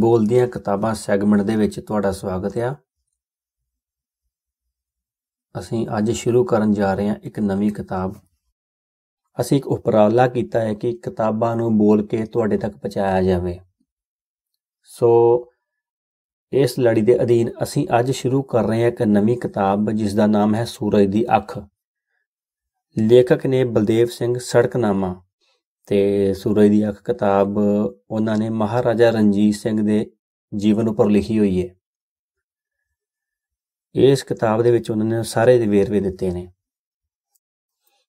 ਬੋਲਦੀਆਂ ਕਿਤਾਬਾਂ ਸੈਗਮੈਂਟ ਦੇ ਵਿੱਚ ਤੁਹਾਡਾ ਸਵਾਗਤ ਹੈ ਅਸੀਂ ਅੱਜ ਸ਼ੁਰੂ ਕਰਨ ਜਾ ਰਹੇ ਹਾਂ ਇੱਕ ਨਵੀਂ ਕਿਤਾਬ ਅਸੀਂ ਇੱਕ ਉਪਰਾਲਾ ਕੀਤਾ ਹੈ ਕਿ ਕਿਤਾਬਾਂ ਨੂੰ ਬੋਲ ਕੇ ਤੁਹਾਡੇ ਤੱਕ ਪਹੁੰਚਾਇਆ ਜਾਵੇ ਸੋ ਇਸ ਲੜੀ ਦੇ ਅਧੀਨ ਅਸੀਂ ਅੱਜ ਸ਼ੁਰੂ ਕਰ ਰਹੇ ਹਾਂ ਇੱਕ ਨਵੀਂ ਕਿਤਾਬ ਜਿਸ ਦਾ ਨਾਮ ਹੈ ਸੂਰਜ ਦੀ ਅੱਖ ਲੇਖਕ ਨੇ ਬਲਦੇਵ ਸਿੰਘ ਸੜਕਨਾਮਾ ਤੇ ਸੂਰਜ ਦੀ ਅੱਖ ਕਿਤਾਬ ਉਹਨਾਂ ਨੇ ਮਹਾਰਾਜਾ ਰਣਜੀਤ ਸਿੰਘ ਦੇ ਜੀਵਨ ਉੱਪਰ ਲਿਖੀ ਹੋਈ ਹੈ ਇਸ ਕਿਤਾਬ ਦੇ ਵਿੱਚ ਉਹਨਾਂ ਨੇ ਸਾਰੇ ਦੇ ਵੇਰਵੇ ਦਿੱਤੇ ਨੇ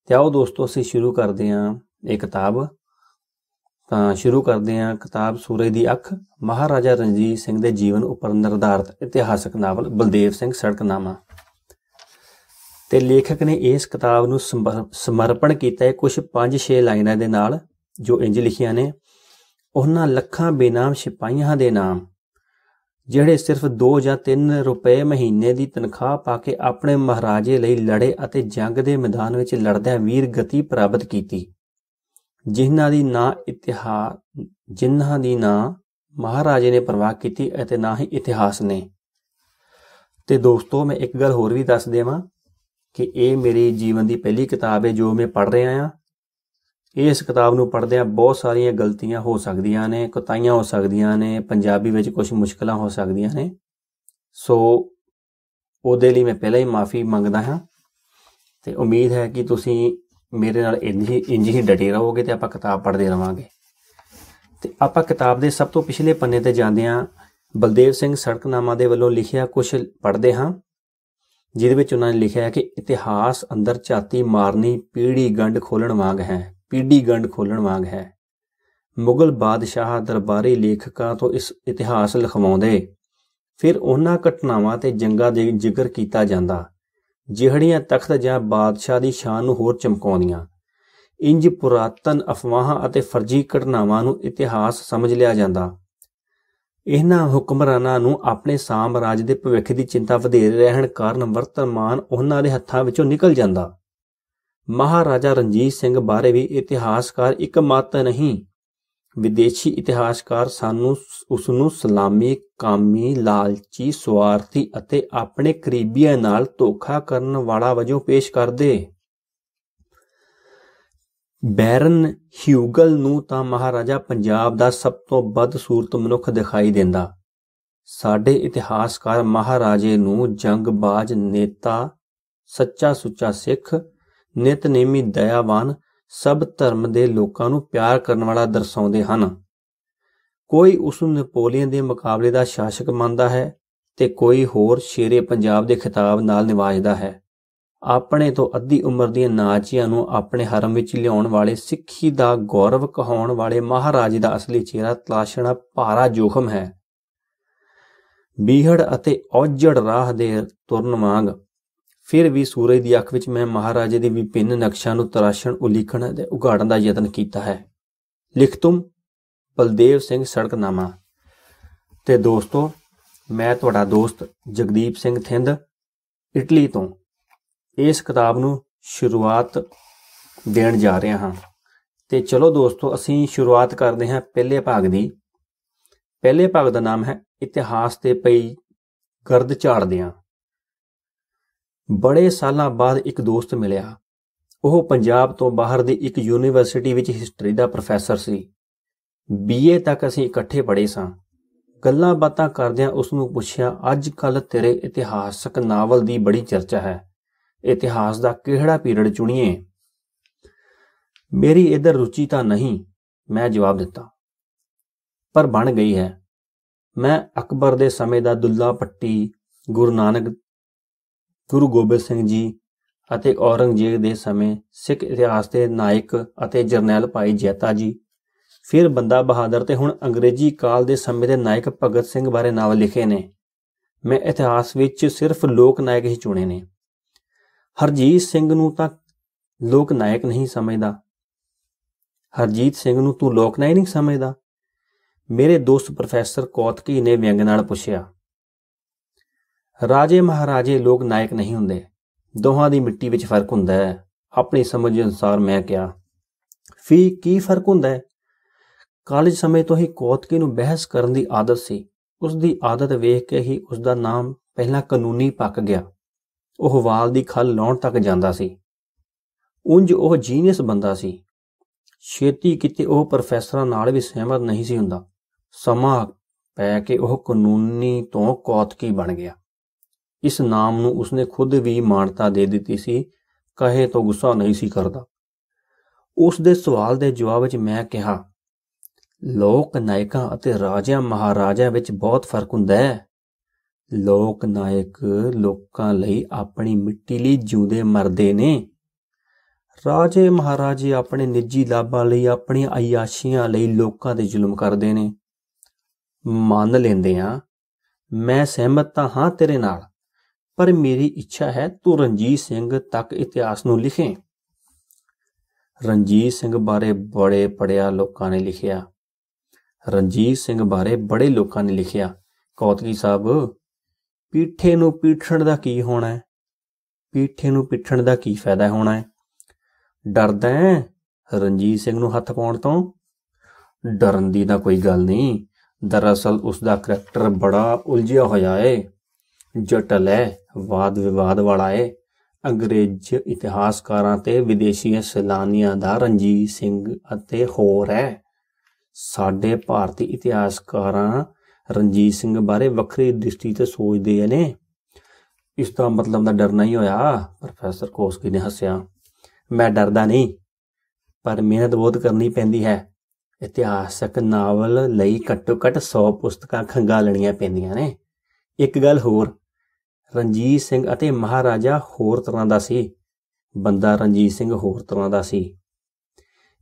ਤੇ ਆਓ ਦੋਸਤੋ ਅਸੀਂ ਸ਼ੁਰੂ ਕਰਦੇ ਹਾਂ ਇਹ ਕਿਤਾਬ ਤਾਂ ਸ਼ੁਰੂ ਕਰਦੇ ਹਾਂ ਕਿਤਾਬ ਸੂਰਜ ਦੀ ਅੱਖ ਮਹਾਰਾਜਾ ਰਣਜੀਤ ਸਿੰਘ ਦੇ ਜੀਵਨ ਉੱਪਰ ਨਿਰਧਾਰਿਤ ਇਤਿਹਾਸਕ ਨਾਵਲ ਬਲਦੇਵ ਸਿੰਘ ਸੜਕਨਾਮਾ ਤੇ ਲੇਖਕ ਨੇ ਇਸ ਕਿਤਾਬ ਨੂੰ ਸਮਰਪਣ ਕੀਤਾ ਹੈ ਕੁਝ 5-6 ਲਾਈਨਾਂ ਦੇ ਨਾਲ ਜੋ ਇੰਜ ਲਿਖੀਆਂ ਨੇ ਉਹਨਾਂ ਲੱਖਾਂ ਬੇਨਾਮ ਸਿਪਾਹੀਆਂ ਦੇ ਨਾਮ ਜਿਹੜੇ ਸਿਰਫ 2 ਜਾਂ 3 ਰੁਪਏ ਮਹੀਨੇ ਦੀ ਤਨਖਾਹ ਪਾ ਕੇ ਆਪਣੇ ਮਹਾਰਾਜੇ ਲਈ ਲੜੇ ਅਤੇ ਜੰਗ ਦੇ ਮੈਦਾਨ ਵਿੱਚ ਲੜਦਿਆਂ ਵੀਰ ਗਤੀ ਪ੍ਰਾਪਤ ਕੀਤੀ ਜਿਨ੍ਹਾਂ ਦੀ ਨਾ ਇਤਿਹਾਸ ਜਿਨ੍ਹਾਂ ਦੀ ਨਾ ਮਹਾਰਾਜੇ ਨੇ ਪਰਵਾਹ ਕੀਤੀ ਅਤੇ ਨਾ ਹੀ ਇਤਿਹਾਸ ਨੇ ਤੇ ਦੋਸਤੋ ਮੈਂ ਇੱਕ ਗੱਲ ਹੋਰ ਵੀ ਦੱਸ ਦੇਵਾਂ ਕਿ ਇਹ ਮੇਰੀ ਜੀਵਨ ਦੀ ਪਹਿਲੀ ਕਿਤਾਬ ਹੈ ਜੋ ਮੈਂ ਪੜ੍ਹ ਰਿਹਾ ਆ ਇਸ ਕਿਤਾਬ ਨੂੰ ਪੜ੍ਹਦਿਆਂ ਬਹੁਤ ਸਾਰੀਆਂ ਗਲਤੀਆਂ ਹੋ ਸਕਦੀਆਂ ਨੇ ਕੁਤਾਈਆਂ ਹੋ ਸਕਦੀਆਂ ਨੇ ਪੰਜਾਬੀ ਵਿੱਚ ਕੁਝ ਮੁਸ਼ਕਲਾਂ ਹੋ ਸਕਦੀਆਂ ਨੇ ਸੋ ਉਹਦੇ ਲਈ ਮੈਂ ਪਹਿਲਾਂ ਹੀ ਮਾਫੀ ਮੰਗਦਾ ਹਾਂ ਤੇ ਉਮੀਦ ਹੈ ਕਿ ਤੁਸੀਂ ਮੇਰੇ ਨਾਲ ਇੰਜੀ ਇੰਜ ਹੀ ਡਟੇ ਰਹੋਗੇ ਤੇ ਆਪਾਂ ਕਿਤਾਬ ਪੜ੍ਹਦੇ ਰਵਾਂਗੇ ਤੇ ਆਪਾਂ ਕਿਤਾਬ ਦੇ ਸਭ ਤੋਂ ਪਿਛਲੇ ਪੰਨੇ ਤੇ ਜਾਂਦੇ ਹਾਂ ਬਲਦੇਵ ਸਿੰਘ ਸੜਕਨਾਮਾ ਦੇ ਵੱਲੋਂ ਲਿਖਿਆ ਕੁਝ ਪੜ੍ਹਦੇ ਹਾਂ ਜਿਹਦੇ ਵਿੱਚ ਉਹਨਾਂ ਨੇ ਲਿਖਿਆ ਹੈ ਕਿ ਇਤਿਹਾਸ ਅੰਦਰ ਝਾਤੀ ਮਾਰਨੀ ਪੀੜੀ ਗੰਢ ਖੋਲਣ ਵਾਂਗ ਹੈ ਪੀੜੀ ਗੰਢ ਖੋਲਣ ਵਾਂਗ ਹੈ ਮੁਗਲ ਬਾਦਸ਼ਾਹ ਦਰਬਾਰੀ ਲੇਖਕਾਂ ਤੋਂ ਇਸ ਇਤਿਹਾਸ ਲਿਖਵਾਉਂਦੇ ਫਿਰ ਉਹਨਾਂ ਘਟਨਾਵਾਂ ਤੇ ਜੰਗਾਂ ਦੇ ਜ਼ਿਕਰ ਕੀਤਾ ਜਾਂਦਾ ਜਿਹੜੀਆਂ ਤਖਤ ਜਾਂ ਬਾਦਸ਼ਾਹ ਦੀ ਸ਼ਾਨ ਨੂੰ ਹੋਰ ਚਮਕਾਉਂਦੀਆਂ ਇੰਜ ਪੁਰਾਤਨ ਅਫਵਾਹਾਂ ਅਤੇ ਫਰਜ਼ੀ ਘਟਨਾਵਾਂ ਨੂੰ ਇਤਿਹਾਸ ਸਮਝ ਲਿਆ ਜਾਂਦਾ ਇਹਨਾਂ ਹੁਕਮਰਾਨਾਂ ਨੂੰ ਆਪਣੇ ਸਾਮਰਾਜ ਦੇ ਭਵਿੱਖ ਦੀ ਚਿੰਤਾ ਵਧੇਰੇ ਰਹਿਣ ਕਾਰਨ ਵਰਤਮਾਨ ਉਹਨਾਂ ਦੇ ਹੱਥਾਂ ਵਿੱਚੋਂ ਨਿਕਲ ਜਾਂਦਾ ਮਹਾਰਾਜਾ ਰਣਜੀਤ ਸਿੰਘ ਬਾਰੇ ਵੀ ਇਤਿਹਾਸਕਾਰ ਇੱਕ ਮਤ ਨਹੀਂ ਵਿਦੇਸ਼ੀ ਇਤਿਹਾਸਕਾਰ ਸਾਨੂੰ ਉਸ ਨੂੰ ਸਲਾਮੀ ਕਾਮੀ ਲਾਲਚੀ ਸਵਾਰਥੀ ਅਤੇ ਆਪਣੇ ਕਰੀਬੀਆਂ ਨਾਲ ਧੋਖਾ ਕਰਨ ਵਾਲਾ ਵਜੋਂ ਪੇਸ਼ ਕਰਦੇ ਬੈਰਨ ਹਿਊਗਲ ਨੂੰ ਤਾਂ ਮਹਾਰਾਜਾ ਪੰਜਾਬ ਦਾ ਸਭ ਤੋਂ ਬਦਸੂਰਤ ਮਨੁੱਖ ਦਿਖਾਈ ਦਿੰਦਾ ਸਾਡੇ ਇਤਿਹਾਸਕਾਰ ਮਹਾਰਾਜੇ ਨੂੰ ਜੰਗਬਾਜ਼ ਨੇਤਾ ਸੱਚਾ ਸੁੱਚਾ ਸਿੱਖ ਨਿਤਨੇਮੀ ਦਇਆਵਾਨ ਸਭ ਧਰਮ ਦੇ ਲੋਕਾਂ ਨੂੰ ਪਿਆਰ ਕਰਨ ਵਾਲਾ ਦਰਸਾਉਂਦੇ ਹਨ ਕੋਈ ਉਸ ਨੂੰ ਨੈਪੋਲੀਅਨ ਦੇ ਮੁਕਾਬਲੇ ਦਾ ਸ਼ਾਸਕ ਮੰਨਦਾ ਹੈ ਤੇ ਕੋਈ ਹੋਰ ਸ਼ੇਰੇ ਪੰਜਾਬ ਦੇ ਖਿਤਾਬ ਨਾਲ ਨਿਵਾਜਦਾ ਹੈ ਆਪਣੇ ਤੋਂ ਅੱਧੀ ਉਮਰ ਦੀਆਂ ਨਾਚੀਆਂ ਨੂੰ ਆਪਣੇ ਹਰਮ ਵਿੱਚ ਲਿਆਉਣ ਵਾਲੇ ਸਿੱਖੀ ਦਾ ਗੌਰਵ ਕਹਾਉਣ ਵਾਲੇ ਮਹਾਰਾਜ ਦਾ ਅਸਲੀ ਚਿਹਰਾ ਤਲਾਸ਼ਣਾ ਭਾਰਾ ਜੋਖਮ ਹੈ ਬੀਹੜ ਅਤੇ ਔਜੜ ਰਾਹ ਦੇ ਤੁਰਨ ਵਾਂਗ ਫਿਰ ਵੀ ਸੂਰਜ ਦੀ ਅੱਖ ਵਿੱਚ ਮੈਂ ਮਹਾਰਾਜੇ ਦੇ ਵਿਪਿੰਨ ਨਕਸ਼ਾ ਨੂੰ ਤਰਾਸ਼ਣ ਉਲੀਖਣ ਦੇ ਉਗਾੜਨ ਦਾ ਯਤਨ ਕੀਤਾ ਹੈ ਲਿਖਤਮ ਬਲਦੇਵ ਸਿੰਘ ਸੜਕਨਾਮਾ ਤੇ ਦੋਸਤੋ ਮੈਂ ਤੁਹਾਡਾ ਦੋਸਤ ਜਗਦੀਪ ਸਿੰਘ ਥਿੰਦ ਇਟਲੀ ਤੋਂ ਇਸ ਕਿਤਾਬ ਨੂੰ ਸ਼ੁਰੂਆਤ ਦੇਣ ਜਾ ਰਿਹਾ ਹਾਂ ਤੇ ਚਲੋ ਦੋਸਤੋ ਅਸੀਂ ਸ਼ੁਰੂਆਤ ਕਰਦੇ ਹਾਂ ਪਹਿਲੇ ਭਾਗ ਦੀ ਪਹਿਲੇ ਭਾਗ ਦਾ ਨਾਮ ਹੈ ਇਤਿਹਾਸ ਤੇ ਪਈ ਗਰਦ ਝਾੜਦਿਆਂ ਬੜੇ ਸਾਲਾਂ ਬਾਅਦ ਇੱਕ ਦੋਸਤ ਮਿਲਿਆ ਉਹ ਪੰਜਾਬ ਤੋਂ ਬਾਹਰ ਦੀ ਇੱਕ ਯੂਨੀਵਰਸਿਟੀ ਵਿੱਚ ਹਿਸਟਰੀ ਦਾ ਪ੍ਰੋਫੈਸਰ ਸੀ ਬੀਏ ਤੱਕ ਅਸੀਂ ਇਕੱਠੇ ਪੜ੍ਹੇ ਸਾਂ ਗੱਲਾਂ ਬਾਤਾਂ ਕਰਦਿਆਂ ਉਸ ਨੂੰ ਪੁੱਛਿਆ ਅੱਜ ਕੱਲ ਤੇਰੇ ਇਤਿਹਾਸਕ ਨਾਵਲ ਦੀ ਬੜੀ ਚਰਚਾ ਹੈ ਇਤਿਹਾਸ ਦਾ ਕਿਹੜਾ ਪੀਰੀਅਡ ਚੁਣੀਏ ਮੇਰੀ ਇਧਰ ਰੁਚੀ ਤਾਂ ਨਹੀਂ ਮੈਂ ਜਵਾਬ ਦਿੱਤਾ ਪਰ ਬਣ ਗਈ ਹੈ ਮੈਂ ਅਕਬਰ ਦੇ ਸਮੇਂ ਦਾ ਦੁੱਲਾ ਪੱਟੀ ਗੁਰੂ ਨਾਨਕ ਗੁਰੂ ਗੋਬਿੰਦ ਸਿੰਘ ਜੀ ਅਤੇ ਔਰੰਗਜ਼ੇਬ ਦੇ ਸਮੇਂ ਸਿੱਖ ਇਤਿਹਾਸ ਦੇ ਨਾਇਕ ਅਤੇ ਜਰਨੈਲ ਭਾਈ ਜੈਤਾ ਜੀ ਫਿਰ ਬੰਦਾ ਬਹਾਦਰ ਤੇ ਹੁਣ ਅੰਗਰੇਜ਼ੀ ਕਾਲ ਦੇ ਸਮੇਂ ਦੇ ਨਾਇਕ ਭਗਤ ਸਿੰਘ ਬਾਰੇ ਨਾਵਲ ਲਿਖੇ ਨੇ ਮੈਂ ਇਤਿਹਾਸ ਵਿੱਚ ਸਿਰਫ ਲੋਕ ਨਾਇਕ ਹੀ ਚੁਣੇ ਨੇ ਹਰਜੀਤ ਸਿੰਘ ਨੂੰ ਤਾਂ ਲੋਕ ਨਾਇਕ ਨਹੀਂ ਸਮਝਦਾ ਹਰਜੀਤ ਸਿੰਘ ਨੂੰ ਤੂੰ ਲੋਕ ਨਾਇਕ ਨਹੀਂ ਸਮਝਦਾ ਮੇਰੇ ਦੋਸਤ ਪ੍ਰੋਫੈਸਰ ਕੌਤਕੀ ਨੇ ਵਿਅੰਗ ਨਾਲ ਪੁੱਛਿਆ ਰਾਜੇ ਮਹਾਰਾਜੇ ਲੋਕ ਨਾਇਕ ਨਹੀਂ ਹੁੰਦੇ ਦੋਹਾਂ ਦੀ ਮਿੱਟੀ ਵਿੱਚ ਫਰਕ ਹੁੰਦਾ ਹੈ ਆਪਣੀ ਸਮਝ ਅਨੁਸਾਰ ਮੈਂ ਕਿਹਾ ਫੀ ਕੀ ਫਰਕ ਹੁੰਦਾ ਹੈ ਕਾਲਜ ਸਮੇਂ ਤੋਂ ਹੀ ਕੌਤਕੀ ਨੂੰ ਬਹਿਸ ਕਰਨ ਦੀ ਆਦਤ ਸੀ ਉਸ ਦੀ ਆਦਤ ਵੇਖ ਕੇ ਹੀ ਉਸ ਦਾ ਨਾਮ ਪਹਿਲਾਂ ਕਾਨੂੰਨੀ ਪੱਕ ਗਿਆ ਉਹ ਵਾਲ ਦੀ ਖਲ ਲਾਉਣ ਤੱਕ ਜਾਂਦਾ ਸੀ ਉੰਜ ਉਹ ਜੀਨੀਅਸ ਬੰਦਾ ਸੀ ਛੇਤੀ ਕਿਤੇ ਉਹ ਪ੍ਰੋਫੈਸਰਾਂ ਨਾਲ ਵੀ ਸਹਿਮਤ ਨਹੀਂ ਸੀ ਹੁੰਦਾ ਸਮਾਂ ਪੈ ਕੇ ਉਹ ਕਾਨੂੰਨੀ ਤੋਂ ਕੌਤਕੀ ਬਣ ਗਿਆ ਇਸ ਨਾਮ ਨੂੰ ਉਸਨੇ ਖੁਦ ਵੀ ਮਾਨਤਾ ਦੇ ਦਿੱਤੀ ਸੀ ਕਹੇ ਤੋਂ ਗੁੱਸਾ ਨਹੀਂ ਸੀ ਕਰਦਾ ਉਸ ਦੇ ਸਵਾਲ ਦੇ ਜਵਾਬ ਵਿੱਚ ਮੈਂ ਕਿਹਾ ਲੋਕ ਨਾਇਕਾਂ ਅਤੇ ਰਾਜਿਆਂ ਮਹਾਰਾਜਿਆਂ ਵਿੱਚ ਬਹੁਤ ਫਰਕ ਹੁੰਦਾ ਹੈ ਲੋਕ ਨਾਇਕ ਲੋਕਾਂ ਲਈ ਆਪਣੀ ਮਿੱਟੀ ਲਈ ਜਿਉਂਦੇ ਮਰਦੇ ਨੇ ਰਾਜੇ ਮਹਾਰਾਜੇ ਆਪਣੇ ਨਿੱਜੀ ਲਾਭਾਂ ਲਈ ਆਪਣੀਆਂ ਆਇਆਸ਼ੀਆਂ ਲਈ ਲੋਕਾਂ ਦੇ ਜ਼ੁਲਮ ਕਰਦੇ ਨੇ ਮੰਨ ਲੈਂਦੇ ਆ ਮੈਂ ਸਹਿਮਤ ਤਾਂ ਹਾਂ ਤੇਰੇ ਨਾਲ ਪਰ ਮੇਰੀ ਇੱਛਾ ਹੈ ਤੂੰ ਰਣਜੀਤ ਸਿੰਘ ਤੱਕ ਇਤਿਹਾਸ ਨੂੰ ਲਿਖੇ ਰਣਜੀਤ ਸਿੰਘ ਬਾਰੇ ਬੜੇ ਪੜਿਆ ਲੋਕਾਂ ਨੇ ਲਿਖਿਆ ਰਣਜੀਤ ਸਿੰਘ ਬਾਰੇ ਬੜੇ ਲੋਕਾਂ ਨੇ ਲਿਖਿਆ ਕੌਤਕੀ ਸਾਹਿਬ ਪੀਠੇ ਨੂੰ ਪੀਠਣ ਦਾ ਕੀ ਹੋਣਾ ਹੈ ਪੀਠੇ ਨੂੰ ਪਿੱਠਣ ਦਾ ਕੀ ਫਾਇਦਾ ਹੋਣਾ ਹੈ ਡਰਦਾ ਹੈ ਰਣਜੀਤ ਸਿੰਘ ਨੂੰ ਹੱਥ ਪਾਉਣ ਤੋਂ ਡਰਨ ਦੀ ਤਾਂ ਕੋਈ ਗੱਲ ਨਹੀਂ ਦਰਅਸਲ ਉਸ ਦਾ ਕੈਰੈਕਟਰ ਬੜਾ ਉਲਝਿਆ ਹੋਇਆ ਏ ਜਟਲ ਹੈ ਵਾਦ ਵਿਵਾਦ ਵਾਲਾ ਏ ਅੰਗਰੇਜ਼ ਇਤਿਹਾਸਕਾਰਾਂ ਤੇ ਵਿਦੇਸ਼ੀ ਸੈਲਾਨੀਆਂ ਦਾ ਰਣਜੀਤ ਸਿੰਘ ਅਤੇ ਹੋਰ ਹੈ ਸਾਡੇ ਭਾਰਤੀ ਇਤਿਹਾਸਕਾਰਾਂ ਰਣਜੀਤ ਸਿੰਘ ਬਾਰੇ ਵੱਖਰੀ ਦ੍ਰਿਸ਼ਟੀ ਤੇ ਸੋਚਦੇ ਨੇ ਇਸ ਦਾ ਮਤਲਬ ਦਾ ਡਰਨਾ ਹੀ ਹੋਇਆ ਪ੍ਰੋਫੈਸਰ ਕੋਸਕੀ ਨੇ ਹੱਸਿਆ ਮੈਂ ਡਰਦਾ ਨਹੀਂ ਪਰ ਮਿਹਨਤ ਬਹੁਤ ਕਰਨੀ ਪੈਂਦੀ ਹੈ ਇਤਿਹਾਸਕ ਨਾਵਲ ਲਈ ਘੱਟੋ-ਘੱਟ 100 ਪੁਸਤਕਾਂ ਖੰਗਾਲਣੀਆਂ ਪੈਂਦੀਆਂ ਨੇ ਇੱਕ ਗੱਲ ਹੋਰ ਰਣਜੀਤ ਸਿੰਘ ਅਤੇ ਮਹਾਰਾਜਾ ਹੋਰ ਤਰ੍ਹਾਂ ਦਾ ਸੀ ਬੰਦਾ ਰਣਜੀਤ ਸਿੰਘ ਹੋਰ ਤਰ੍ਹਾਂ ਦਾ ਸੀ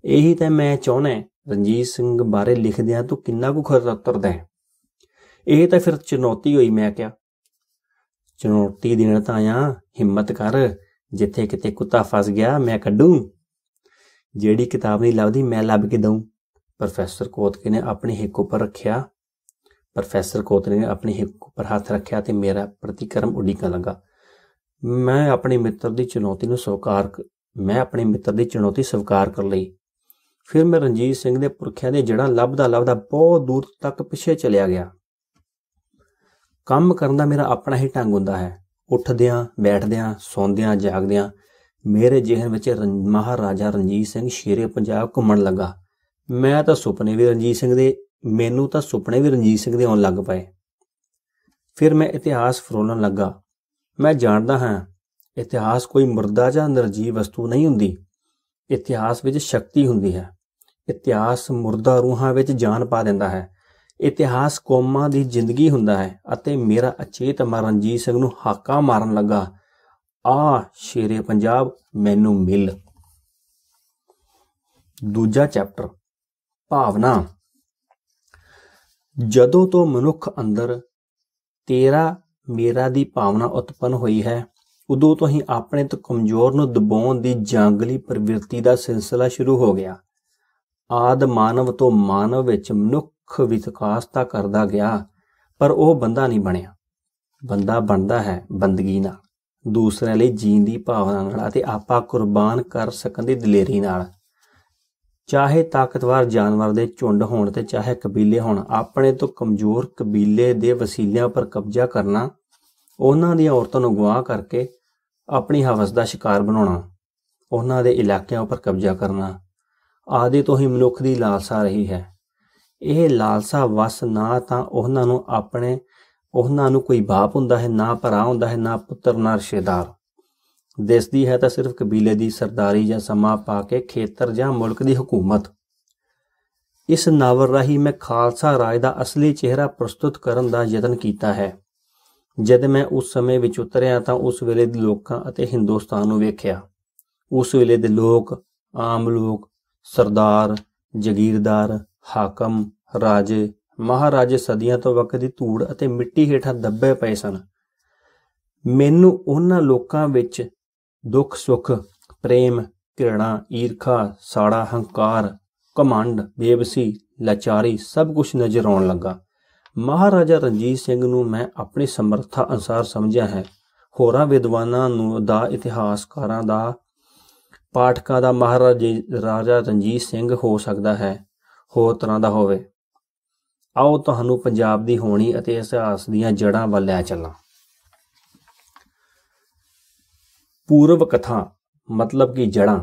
ਇਹੀ ਤਾਂ ਮੈਂ ਚਾਹੁੰਦਾ ਰਣਜੀਤ ਸਿੰਘ ਬਾਰੇ ਲਿਖਦਿਆਂ ਤੂੰ ਕਿੰਨਾ ਕੁ ਖਰਚ ਉਤਰਦਾ ਹੈ ਇਹ ਤਾਂ ਫਿਰ ਚੁਣੌਤੀ ਹੋਈ ਮੈਂ ਕਿਹਾ ਚੁਣੌਤੀ ਦੇਣ ਤਾਂ ਆਇਆ ਹਿੰਮਤ ਕਰ ਜਿੱਥੇ ਕਿਤੇ ਕੁੱਤਾ ਫਸ ਗਿਆ ਮੈਂ ਕੱਢੂ ਜਿਹੜੀ ਕਿਤਾਬ ਨਹੀਂ ਲੱਭਦੀ ਮੈਂ ਲੱਭ ਕੇ ਦਊਂ ਪ੍ਰੋਫੈਸਰ ਕੋਤਕੇ ਨੇ ਆਪਣੀ ਹਿੱਕ ਉੱਪਰ ਰੱਖਿਆ ਪ੍ਰੋਫੈਸਰ ਕੋਤਕੇ ਨੇ ਆਪਣੀ ਹਿੱਕ ਉੱਪਰ ਹੱਥ ਰੱਖਿਆ ਤੇ ਮੇਰਾ ਪ੍ਰਤੀਕਰਮ ਉਡੀਕਣ ਲੱਗਾ ਮੈਂ ਆਪਣੇ ਮਿੱਤਰ ਦੀ ਚੁਣੌਤੀ ਨੂੰ ਸਵਾਰ ਮੈਂ ਆਪਣੇ ਮਿੱਤਰ ਦੀ ਚੁਣੌਤੀ ਸਵਾਰ ਕਰ ਲਈ ਫਿਰ ਮੈਂ ਰਣਜੀਤ ਸਿੰਘ ਦੇ ਪੁਰਖਿਆਂ ਦੇ ਜੜਾਂ ਲੱਭਦਾ ਲੱਭਦਾ ਬਹੁਤ ਦੂਰ ਤੱਕ ਪਿੱਛੇ ਚਲਿਆ ਗਿਆ ਕੰਮ ਕਰਨ ਦਾ ਮੇਰਾ ਆਪਣਾ ਹੀ ਢੰਗ ਹੁੰਦਾ ਹੈ ਉੱਠਦਿਆਂ ਬੈਠਦਿਆਂ ਸੌਂਦਿਆਂ ਜਾਗਦਿਆਂ ਮੇਰੇ ਜਿਹਨ ਵਿੱਚ ਮਹਾਰਾਜਾ ਰਣਜੀਤ ਸਿੰਘ ਸ਼ੇਰੇ ਪੰਜਾਬ ਘੁੰਮਣ ਲੱਗਾ ਮੈਂ ਤਾਂ ਸੁਪਨੇ ਵੀ ਰਣਜੀਤ ਸਿੰਘ ਦੇ ਮੈਨੂੰ ਤਾਂ ਸੁਪਨੇ ਵੀ ਰਣਜੀਤ ਸਿੰਘ ਦੇ ਆਉਣ ਲੱਗ ਪਏ ਫਿਰ ਮੈਂ ਇਤਿਹਾਸ ਫਰੋਲਣ ਲੱਗਾ ਮੈਂ ਜਾਣਦਾ ਹਾਂ ਇਤਿਹਾਸ ਕੋਈ ਮਰਦਾ ਜਾਂ ਨਿਰਜੀਵ ਵਸਤੂ ਨਹੀਂ ਹੁੰਦੀ ਇਤਿਹਾਸ ਵਿੱਚ ਸ਼ਕਤੀ ਹੁੰਦੀ ਹੈ ਇਤਿਹਾਸ ਮਰਦਾ ਰੂਹਾਂ ਵਿੱਚ ਜਾਨ ਪਾ ਦਿੰਦਾ ਹੈ ਇਤਿਹਾਸ ਕੌਮਾਂ ਦੀ ਜ਼ਿੰਦਗੀ ਹੁੰਦਾ ਹੈ ਅਤੇ ਮੇਰਾ ਅਚੇਤ ਮਰਨਜੀਤ ਸਿੰਘ ਨੂੰ ਹਾਕਾ ਮਾਰਨ ਲੱਗਾ ਆ ਸ਼ੇਰੇ ਪੰਜਾਬ ਮੈਨੂੰ ਮਿਲ ਦੂਜਾ ਚੈਪਟਰ ਭਾਵਨਾ ਜਦੋਂ ਤੋਂ ਮਨੁੱਖ ਅੰਦਰ ਤੇਰਾ ਮੇਰਾ ਦੀ ਭਾਵਨਾ ਉਤਪੰਨ ਹੋਈ ਹੈ ਉਦੋਂ ਤੋਂ ਹੀ ਆਪਣੇ ਤੋਂ ਕਮਜ਼ੋਰ ਨੂੰ ਦਬਾਉਣ ਦੀ ਜੰਗਲੀ ਪ੍ਰਵਿਰਤੀ ਦਾ ਸਿਲਸਿਲਾ ਸ਼ੁਰੂ ਹੋ ਗਿਆ ਆਦ ਮਾਨਵ ਤੋਂ ਮਾਨਵ ਵਿੱਚ ਮਨੁੱਖ ਵਿਕਾਸ ਤਾਂ ਕਰਦਾ ਗਿਆ ਪਰ ਉਹ ਬੰਦਾ ਨਹੀਂ ਬਣਿਆ ਬੰਦਾ ਬਣਦਾ ਹੈ ਬੰਦਗੀ ਨਾਲ ਦੂਸਰਿਆਂ ਲਈ ਜੀਣ ਦੀ ਭਾਵਨਾ ਨਾਲ ਅਤੇ ਆਪਾ ਕੁਰਬਾਨ ਕਰ ਸਕਣ ਦੀ ਦਲੇਰੀ ਨਾਲ ਚਾਹੇ ਤਾਕਤਵਰ ਜਾਨਵਰ ਦੇ ਝੁੰਡ ਹੋਣ ਤੇ ਚਾਹੇ ਕਬੀਲੇ ਹੋਣ ਆਪਣੇ ਤੋਂ ਕਮਜ਼ੋਰ ਕਬੀਲੇ ਦੇ ਵਸੀਲਿਆਂ ਪਰ ਕਬਜ਼ਾ ਕਰਨਾ ਉਹਨਾਂ ਦੀਆਂ ਔਰਤਾਂ ਨੂੰ ਗਵਾਹ ਕਰਕੇ ਆਪਣੀ ਹਵਸ ਦਾ ਸ਼ਿਕਾਰ ਬਣਾਉਣਾ ਉਹਨਾਂ ਦੇ ਇਲਾਕਿਆਂ ਉੱਪਰ ਕਬਜ਼ਾ ਕਰਨਾ ਆਦੇ ਤੋਂ ਹੀ ਮਨੁੱਖ ਦੀ ਲਾਲਸਾ ਰਹੀ ਹੈ ਇਹ ਲਾਲਸਾ ਵਸ ਨਾ ਤਾਂ ਉਹਨਾਂ ਨੂੰ ਆਪਣੇ ਉਹਨਾਂ ਨੂੰ ਕੋਈ ਬਾਪ ਹੁੰਦਾ ਹੈ ਨਾ ਭਰਾ ਹੁੰਦਾ ਹੈ ਨਾ ਪੁੱਤਰ ਨਾ ਰਿਸ਼ਤੇਦਾਰ ਦਿਸਦੀ ਹੈ ਤਾਂ ਸਿਰਫ ਕਬੀਲੇ ਦੀ ਸਰਦਾਰੀ ਜਾਂ ਸਮਾ ਪਾ ਕੇ ਖੇਤਰ ਜਾਂ ਮੁਲਕ ਦੀ ਹਕੂਮਤ ਇਸ ਨਾਵਲ ਰਾਹੀ ਮੈਂ ਖਾਲਸਾ ਰਾਜ ਦਾ ਅਸਲੀ ਚਿਹਰਾ ਪ੍ਰਸਤੁਤ ਕਰਨ ਦਾ ਯਤਨ ਕੀਤਾ ਹੈ ਜਦ ਮੈਂ ਉਸ ਸਮੇਂ ਵਿੱਚ ਉਤਰਿਆ ਤਾਂ ਉਸ ਵੇਲੇ ਦੇ ਲੋਕਾਂ ਅਤੇ ਹਿੰਦੁਸਤਾਨ ਨੂੰ ਵੇਖਿਆ ਉਸ ਵੇਲੇ ਦੇ ਲੋਕ ਆਮ ਲੋਕ ਸਰਦਾਰ ਜ਼ਗੀਰਦਾਰ ਹਾਕਮ ਰਾਜੇ ਮਹਾਰਾਜੇ ਸਦੀਆਂ ਤੋਂ ਵਕਤ ਦੀ ਧੂੜ ਅਤੇ ਮਿੱਟੀ ਹੇਠਾਂ ਦੱਬੇ ਪਏ ਸਨ ਮੈਨੂੰ ਉਹਨਾਂ ਲੋਕਾਂ ਵਿੱਚ ਦੁੱਖ ਸੁੱਖ ਪ੍ਰੇਮ ਘਿਰਣਾ ਈਰਖਾ ਸਾੜਾ ਹੰਕਾਰ ਕਮੰਡ ਬੇਵਸੀ ਲਾਚਾਰੀ ਸਭ ਕੁਝ ਨਜ਼ਰ ਆਉਣ ਲੱਗਾ ਮਹਾਰਾਜਾ ਰਣਜੀਤ ਸਿੰਘ ਨੂੰ ਮੈਂ ਆਪਣੀ ਸਮਰੱਥਾ ਅਨਸਾਰ ਸਮਝਿਆ ਹੈ ਹੋਰਾਂ ਵਿਦਵਾਨਾਂ ਨੂੰ ਦਾ ਇਤਿਹਾਸਕਾਰਾਂ ਦਾ ਪਾਠਕਾਂ ਦਾ ਮਹਾਰਾਜਾ ਰਾਜਾ ਰਣਜੀਤ ਸਿੰਘ ਹੋ ਸਕਦਾ ਹੈ ਹੋਰ ਤਰ੍ਹਾਂ ਦਾ ਹੋਵੇ ਆਓ ਤੁਹਾਨੂੰ ਪੰਜਾਬ ਦੀ ਹੋਣੀ ਅਤੇ ਇਤਿਹਾਸ ਦੀਆਂ ਜੜਾਂ ਵੱਲ ਲੈ ਚੱਲਾਂ ਪੂਰਵ ਕਥਾ ਮਤਲਬ ਕਿ ਜੜਾਂ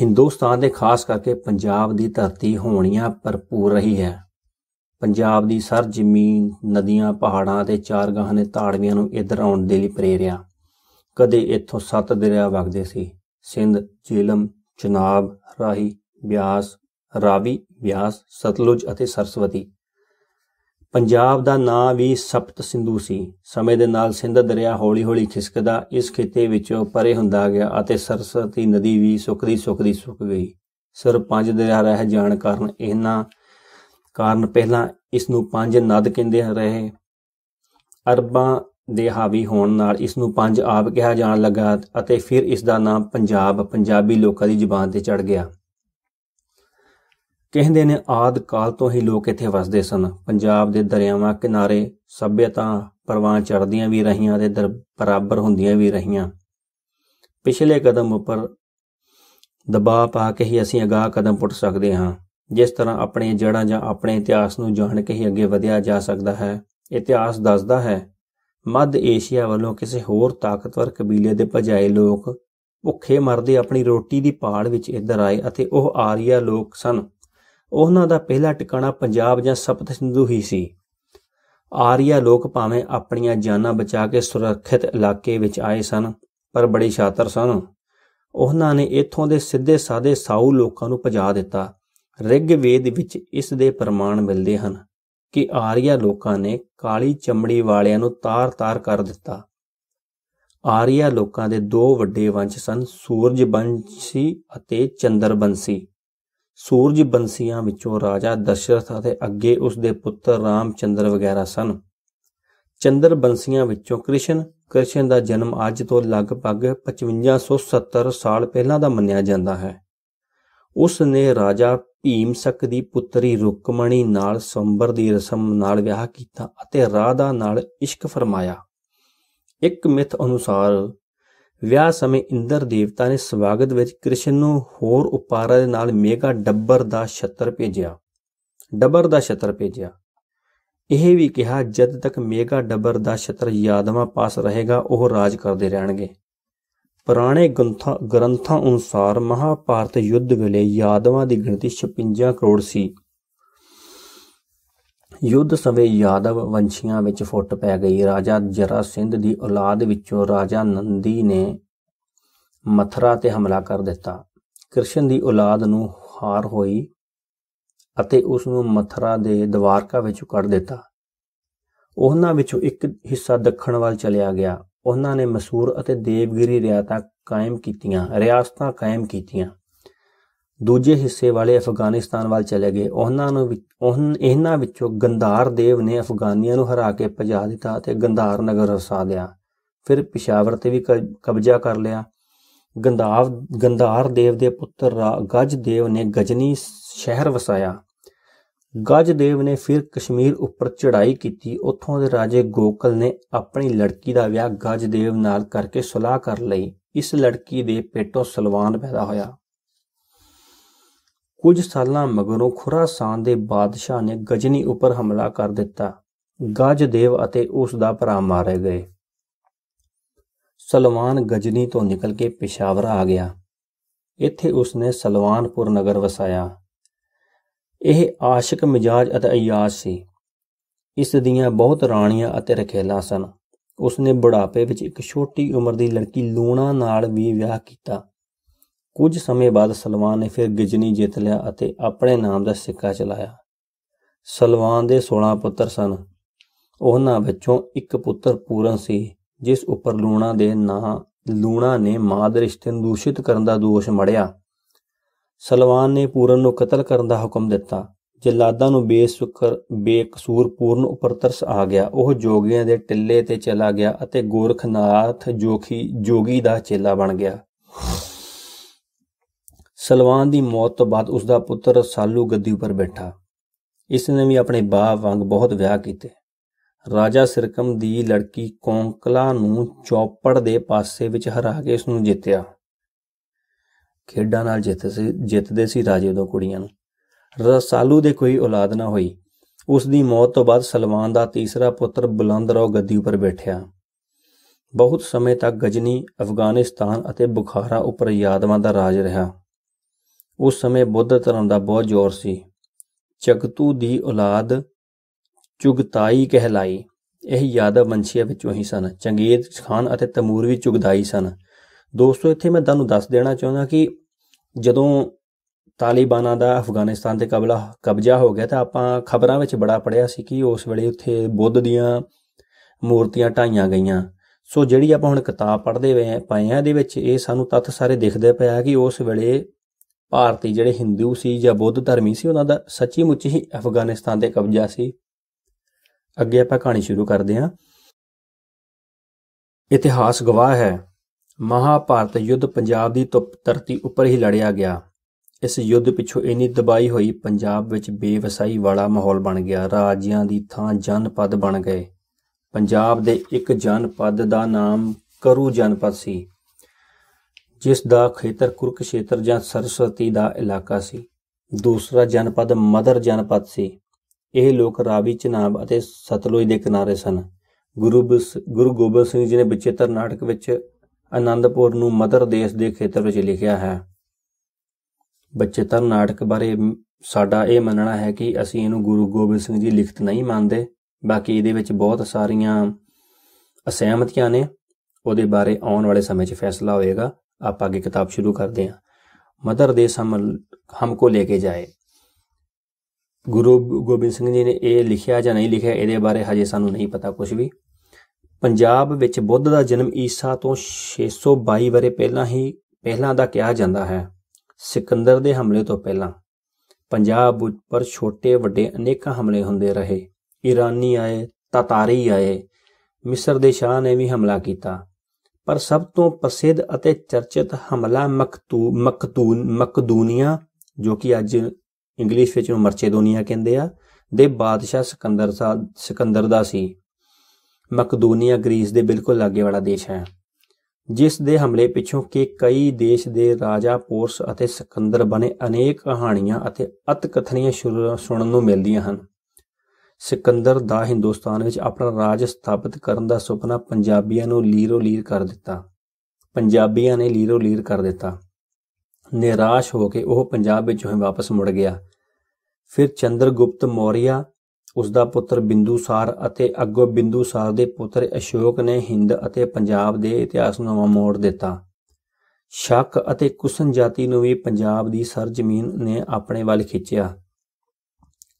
ਹਿੰਦੁਸਤਾਨ ਦੇ ਖਾਸ ਕਰਕੇ ਪੰਜਾਬ ਦੀ ਧਰਤੀ ਹੋਣੀਆਂ ਭਰਪੂਰ ਰਹੀ ਹੈ ਪੰਜਾਬ ਦੀ ਸਰ ਜ਼ਮੀਨ ਨਦੀਆਂ ਪਹਾੜਾਂ ਤੇ ਚਾਰਗਾਹ ਨੇ ਤਾੜਵੀਆਂ ਨੂੰ ਇੱਧਰ ਆਉਣ ਦੇ ਲਈ ਪ੍ਰੇਰਿਆ ਕਦੇ ਇੱਥੋਂ ਸੱਤ ਦਰਿਆ ਵਗਦੇ ਸੀ ਸਿੰਧ ਜੇਲਮ ਚਨਾਬ ਰਾਹੀ ਬਿਆਸ ਰਾਵੀ ਵਿਆਸ ਸਤਲੁਜ ਅਤੇ ਸਰਸਵਤੀ ਪੰਜਾਬ ਦਾ ਨਾਂ ਵੀ ਸਪਤ ਸਿੰਧੂ ਸੀ ਸਮੇਂ ਦੇ ਨਾਲ ਸਿੰਧ ਦਰਿਆ ਹੌਲੀ-ਹੌਲੀ ਖਿਸਕਦਾ ਇਸ ਖੇਤੇ ਵਿੱਚੋਂ ਪਰੇ ਹੁੰਦਾ ਗਿਆ ਅਤੇ ਸਰਸਵਤੀ ਨਦੀ ਵੀ ਸੁੱਕਦੀ ਸੁੱਕਦੀ ਸੁੱਕ ਗਈ ਸਿਰ ਪੰਜ ਦਰਿਆ ਰਹਿ ਜਾਣ ਕਾਰਨ ਇਹਨਾਂ ਕਾਰਨ ਪਹਿਲਾਂ ਇਸ ਨੂੰ ਪੰਜ ਨਦ ਕਹਿੰਦੇ ਰਹੇ ਅਰਬਾਂ ਦੇ ਹਾਵੀ ਹੋਣ ਨਾਲ ਇਸ ਨੂੰ ਪੰਜ ਆਬ ਕਿਹਾ ਜਾਣ ਲੱਗਾ ਅਤੇ ਫਿਰ ਇਸ ਦਾ ਨਾਮ ਪੰਜਾਬ ਪੰਜਾਬੀ ਲੋਕਾਂ ਦੀ ਜ਼ੁਬਾਨ ਤੇ ਚੜ ਗਿਆ ਕਹਿੰਦੇ ਨੇ ਆਦ ਕਾਲ ਤੋਂ ਹੀ ਲੋਕ ਇੱਥੇ ਵਸਦੇ ਸਨ ਪੰਜਾਬ ਦੇ ਦਰਿਆਵਾਂ ਕਿਨਾਰੇ ਸਭਿਅਤਾ ਪਰਵਾਹ ਚੜਦੀਆਂ ਵੀ ਰਹੀਆਂ ਤੇ ਬਰਾਬਰ ਹੁੰਦੀਆਂ ਵੀ ਰਹੀਆਂ ਪਿਛਲੇ ਕਦਮ ਉੱਪਰ ਦਬਾਅ ਪਾ ਕੇ ਹੀ ਅਸੀਂ ਅਗਾਹ ਕਦਮ ਪੁੱਟ ਸਕਦੇ ਹਾਂ ਜਿਸ ਤਰ੍ਹਾਂ ਆਪਣੀਆਂ ਜੜਾਂ ਜਾਂ ਆਪਣੇ ਇਤਿਹਾਸ ਨੂੰ ਜਾਣ ਕੇ ਹੀ ਅੱਗੇ ਵਧਿਆ ਜਾ ਸਕਦਾ ਹੈ ਇਤਿਹਾਸ ਦੱਸਦਾ ਹੈ ਮੱਧ ਏਸ਼ੀਆ ਵੱਲੋਂ ਕਿਸੇ ਹੋਰ ਤਾਕਤਵਰ ਕਬੀਲੇ ਦੇ ਭਜਾਏ ਲੋਕ ਭੁੱਖੇ ਮਰਦੇ ਆਪਣੀ ਰੋਟੀ ਦੀ ਪਾੜ ਵਿੱਚ ਇੱਧਰ ਆਏ ਅਤੇ ਉਹ ਆਰੀਆ ਲੋਕ ਸਨ ਉਹਨਾਂ ਦਾ ਪਹਿਲਾ ਟਿਕਾਣਾ ਪੰਜਾਬ ਜਾਂ ਸਪਤ ਸਿੰਧੂ ਹੀ ਸੀ ਆਰੀਆ ਲੋਕ ਭਾਵੇਂ ਆਪਣੀਆਂ ਜਾਨਾਂ ਬਚਾ ਕੇ ਸੁਰੱਖਿਅਤ ਇਲਾਕੇ ਵਿੱਚ ਆਏ ਸਨ ਪਰ ਬੜੇ ਸ਼ਾਤਰ ਸਨ ਉਹਨਾਂ ਨੇ ਇੱਥੋਂ ਦੇ ਸਿੱਧੇ ਸਾਦੇ ਸਾਊ ਲੋਕਾਂ ਨੂੰ ਭਜਾ ਦਿੱਤਾ ਰਿਗਵੇਦ ਵਿੱਚ ਇਸ ਦੇ ਪ੍ਰਮਾਣ ਮਿਲਦੇ ਹਨ ਕਿ ਆਰੀਆ ਲੋਕਾਂ ਨੇ ਕਾਲੀ ਚਮੜੀ ਵਾਲਿਆਂ ਨੂੰ ਤਾਰ-ਤਾਰ ਕਰ ਦਿੱਤਾ ਆਰੀਆ ਲੋਕਾਂ ਦੇ ਦੋ ਵੱਡੇ ਵੰਸ਼ ਸਨ ਸੂਰਜ ਵੰਸ਼ੀ ਅਤੇ ਚੰਦਰ ਵੰਸ਼ੀ ਸੂਰਜ ਬੰਸੀਆਂ ਵਿੱਚੋਂ ਰਾਜਾ ਦਸ਼ਰਥ ਅਤੇ ਅੱਗੇ ਉਸ ਦੇ ਪੁੱਤਰ ਰਾਮਚੰਦਰ ਵਗੈਰਾ ਸਨ ਚੰਦਰ ਬੰਸੀਆਂ ਵਿੱਚੋਂ ਕ੍ਰਿਸ਼ਨ ਕ੍ਰਿਸ਼ਨ ਦਾ ਜਨਮ ਅੱਜ ਤੋਂ ਲਗਭਗ 5570 ਸਾਲ ਪਹਿਲਾਂ ਦਾ ਮੰਨਿਆ ਜਾਂਦਾ ਹੈ ਉਸ ਨੇ ਰਾਜਾ ਭੀਮਸਕ ਦੀ ਪੁੱਤਰੀ ਰੁਕਮਣੀ ਨਾਲ ਸੰਬਰ ਦੀ ਰਸਮ ਨਾਲ ਵਿਆਹ ਕੀਤਾ ਅਤੇ ਰਾਧਾ ਨਾਲ ਇਸ਼ਕ ਫਰਮਾਇਆ ਇੱਕ ਮਿਥ ਅਨੁਸਾਰ ਵਿਆਹ ਸਮੇਂ ਇੰਦਰ ਦੇਵਤਾ ਨੇ ਸਵਾਗਤ ਵਿੱਚ ਕ੍ਰਿਸ਼ਨ ਨੂੰ ਹੋਰ ਉਪਾਰਾ ਦੇ ਨਾਲ ਮੇਗਾ ਡੱਬਰ ਦਾ ਛਤਰ ਭੇਜਿਆ ਡੱਬਰ ਦਾ ਛਤਰ ਭੇਜਿਆ ਇਹ ਵੀ ਕਿਹਾ ਜਦ ਤੱਕ ਮੇਗਾ ਡੱਬਰ ਦਾ ਛਤਰ ਯਾਦਵਾ ਪਾਸ ਰਹੇਗਾ ਉਹ ਰਾਜ ਕਰਦੇ ਰਹਿਣਗੇ ਪੁਰਾਣੇ ਗ੍ਰੰਥਾਂ ਅਨੁਸਾਰ ਮਹਾਭਾਰਤ ਯੁੱਧ ਵੇਲੇ ਯਾਦਵਾਂ ਦੀ ਗਿਣਤੀ 56 ਕਰੋੜ ਸੀ ਯੁੱਧ ਸਮੇਂ ਯਾਦਵ ਵੰਸ਼ੀਆਂ ਵਿੱਚ ਫੁੱਟ ਪੈ ਗਈ ਰਾਜਾ ਜਰਾ ਸਿੰਧ ਦੀ ਔਲਾਦ ਵਿੱਚੋਂ ਰਾਜਾ ਨੰਦੀ ਨੇ ਮਥਰਾ ਤੇ ਹਮਲਾ ਕਰ ਦਿੱਤਾ ਕ੍ਰਿਸ਼ਨ ਦੀ ਔਲਾਦ ਨੂੰ ਹਾਰ ਹੋਈ ਅਤੇ ਉਸ ਨੂੰ ਮਥਰਾ ਦੇ ਦਵਾਰਕਾ ਵਿੱਚੋਂ ਕੱਢ ਦਿੱਤਾ ਉਹਨਾਂ ਵਿੱਚੋਂ ਇੱਕ ਹਿੱਸਾ ਦੱਖਣ ਵੱਲ ਚਲਿਆ ਗਿਆ ਉਹਨਾਂ ਨੇ ਮਸੂਰ ਅਤੇ ਦੇਵਗਿਰੀ ਰਿਆਤਾ ਕਾਇਮ ਕੀਤੀਆਂ ਰਿਆਸਤਾਂ ਕਾਇਮ ਕੀਤੀਆਂ ਦੂਜੇ ਹਿੱਸੇ ਵਾਲੇ ਅਫਗਾਨਿਸਤਾਨ ਵੱਲ ਚਲੇ ਗਏ ਉਹਨਾਂ ਨੂੰ ਇਹਨਾਂ ਵਿੱਚੋਂ ਗੰਧਾਰ ਦੇਵ ਨੇ ਅਫਗਾਨੀਆਂ ਨੂੰ ਹਰਾ ਕੇ ਪਜਾ ਦਿੱਤਾ ਤੇ ਗੰਧਾਰ ਨਗਰ ਰਸਾ ਲਿਆ ਫਿਰ ਪਿਸ਼ਾਵਰ ਤੇ ਵੀ ਕਬਜ਼ਾ ਕਰ ਲਿਆ ਗੰਦਾਵ ਗੰਧਾਰ ਦੇਵ ਦੇ ਪੁੱਤਰ ਗਜ ਦੇਵ ਨੇ ਗਜਨੀ ਸ਼ਹਿਰ ਵਸਾਇਆ ਗਜ ਦੇਵ ਨੇ ਫਿਰ ਕਸ਼ਮੀਰ ਉੱਪਰ ਚੜ੍ਹਾਈ ਕੀਤੀ ਉੱਥੋਂ ਦੇ ਰਾਜੇ ਗੋਕਲ ਨੇ ਆਪਣੀ ਲੜਕੀ ਦਾ ਵਿਆਹ ਗਜ ਦੇਵ ਨਾਲ ਕਰਕੇ ਸੁਲਾਹ ਕਰ ਲਈ ਇਸ ਲੜਕੀ ਦੇ ਪੇਟੋਂ ਸਲਵਾਨ ਪੈਦਾ ਹੋਇਆ ਕੁਝ ਸਾਲਾਂ ਮਗਰੋਂ ਖੁਰਾਸਾਨ ਦੇ ਬਾਦਸ਼ਾਹ ਨੇ ਗਜਨੀ ਉੱਪਰ ਹਮਲਾ ਕਰ ਦਿੱਤਾ ਗਜਦੇਵ ਅਤੇ ਉਸ ਦਾ ਭਰਾ ਮਾਰੇ ਗਏ ਸਲਵਾਨ ਗਜਨੀ ਤੋਂ ਨਿਕਲ ਕੇ ਪਿਸ਼ਾਵਰ ਆ ਗਿਆ ਇੱਥੇ ਉਸ ਨੇ ਸਲਵਾਨਪੁਰ ਨਗਰ ਵਸਾਇਆ ਇਹ ਆਸ਼ਿਕ ਮਿਜਾਜ ਅਤੇ ਅਯਾਸ਼ ਸੀ ਇਸ ਦੀਆਂ ਬਹੁਤ ਰਾਣੀਆਂ ਅਤੇ ਰਖੇਲਾ ਸਨ ਉਸ ਨੇ ਬੁਢਾਪੇ ਵਿੱਚ ਇੱਕ ਛੋਟੀ ਉਮਰ ਦੀ ਲੜਕੀ ਲੂਣਾ ਨਾਲ ਵੀ ਵਿਆਹ ਕੀਤਾ ਕੁਝ ਸਮੇਂ ਬਾਅਦ ਸਲਵਾਨ ਨੇ ਫਿਰ ਗਿਜਨੀ ਜਿੱਤ ਲਿਆ ਅਤੇ ਆਪਣੇ ਨਾਮ ਦਾ ਸਿੱਕਾ ਚਲਾਇਆ ਸਲਵਾਨ ਦੇ 16 ਪੁੱਤਰ ਸਨ ਉਹਨਾਂ ਵਿੱਚੋਂ ਇੱਕ ਪੁੱਤਰ ਪੂਰਨ ਸੀ ਜਿਸ ਉੱਪਰ ਲੂਣਾ ਦੇ ਨਾਂ ਲੂਣਾ ਨੇ ਮਾਦ ਰਿਸ਼ਤੇ ਨੂੰ ਦੂਸ਼ਿਤ ਕਰਨ ਦਾ ਦੋਸ਼ ਮੜਿਆ ਸਲਵਾਨ ਨੇ ਪੂਰਨ ਨੂੰ ਕਤਲ ਕਰਨ ਦਾ ਹੁਕਮ ਦਿੱਤਾ ਜਲਾਦਾਂ ਨੂੰ ਬੇਸੁਕਰ ਬੇਕਸੂਰ ਪੂਰਨ ਉੱਪਰ ਤਰਸ ਆ ਗਿਆ ਉਹ ਜੋਗੀਆਂ ਦੇ ਟਿੱਲੇ ਤੇ ਚਲਾ ਗਿਆ ਅਤੇ ਗੋਰਖਨਾਥ ਜੋਖੀ ਜੋਗੀ ਦਾ ਚੇਲਾ ਬਣ ਗਿਆ ਸਲਵਾਨ ਦੀ ਮੌਤ ਤੋਂ ਬਾਅਦ ਉਸ ਦਾ ਪੁੱਤਰ ਸਾਲੂ ਗੱਦੀ ਉੱਪਰ ਬੈਠਾ ਇਸ ਨੇ ਵੀ ਆਪਣੇ ਬਾਪ ਵਾਂਗ ਬਹੁਤ ਵਿਆਹ ਕੀਤੇ ਰਾਜਾ ਸਿਰਕਮ ਦੀ ਲੜਕੀ ਕੌਂਕਲਾ ਨੂੰ ਚੌਪੜ ਦੇ ਪਾਸੇ ਵਿੱਚ ਹਰਾ ਕੇ ਉਸ ਨੂੰ ਜਿੱਤਿਆ ਖੇਡਾਂ ਨਾਲ ਜਿੱਤ ਸੀ ਜਿੱਤਦੇ ਸੀ ਰਾਜੇ ਉਦੋਂ ਕੁੜੀਆਂ ਨੂੰ ਰਸਾਲੂ ਦੇ ਕੋਈ ਔਲਾਦ ਨਾ ਹੋਈ ਉਸ ਦੀ ਮੌਤ ਤੋਂ ਬਾਅਦ ਸਲਵਾਨ ਦਾ ਤੀਸਰਾ ਪੁੱਤਰ ਬੁਲੰਦ ਰੋ ਗੱਦੀ ਉੱਪਰ ਬੈਠਿਆ ਬਹੁਤ ਸਮੇਂ ਤੱਕ ਗਜਨੀ ਅਫਗਾਨਿਸਤਾਨ ਅਤੇ ਬੁਖਾਰਾ ਉੱਪਰ ਯਾਦਵਾਂ ਦਾ ਰਾਜ ਰਿਹਾ ਉਸ ਸਮੇਂ ਬੁੱਧ ਧਰਮ ਦਾ ਬਹੁਤ ਜ਼ੋਰ ਸੀ ਚਗਤੂ ਦੀ ਔਲਾਦ ਚੁਗਤਾਈ ਕਹਿਲਾਈ ਇਹ ਯਾਦਵ ਵੰਸ਼ੀਆ ਵਿੱਚੋਂ ਹੀ ਸਨ ਚੰਗੇਦ ਖਾਨ ਅਤੇ ਤਮੂਰ ਵੀ ਚੁਗਦਾਈ ਸਨ ਦੋਸਤੋ ਇੱਥੇ ਮੈਂ ਤੁਹਾਨੂੰ ਦੱਸ ਦੇਣਾ ਚਾਹੁੰਦਾ ਕਿ ਜਦੋਂ ਤਾਲੀਬਾਨਾਂ ਦਾ ਅਫਗਾਨਿਸਤਾਨ ਤੇ ਕਬਲਾ ਕਬਜ਼ਾ ਹੋ ਗਿਆ ਤਾਂ ਆਪਾਂ ਖਬਰਾਂ ਵਿੱਚ ਬੜਾ ਪੜਿਆ ਸੀ ਕਿ ਉਸ ਵੇਲੇ ਉੱਥੇ ਬੁੱਧ ਦੀਆਂ ਮੂਰਤੀਆਂ ਢਾਈਆਂ ਗਈਆਂ ਸੋ ਜਿਹੜੀ ਆਪਾਂ ਹੁਣ ਕਿਤਾਬ ਪੜ੍ਹਦੇ ਪਏ ਆ ਦੇ ਵਿੱਚ ਇਹ ਸਾਨੂੰ ਤੱਥ ਸਾਰੇ ਦਿਖਦੇ ਪਿਆ ਕਿ ਉਸ ਵੇਲੇ ਭਾਰਤੀ ਜਿਹੜੇ ਹਿੰਦੂ ਸੀ ਜਾਂ ਬੁੱਧ ਧਰਮੀ ਸੀ ਉਹਨਾਂ ਦਾ ਸੱਚੀ ਮੁੱਚੀ ਹੀ ਅਫਗਾਨਿਸਤਾਨ ਤੇ ਕਬਜ਼ਾ ਸੀ ਅੱਗੇ ਆਪਾਂ ਕਹਾਣੀ ਸ਼ੁਰੂ ਕਰਦੇ ਹਾਂ ਇਤਿਹਾਸ ਗਵਾਹ ਹੈ ਮਹਾਭਾਰਤ ਯੁੱਧ ਪੰਜਾਬ ਦੀ ਧਰਤੀ ਉੱਪਰ ਹੀ ਲੜਿਆ ਗਿਆ ਇਸ ਯੁੱਧ ਪਿੱਛੋਂ ਇੰਨੀ ਦਬਾਈ ਹੋਈ ਪੰਜਾਬ ਵਿੱਚ ਬੇਵਸਾਈ ਵਾਲਾ ਮਾਹੌਲ ਬਣ ਗਿਆ ਰਾਜਿਆਂ ਦੀ ਥਾਂ ਜਨਪਦ ਬਣ ਗਏ ਪੰਜਾਬ ਦੇ ਇੱਕ ਜਨਪਦ ਦਾ ਨਾਮ ਕਰੂ ਜਨਪਦ ਸੀ ਜਿਸ ਦਾ ਖੇਤਰ ਕੁਰਕਸ਼ੇਤਰ ਜਾਂ ਸਰਸਵਤੀ ਦਾ ਇਲਾਕਾ ਸੀ ਦੂਸਰਾ ਜਨਪਦ ਮਦਰ ਜਨਪਦ ਸੀ ਇਹ ਲੋਕ ਰਾਵੀ ਚਨਾਬ ਅਤੇ ਸਤਲੁਜ ਦੇ ਕਿਨਾਰੇ ਸਨ ਗੁਰੂ ਗੁਰੂ ਗੋਬਿੰਦ ਸਿੰਘ ਜੀ ਨੇ ਬਚੇਤਰ ਨਾਟਕ ਵਿੱਚ ਆਨੰਦਪੁਰ ਨੂੰ ਮਦਰ ਦੇਸ਼ ਦੇ ਖੇਤਰ ਵਿੱਚ ਲਿਖਿਆ ਹੈ ਬਚੇਤਰ ਨਾਟਕ ਬਾਰੇ ਸਾਡਾ ਇਹ ਮੰਨਣਾ ਹੈ ਕਿ ਅਸੀਂ ਇਹਨੂੰ ਗੁਰੂ ਗੋਬਿੰਦ ਸਿੰਘ ਜੀ ਲਿਖਤ ਨਹੀਂ ਮੰਨਦੇ ਬਾਕੀ ਇਹਦੇ ਵਿੱਚ ਬਹੁਤ ਸਾਰੀਆਂ ਅਸਹਿਮਤੀਆਂ ਨੇ ਉਹਦੇ ਬਾਰੇ ਆਉਣ ਵਾਲੇ ਸਮੇਂ 'ਚ ਫੈਸਲਾ ਹੋਏਗਾ ਕਿਤਾਬ ਸ਼ੁਰੂ ਕਰਦੇ ਹਾਂ ਮਦਰ ਦੇ ਸਮ ਹਮ ਕੋ हमको ਕੇ ਜਾਏ ਗੁਰੂ ਗੋਬਿੰਦ ਸਿੰਘ ਜੀ ਨੇ ਇਹ ਲਿਖਿਆ ਜਾਂ ਨਹੀਂ ਲਿਖਿਆ ਇਹਦੇ ਬਾਰੇ ਹਜੇ ਸਾਨੂੰ ਨਹੀਂ ਪਤਾ ਕੁਝ ਵੀ ਪੰਜਾਬ ਵਿੱਚ ਬੁੱਧ ਦਾ ਜਨਮ ਈਸਾ ਤੋਂ 622 ਬਰੇ ਪਹਿਲਾਂ ਹੀ ਪਹਿਲਾਂ ਦਾ ਕਿਹਾ ਜਾਂਦਾ ਹੈ ਸਿਕੰਦਰ ਦੇ ਹਮਲੇ ਤੋਂ ਪਹਿਲਾਂ ਪੰਜਾਬ ਉੱਪਰ ਛੋਟੇ ਵੱਡੇ ਅਨੇਕਾਂ ਹਮਲੇ ਹੁੰਦੇ ਰਹੇ ਇਰਾਨੀ ਆਏ ਤਾਤਾਰੀ ਆਏ ਮਿਸਰ ਦੇ ਸ਼ਾਹ ਨੇ ਵੀ ਹਮਲਾ ਕੀਤਾ ਪਰ ਸਭ ਤੋਂ ਪ੍ਰਸਿੱਧ ਅਤੇ ਚਰਚਿਤ ਹਮਲਾ ਮਕਤੂ ਮਕਤੂਨ ਮਕਦੂਨੀਆ ਜੋ ਕਿ ਅੱਜ ਇੰਗਲਿਸ਼ ਵਿੱਚ ਨੂੰ ਮਰਚੇਦੋਨੀਆ ਕਹਿੰਦੇ ਆ ਦੇ ਬਾਦਸ਼ਾਹ ਸਿਕੰਦਰ ਸਾਹਿਬ ਸਿਕੰਦਰ ਦਾ ਸੀ ਮਕਦੂਨੀਆ ਗ੍ਰੀਸ ਦੇ ਬਿਲਕੁਲ ਲਾਗੇ ਵਾਲਾ ਦੇਸ਼ ਹੈ ਜਿਸ ਦੇ ਹਮਲੇ ਪਿੱਛੋਂ ਕਿ ਕਈ ਦੇਸ਼ ਦੇ ਰਾਜਾ ਪੋਰਸ ਅਤੇ ਸਿਕੰਦਰ ਬਣੇ ਅਨੇਕ ਕਹਾਣੀਆਂ ਅਤੇ ਅਤਕਥਨੀਆਂ ਸੁਣਨ ਨੂੰ ਮਿਲਦੀਆਂ ਹਨ ਸਿਕੰਦਰ ਦਾ ਹਿੰਦੁਸਤਾਨ ਵਿੱਚ ਆਪਣਾ ਰਾਜ ਸਥਾਪਿਤ ਕਰਨ ਦਾ ਸੁਪਨਾ ਪੰਜਾਬੀਆਂ ਨੂੰ ਲੀਰੋ-ਲੀਰ ਕਰ ਦਿੱਤਾ ਪੰਜਾਬੀਆਂ ਨੇ ਲੀਰੋ-ਲੀਰ ਕਰ ਦਿੱਤਾ ਨਿਰਾਸ਼ ਹੋ ਕੇ ਉਹ ਪੰਜਾਬ ਵਿੱਚੋਂ ਹੀ ਵਾਪਸ ਮੁੜ ਗਿਆ ਫਿਰ ਚੰਦਰਗੁਪਤ ਮੌਰੀਆ ਉਸ ਦਾ ਪੁੱਤਰ ਬਿੰਦੂਸਾਰ ਅਤੇ ਅੱਗੋਂ ਬਿੰਦੂਸਾਰ ਦੇ ਪੁੱਤਰ ਅਸ਼ੋਕ ਨੇ ਹਿੰਦ ਅਤੇ ਪੰਜਾਬ ਦੇ ਇਤਿਹਾਸ ਨੂੰ ਨਵਾਂ ਮੋੜ ਦਿੱਤਾ ਸ਼ੱਕ ਅਤੇ ਕੁਸਨ ਜਾਤੀ ਨੂੰ ਵੀ ਪੰਜਾਬ ਦੀ ਸਰਜ਼ਮੀਨ ਨੇ ਆਪਣੇ ਵੱਲ ਖਿੱਚਿਆ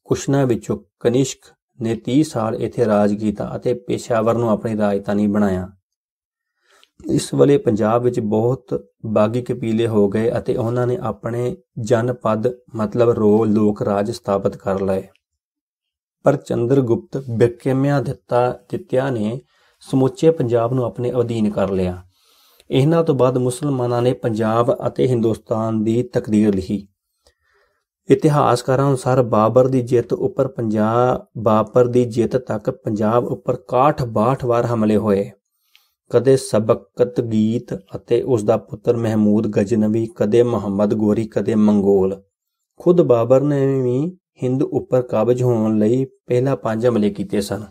ਕੁਸ਼ਨਾ ਵਿੱਚੋਂ ਕਨਿਸ਼ਕ ਨੇ 30 ਸਾਲ ਇੱਥੇ ਰਾਜ ਕੀਤਾ ਅਤੇ ਪੇਸ਼ਾਵਰ ਨੂੰ ਆਪਣੀ ਰਾਜਧਾਨੀ ਬਣਾਇਆ ਇਸ ਵੇਲੇ ਪੰਜਾਬ ਵਿੱਚ ਬਹੁਤ ਬਾਗੀ ਕਪੀਲੇ ਹੋ ਗਏ ਅਤੇ ਉਹਨਾਂ ਨੇ ਆਪਣੇ ਜਨਪਦ ਮਤਲਬ ਰੋ ਲੋਕ ਰਾਜ ਸਥਾਪਿਤ ਕਰ ਲਏ ਪਰ ਚੰਦਰਗੁਪਤ ਬਿਕਮਿਆ ਦਿੱਤਾ ਦਿੱਤਿਆ ਨੇ ਸਮੁੱਚੇ ਪੰਜਾਬ ਨੂੰ ਆਪਣੇ ਅਧੀਨ ਕਰ ਲਿਆ ਇਹਨਾਂ ਤੋਂ ਬਾਅਦ ਮੁਸਲਮਾਨਾਂ ਨੇ ਪੰਜਾਬ ਅਤੇ ਹਿੰਦੁਸਤਾਨ ਦੀ ਤਕਦੀਰ ਲਿਖੀ ਇਤਿਹਾਸਕਾਰਾਂ ਅਨੁਸਾਰ ਬਾਬਰ ਦੀ ਜਿੱਤ ਉੱਪਰ ਪੰਜਾਬ ਬਾਬਰ ਦੀ ਜਿੱਤ ਤੱਕ ਪੰਜਾਬ ਉੱਪਰ 61-62 ਵਾਰ ਹਮਲੇ ਹੋਏ ਕਦੇ ਸਬਕਤ ਗੀਤ ਅਤੇ ਉਸ ਦਾ ਪੁੱਤਰ ਮਹਿਮੂਦ ਗਜਨਵੀ ਕਦੇ ਮੁਹੰਮਦ ਗੋਰੀ ਕਦੇ ਮੰਗੋਲ ਖੁਦ ਬਾਬਰ ਨੇ ਵੀ ਹਿੰਦ ਉੱਪਰ ਕਾਬਜ ਹੋਣ ਲਈ ਪਹਿਲਾ ਪੰਜ ਹਮਲੇ ਕੀਤੇ ਸਨ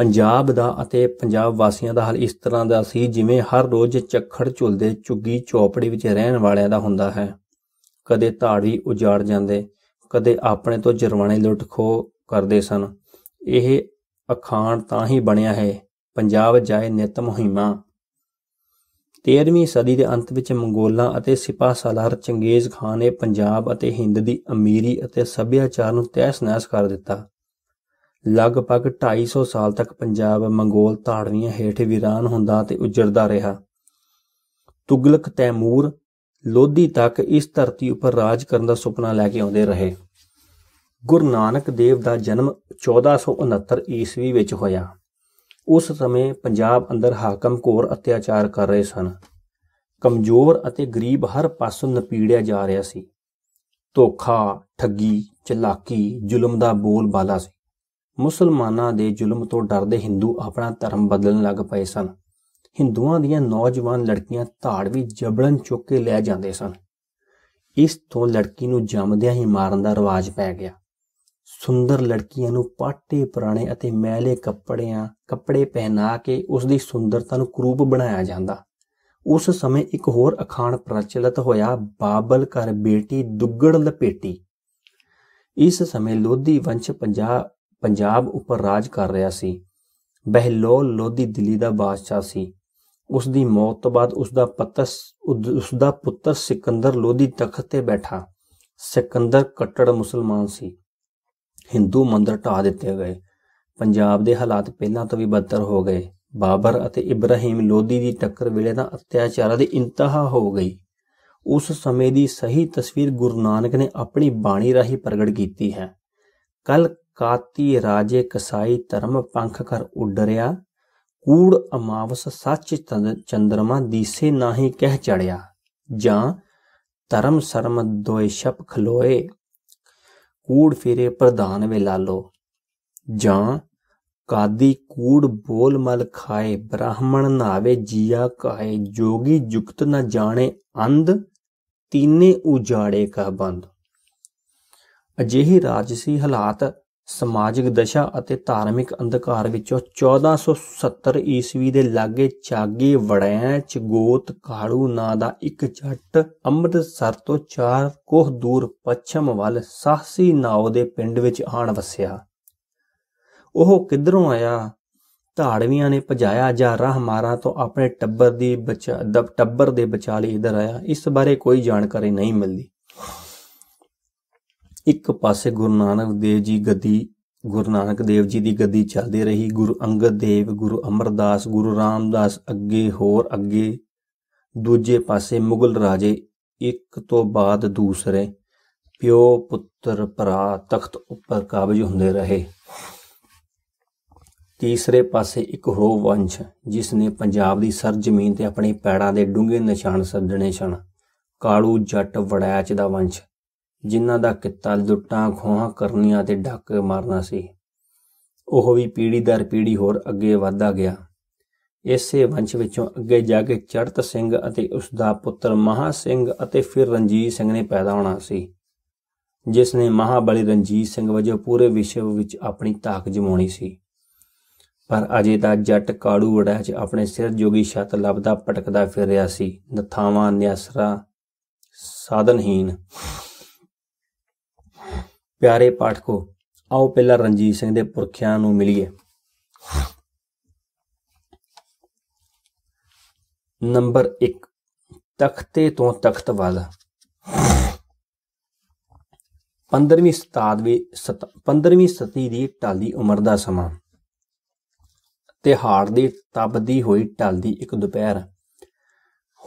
ਪੰਜਾਬ ਦਾ ਅਤੇ ਪੰਜਾਬ ਵਾਸੀਆਂ ਦਾ ਹਾਲ ਇਸ ਤਰ੍ਹਾਂ ਦਾ ਸੀ ਜਿਵੇਂ ਹਰ ਰੋਜ਼ ਚੱਖੜ ਝੁਲਦੇ ਝੁੱਗੀ ਚੌਪੜੀ ਵਿੱਚ ਰਹਿਣ ਵਾਲਿਆਂ ਦਾ ਹੁੰਦਾ ਹੈ ਕਦੇ ਧਾੜੀ ਉਜਾੜ ਜਾਂਦੇ ਕਦੇ ਆਪਣੇ ਤੋਂ ਜਰਵਾਣੇ ਲੁੱਟ ਖੋ ਕਰਦੇ ਸਨ ਇਹ ਅਖਾਣ ਤਾਂ ਹੀ ਬਣਿਆ ਹੈ ਪੰਜਾਬ ਜਾਏ ਨਿਤ ਮਹੀਮਾ 13ਵੀਂ ਸਦੀ ਦੇ ਅੰਤ ਵਿੱਚ ਮੰਗੋਲਾਂ ਅਤੇ ਸਿਪਾਹ ਸਾਲਾਰ ਚੰਗੇਜ਼ ਖਾਨ ਨੇ ਪੰਜਾਬ ਅਤੇ ਹਿੰਦ ਦੀ ਅਮੀਰੀ ਅਤੇ ਸੱਭਿਆਚਾਰ ਨੂੰ ਤਹਿਸ-ਨਹਿਸ ਕਰ ਦਿੱਤਾ ਲਗਭਗ 250 ਸਾਲ ਤੱਕ ਪੰਜਾਬ ਮੰਗੋਲ ਧਾੜਵੀਆਂ ਹੇਠ ਵੀਰਾਨ ਹੁੰਦਾ ਤੇ ਉਜੜਦਾ ਰਿਹਾ ਤੁਗਲਕ ਤੈਮੂਰ ਲੋਧੀ ਤੱਕ ਇਸ ਧਰਤੀ ਉੱਪਰ ਰਾਜ ਕਰਨ ਦਾ ਸੁਪਨਾ ਲੈ ਕੇ ਆਉਂਦੇ ਰਹੇ ਗੁਰੂ ਨਾਨਕ ਦੇਵ ਦਾ ਜਨਮ 1469 ਈਸਵੀ ਵਿੱਚ ਹੋਇਆ ਉਸ ਸਮੇਂ ਪੰਜਾਬ ਅੰਦਰ ਹਾਕਮ ਕੋਰ ਅਤਿਆਚਾਰ ਕਰ ਰਹੇ ਸਨ ਕਮਜ਼ੋਰ ਅਤੇ ਗਰੀਬ ਹਰ ਪਾਸੋਂ ਨਪੀੜਿਆ ਜਾ ਰਿਹਾ ਸੀ ਧੋਖਾ ਠੱਗੀ ਚਲਾਕੀ ਜ਼ੁਲਮ ਦਾ ਬੋਲ ਬਾਲਾ ਸੀ ਮੁਸਲਮਾਨਾਂ ਦੇ ਜ਼ੁਲਮ ਤੋਂ ਡਰਦੇ ਹਿੰਦੂ ਆਪਣਾ ਧਰਮ ਬਦਲਣ ਲੱਗ ਪਏ ਸਨ ਹਿੰਦੂਆਂ ਦੀਆਂ ਨੌਜਵਾਨ ਲੜਕੀਆਂ ਧਾੜਵੀ ਜਬੜਨ ਚੁੱਕ ਕੇ ਲੈ ਜਾਂਦੇ ਸਨ ਇਸ ਤੋਂ ਲੜਕੀ ਨੂੰ ਜੰਮਦਿਆਂ ਹੀ ਮਾਰਨ ਦਾ ਰਿਵਾਜ ਪੈ ਗਿਆ ਸੁੰਦਰ ਲੜਕੀਆਂ ਨੂੰ ਪਾਟੇ ਪੁਰਾਣੇ ਅਤੇ ਮੈਲੇ ਕੱਪੜਿਆਂ ਕੱਪੜੇ ਪਹਿਨਾ ਕੇ ਉਸ ਦੀ ਸੁੰਦਰਤਾ ਨੂੰ ਕਰੂਪ ਬਣਾਇਆ ਜਾਂਦਾ ਉਸ ਸਮੇਂ ਇੱਕ ਹੋਰ ਅਖਾਣ ਪ੍ਰਚਲਿਤ ਹੋਇਆ ਬਾਬਲ ਕਰ ਬੇਟੀ ਦੁੱਗੜ ਲਪੇਟੀ ਇਸ ਸਮੇਂ ਲੋਧੀ ਵੰਸ਼ ਪੰਜਾਬ ਉੱਪਰ ਰਾਜ ਕਰ ਰਿਹਾ ਸੀ ਬਹਿਲੋਲ ਲੋਧੀ ਦਿੱਲੀ ਦਾ ਬਾਦਸ਼ਾਹ ਸੀ ਉਸ ਦੀ ਮੌਤ ਤੋਂ ਬਾਅਦ ਉਸ ਦਾ ਪਤਸ ਉਸ ਦਾ ਪੁੱਤਰ ਸਿਕੰਦਰ ਲੋਧੀ ਤਖਤ ਤੇ ਬੈਠਾ ਸਿਕੰਦਰ ਕੱਟੜ ਮੁਸਲਮਾਨ ਸੀ ਹਿੰਦੂ ਮੰਦਰ ਢਾ ਦਿੱਤੇ ਗਏ ਪੰਜਾਬ ਦੇ ਹਾਲਾਤ ਪਹਿਲਾਂ ਤੋਂ ਵੀ ਬਦਤਰ ਹੋ ਗਏ ਬਾਬਰ ਅਤੇ ਇਬਰਾਹੀਮ ਲੋਧੀ ਦੀ ਟੱਕਰ ਵੇਲੇ ਦਾ ਅਤਿਆਚਾਰਾਂ ਦੀ ਇੰਤਹਾ ਹੋ ਗਈ ਉਸ ਸਮੇਂ ਦੀ ਸਹੀ ਤਸਵੀਰ ਗੁਰੂ ਨਾਨਕ ਨੇ ਆਪਣੀ ਬਾਣੀ ਰਾਹੀਂ ਪ੍ਰਗਟ ਕੀਤੀ ਹੈ ਕਲ ਕਾਤੀ ਰਾਜੇ ਕਸਾਈ ਧਰਮ ਪੰਖ ਕਰ ਉੱਡਰਿਆ ਕੂੜ ਅਮਾਵਸ ਸੱਚ ਚੰਦਰਮਾ ਦੀਸੇ ਨਾਹੀ ਕਹਿ ਚੜਿਆ ਜਾਂ ਧਰਮ ਸਰਮ ਦੋਇ ਸ਼ਪ ਖਲੋਏ ਕੂੜ ਫਿਰੇ ਪ੍ਰਧਾਨ ਵੇ ਲਾਲੋ ਜਾਂ ਕਾਦੀ ਕੂੜ ਬੋਲ ਮਲ ਖਾਏ ਬ੍ਰਾਹਮਣ ਨਾਵੇ ਜੀਆ ਕਾਏ ਜੋਗੀ ਜੁਗਤ ਨਾ ਜਾਣੇ ਅੰਧ ਤੀਨੇ ਉਜਾੜੇ ਕਾ ਬੰਦ ਅਜਿਹੀ ਰਾਜਸੀ ਹਾਲਾਤ ਸਮਾਜਿਕ ਦਸ਼ਾ ਅਤੇ ਧਾਰਮਿਕ ਅੰਧਕਾਰ ਵਿੱਚੋਂ 1470 ਈਸਵੀ ਦੇ ਲਾਗੇ ਚਾਗੀ ਚ ਚਗੋਤ ਕਾਲੂ ਨਾਂ ਦਾ ਇੱਕ ਜੱਟ ਅੰਮ੍ਰਿਤਸਰ ਤੋਂ 4 ਕੋਹ ਦੂਰ ਪੱਛਮ ਵੱਲ ਸਾਹਸੀ ਨਾਉ ਦੇ ਪਿੰਡ ਵਿੱਚ ਆਣ ਵਸਿਆ ਉਹ ਕਿੱਧਰੋਂ ਆਇਆ ਧਾੜਵੀਆਂ ਨੇ ਭਜਾਇਆ ਜਾਂ ਮਾਰਾ ਤੋਂ ਆਪਣੇ ਟੱਬਰ ਦੀ ਬਚਾ ਟੱਬਰ ਦੇ ਬਚਾ ਲਈ ਇੱਧਰ ਆਇਆ ਇਸ ਬਾਰੇ ਕੋਈ ਜਾਣਕਾਰੀ ਨਹੀਂ ਮਿਲਦੀ ਇੱਕ ਪਾਸੇ ਗੁਰੂ ਨਾਨਕ ਦੇਵ ਜੀ ਗੱਦੀ ਗੁਰੂ ਨਾਨਕ ਦੇਵ ਜੀ ਦੀ ਗੱਦੀ ਚੱਲਦੀ ਰਹੀ ਗੁਰੂ ਅੰਗਦ ਦੇਵ ਗੁਰੂ ਅਮਰਦਾਸ ਗੁਰੂ ਰਾਮਦਾਸ ਅੱਗੇ ਹੋਰ ਅੱਗੇ ਦੂਜੇ ਪਾਸੇ ਮੁਗਲ ਰਾਜੇ ਇੱਕ ਤੋਂ ਬਾਅਦ ਦੂਸਰੇ ਪਿਓ ਪੁੱਤਰ ਭਰਾ ਤਖਤ ਉੱਪਰ ਕਾਬਜ ਹੁੰਦੇ ਰਹੇ ਤੀਸਰੇ ਪਾਸੇ ਇੱਕ ਹੋ ਵੰਸ਼ ਜਿਸ ਨੇ ਪੰਜਾਬ ਦੀ ਸਰ ਜ਼ਮੀਨ ਤੇ ਆਪਣੇ ਪੈੜਾਂ ਦੇ ਡੂੰਘੇ ਨਿਸ਼ਾਨ ਸੱਜਣੇ ਸਨ ਕਾਲੂ ਜੱਟ ਵੜੈਚ ਦਾ ਵੰਸ਼ ਜਿਨ੍ਹਾਂ ਦਾ ਕਿੱਤਾ ਲੁੱਟਾਂ ਖੋਹਾਂ ਕਰਨੀਆਂ ਤੇ ਡਾਕੇ ਮਾਰਨਾ ਸੀ ਉਹ ਵੀ ਪੀੜੀ ਦਰ ਪੀੜੀ ਹੋਰ ਅੱਗੇ ਵਧਦਾ ਗਿਆ ਇਸੇ ਵੰਸ਼ ਵਿੱਚੋਂ ਅੱਗੇ ਜਾ ਕੇ ਚੜਤ ਸਿੰਘ ਅਤੇ ਉਸ ਦਾ ਪੁੱਤਰ ਮਹਾ ਸਿੰਘ ਅਤੇ ਫਿਰ ਰਣਜੀਤ ਸਿੰਘ ਨੇ ਪੈਦਾ ਹੋਣਾ ਸੀ ਜਿਸ ਨੇ ਮਹਾਬਲੀ ਰਣਜੀਤ ਸਿੰਘ ਵਜੋਂ ਪੂਰੇ ਵਿਸ਼ਵ ਵਿੱਚ ਆਪਣੀ ਤਾਕ ਜਮਾਉਣੀ ਸੀ ਪਰ ਅਜੇ ਤਾਂ ਜੱਟ ਕਾੜੂ ਵੜਾ 'ਚ ਆਪਣੇ ਸਿਰ ਜੋਗੀ ਛੱਤ ਲੱਭਦਾ ਪਟਕਦਾ ਫਿਰ ਰਿਹਾ ਸੀ ਨਥਾਵਾਂ ਨਿਆਸਰਾ ਸਾਧਨਹੀਨ ਪਿਆਰੇ ਪਾਠਕੋ ਆਓ ਪਹਿਲਾਂ ਰਣਜੀਤ ਸਿੰਘ ਦੇ ਪੁਰਖਿਆਂ ਨੂੰ ਮਿਲੀਏ ਨੰਬਰ 1 ਤਖਤੇ ਤੋਂ ਤਖਤ ਵੱਲ 15ਵੀਂ ਸਤਾਦਵੀ 15ਵੀਂ ਸਤੀ ਦੀ ਟਾਲੀ ਉਮਰ ਦਾ ਸਮਾਂ ਤਿਹਾੜ ਦੀ ਤਬਦੀ ਹੋਈ ਟਾਲੀ ਇੱਕ ਦੁਪਹਿਰ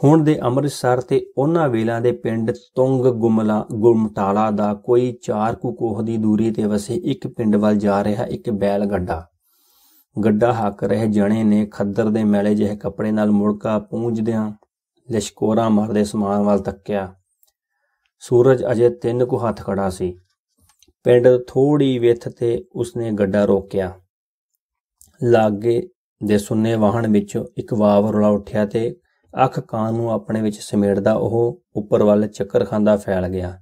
ਹੁਣ ਦੇ ਅੰਮ੍ਰਿਤਸਰ ਤੇ ਉਹਨਾਂ ਵੇਲਾਂ ਦੇ ਪਿੰਡ ਤੁੰਗ ਗੁਮਲਾ ਗੁਮਟਾਲਾ ਦਾ ਕੋਈ 4 ਕੁ ਕੋਹ ਦੀ ਦੂਰੀ ਤੇ ਵਸੇ ਇੱਕ ਪਿੰਡ ਵੱਲ ਜਾ ਰਿਹਾ ਇੱਕ ਬੈਲ ਗੱਡਾ ਗੱਡਾ ਹੱਕ ਰਹੇ ਜਣੇ ਨੇ ਖੱਦਰ ਦੇ ਮੈਲੇ ਜਿਹੇ ਕੱਪੜੇ ਨਾਲ ਮੁੜਕਾ ਪੂੰਝਦਿਆਂ ਲਿਸ਼ਕੋਰਾ ਮਾਰਦੇ ਸਮਾਨ ਵੱਲ ਤੱਕਿਆ ਸੂਰਜ ਅਜੇ ਤਿੰਨ ਕੁ ਹੱਥ ਖੜਾ ਸੀ ਪਿੰਡ ਥੋੜੀ ਵਿੱਥ ਤੇ ਉਸਨੇ ਗੱਡਾ ਰੋਕਿਆ ਲਾਗੇ ਦੇ ਸੁੰਨੇ ਵਾਹਣ ਵਿੱਚੋਂ ਇੱਕ ਵਾਵ ਰੁਲਾ ਉੱਠਿਆ ਤੇ ਅੱਖ ਕਾਂ ਨੂੰ ਆਪਣੇ ਵਿੱਚ ਸਮੇੜਦਾ ਉਹ ਉੱਪਰ ਵੱਲ ਚੱਕਰ ਖਾਂਦਾ ਫੈਲ ਗਿਆ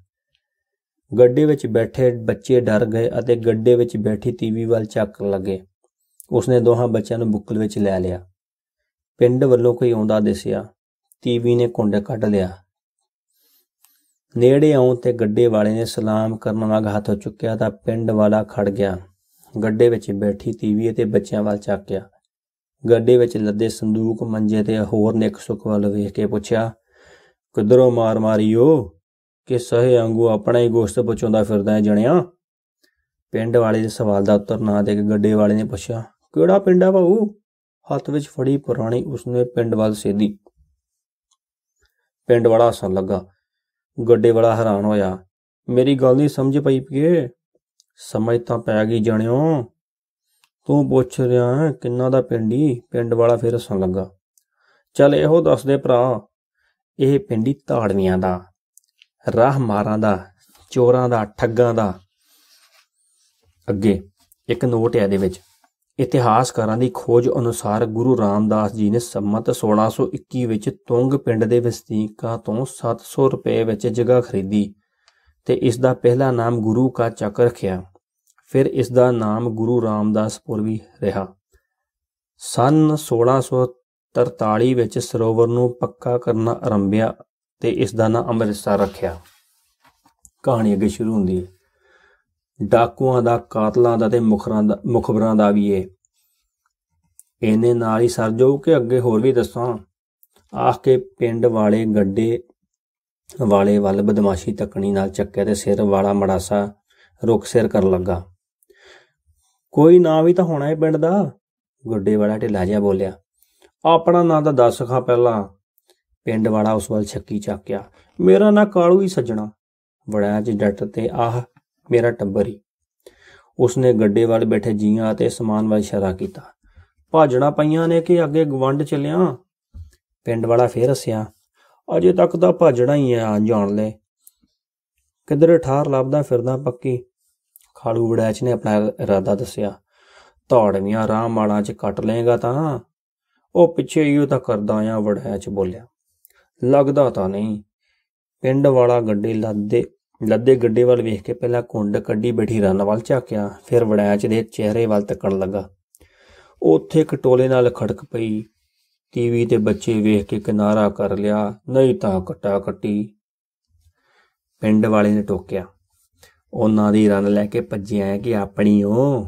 ਗੱਡੇ ਵਿੱਚ ਬੈਠੇ ਬੱਚੇ ਡਰ ਗਏ ਅਤੇ ਗੱਡੇ ਵਿੱਚ ਬੈਠੀ ਟੀਵੀ ਵੱਲ ਚੱਕ ਲੱਗੇ ਉਸਨੇ ਦੋਹਾਂ ਬੱਚਿਆਂ ਨੂੰ ਬੁੱਕਲ ਵਿੱਚ ਲੈ ਲਿਆ ਪਿੰਡ ਵੱਲੋਂ ਕੋਈ ਆਉਂਦਾ ਦਿਸਿਆ ਟੀਵੀ ਨੇ ਕੁੰਡ ਕੱਢ ਲਿਆ ਨੇੜੇ ਆਉਂ ਤੇ ਗੱਡੇ ਵਾਲੇ ਨੇ ਸਲਾਮ ਕਰਨ ਵਾਂਗ ਹੱਥ ਚੁੱਕਿਆ ਤਾਂ ਪਿੰਡ ਵਾਲਾ ਖੜ ਗਿਆ ਗੱਡੇ ਵਿੱਚ ਬੈਠੀ ਟੀਵੀ ਅਤੇ ਬੱਚਿਆਂ ਵੱਲ ਚੱਕਿਆ ਗੱਡੇ ਵਿੱਚ ਲੱਦੇ ਸੰਦੂਕ ਮੰਜੇ ਤੇ ਹੋਰ ਨਿੱਕ ਸੁੱਕ ਵੱਲ ਵੇਖ ਕੇ ਪੁੱਛਿਆ ਕਿਧਰੋਂ ਮਾਰ ਮਾਰੀਓ ਕਿ ਸਹੇ ਆਂਗੂ ਆਪਣਾ ਹੀ ਗੋਸ਼ਤ ਪਚਾਉਂਦਾ ਫਿਰਦਾ ਹੈ ਜਣਿਆ ਪਿੰਡ ਵਾਲੇ ਦੇ ਸਵਾਲ ਦਾ ਉੱਤਰ ਨਾ ਦੇ ਕੇ ਗੱਡੇ ਵਾਲੇ ਨੇ ਪੁੱਛਿਆ ਕਿਹੜਾ ਪਿੰਡ ਆ ਭਾਊ ਹੱਥ ਵਿੱਚ ਫੜੀ ਪੁਰਾਣੀ ਉਸਨੇ ਪਿੰਡ ਵੱਲ ਸੇਦੀ ਪਿੰਡ ਵਾਲਾ ਹੱਸਣ ਲੱਗਾ ਗੱਡੇ ਵਾਲਾ ਹੈਰਾਨ ਹੋਇਆ ਮੇਰੀ ਗੱਲ ਨਹੀਂ ਸਮਝ ਪਈ ਕਿ ਸਮਝ ਤਾਂ ਪੈ ਗਈ ਜਣਿਓ ਤੂੰ ਪੁੱਛ ਰਿਆ ਕਿੰਨਾ ਦਾ ਪਿੰਡੀ ਪਿੰਡ ਵਾਲਾ ਫੇਰ ਹੱਸਣ ਲੱਗਾ ਚੱਲ ਇਹੋ ਦੱਸ ਦੇ ਭਰਾ ਇਹ ਪਿੰਡੀ ਤਾੜਵੀਆਂ ਦਾ ਰਾਹ ਮਾਰਾਂ ਦਾ ਚੋਰਾਂ ਦਾ ਠੱਗਾਂ ਦਾ ਅੱਗੇ ਇੱਕ ਨੋਟ ਹੈ ਇਹਦੇ ਵਿੱਚ ਇਤਿਹਾਸਕਾਰਾਂ ਦੀ ਖੋਜ ਅਨੁਸਾਰ ਗੁਰੂ ਰਾਮਦਾਸ ਜੀ ਨੇ ਸੰਮਤ 1621 ਵਿੱਚ ਤੁੰਗ ਪਿੰਡ ਦੇ ਵਸਨੀਕਾਂ ਤੋਂ 700 ਰੁਪਏ ਵਿੱਚ ਜਗ੍ਹਾ ਖਰੀਦੀ ਤੇ ਇਸ ਦਾ ਪਹਿਲਾ ਨਾਮ ਗੁਰੂ ਕਾ ਚੱਕ ਰੱਖਿਆ ਫਿਰ ਇਸ ਦਾ ਨਾਮ ਗੁਰੂ ਰਾਮਦਾਸਪੁਰ ਵੀ ਰਿਹਾ ਸਨ 1643 ਵਿੱਚ ਸਰੋਵਰ ਨੂੰ ਪੱਕਾ ਕਰਨਾ ਆਰੰਭਿਆ ਤੇ ਇਸ ਦਾ ਨਾਮ ਅੰਮ੍ਰਿਤਸਰ ਰੱਖਿਆ ਕਹਾਣੀ ਅੱਗੇ ਸ਼ੁਰੂ ਹੁੰਦੀ ਹੈ ਡਾਕੂਆਂ ਦਾ ਕਾਤਲਾਂ ਦਾ ਤੇ ਮੁਖਰਾਂ ਦਾ ਮੁਖਬਰਾਂ ਦਾ ਵੀ ਇਹ ਇਹਨੇ ਨਾਲ ਹੀ ਸਰ ਜਾਊ ਕਿ ਅੱਗੇ ਹੋਰ ਵੀ ਦੱਸਾਂ ਆਖ ਕੇ ਪਿੰਡ ਵਾਲੇ ਗੱਡੇ ਵਾਲੇ ਵੱਲ ਬਦਮਾਸ਼ੀ ਤੱਕਣੀ ਨਾਲ ਚੱਕਿਆ ਤੇ ਸਿਰ ਵਾਲਾ ਮੜਾਸਾ ਰੁਕ ਸਿਰ ਕਰਨ ਲੱਗਾ ਕੋਈ ਨਾਂ ਵੀ ਤਾਂ ਹੋਣਾ ਏ ਪਿੰਡ ਦਾ ਗੁੱਡੇ ਵਾਲਾ ਢਿੱਲਾ ਜਿਹਾ ਬੋਲਿਆ ਆਪਣਾ ਨਾਂ ਤਾਂ ਦੱਸ ਖਾ ਪਹਿਲਾਂ ਪਿੰਡ ਵਾਲਾ ਉਸ ਵੱਲ ਛੱਕੀ ਚੱਕਿਆ ਮੇਰਾ ਨਾਂ ਕਾਲੂ ਹੀ ਸੱਜਣਾ ਵੜਿਆ ਚ ਡੱਟ ਤੇ ਆਹ ਮੇਰਾ ਟੱਬਰ ਹੀ ਉਸਨੇ ਗੱਡੇ ਵੱਲ ਬੈਠੇ ਜੀਆਂ ਤੇ ਸਮਾਨ ਵੱਲ ਇਸ਼ਾਰਾ ਕੀਤਾ ਭਾਜਣਾ ਪਈਆਂ ਨੇ ਕਿ ਅੱਗੇ ਗਵੰਡ ਚੱਲਿਆ ਪਿੰਡ ਵਾਲਾ ਫੇਰ ਹੱਸਿਆ ਅਜੇ ਤੱਕ ਤਾਂ ਭਾਜਣਾ ਹੀ ਆ ਜਾਣ ਲੈ ਕਿਧਰੇ ਠਾਰ ਲੱਭਦਾ ਫਿਰਦਾ ਪੱਕੀ ਖਾਲੂ ਵੜੈਚ ਨੇ ਆਪਣਾ ਇਰਾਦਾ ਦੱਸਿਆ ਧੌੜਵੀਆਂ ਰਾਮ ਵਾਲਾਂ 'ਚ ਕੱਟ ਲੇਗਾ ਤਾਂ ਉਹ ਪਿੱਛੇ ਹੀ ਉਹ ਤਾਂ ਕਰਦਾ ਆ ਵੜੈਚ ਬੋਲਿਆ ਲੱਗਦਾ ਤਾਂ ਨਹੀਂ ਪਿੰਡ ਵਾਲਾ ਗੱਡੇ ਲੱਦੇ ਲੱਦੇ ਗੱਡੇ ਵੱਲ ਵੇਖ ਕੇ ਪਹਿਲਾਂ ਕੁੰਡ ਕੱਢੀ ਬੈਠੀ ਰਨ ਵੱਲ ਝਾਕਿਆ ਫਿਰ ਵੜੈਚ ਦੇ ਚਿਹਰੇ ਵੱਲ ਤੱਕਣ ਲੱਗਾ ਉੱਥੇ ਇੱਕ ਟੋਲੇ ਨਾਲ ਖੜਕ ਪਈ ਟੀਵੀ ਤੇ ਬੱਚੇ ਵੇਖ ਕੇ ਕਿਨਾਰਾ ਕਰ ਲਿਆ ਨਹੀਂ ਤਾਂ ਕਟਾ ਕੱਟੀ ਪਿੰਡ ਵਾਲੇ ਨੇ ਟੋਕਿਆ ਉਹਨਾਂ ਦੀ ਰਨ ਲੈ ਕੇ ਭੱਜਿਆ ਹੈ ਕਿ ਆਪਣੀ ਉਹ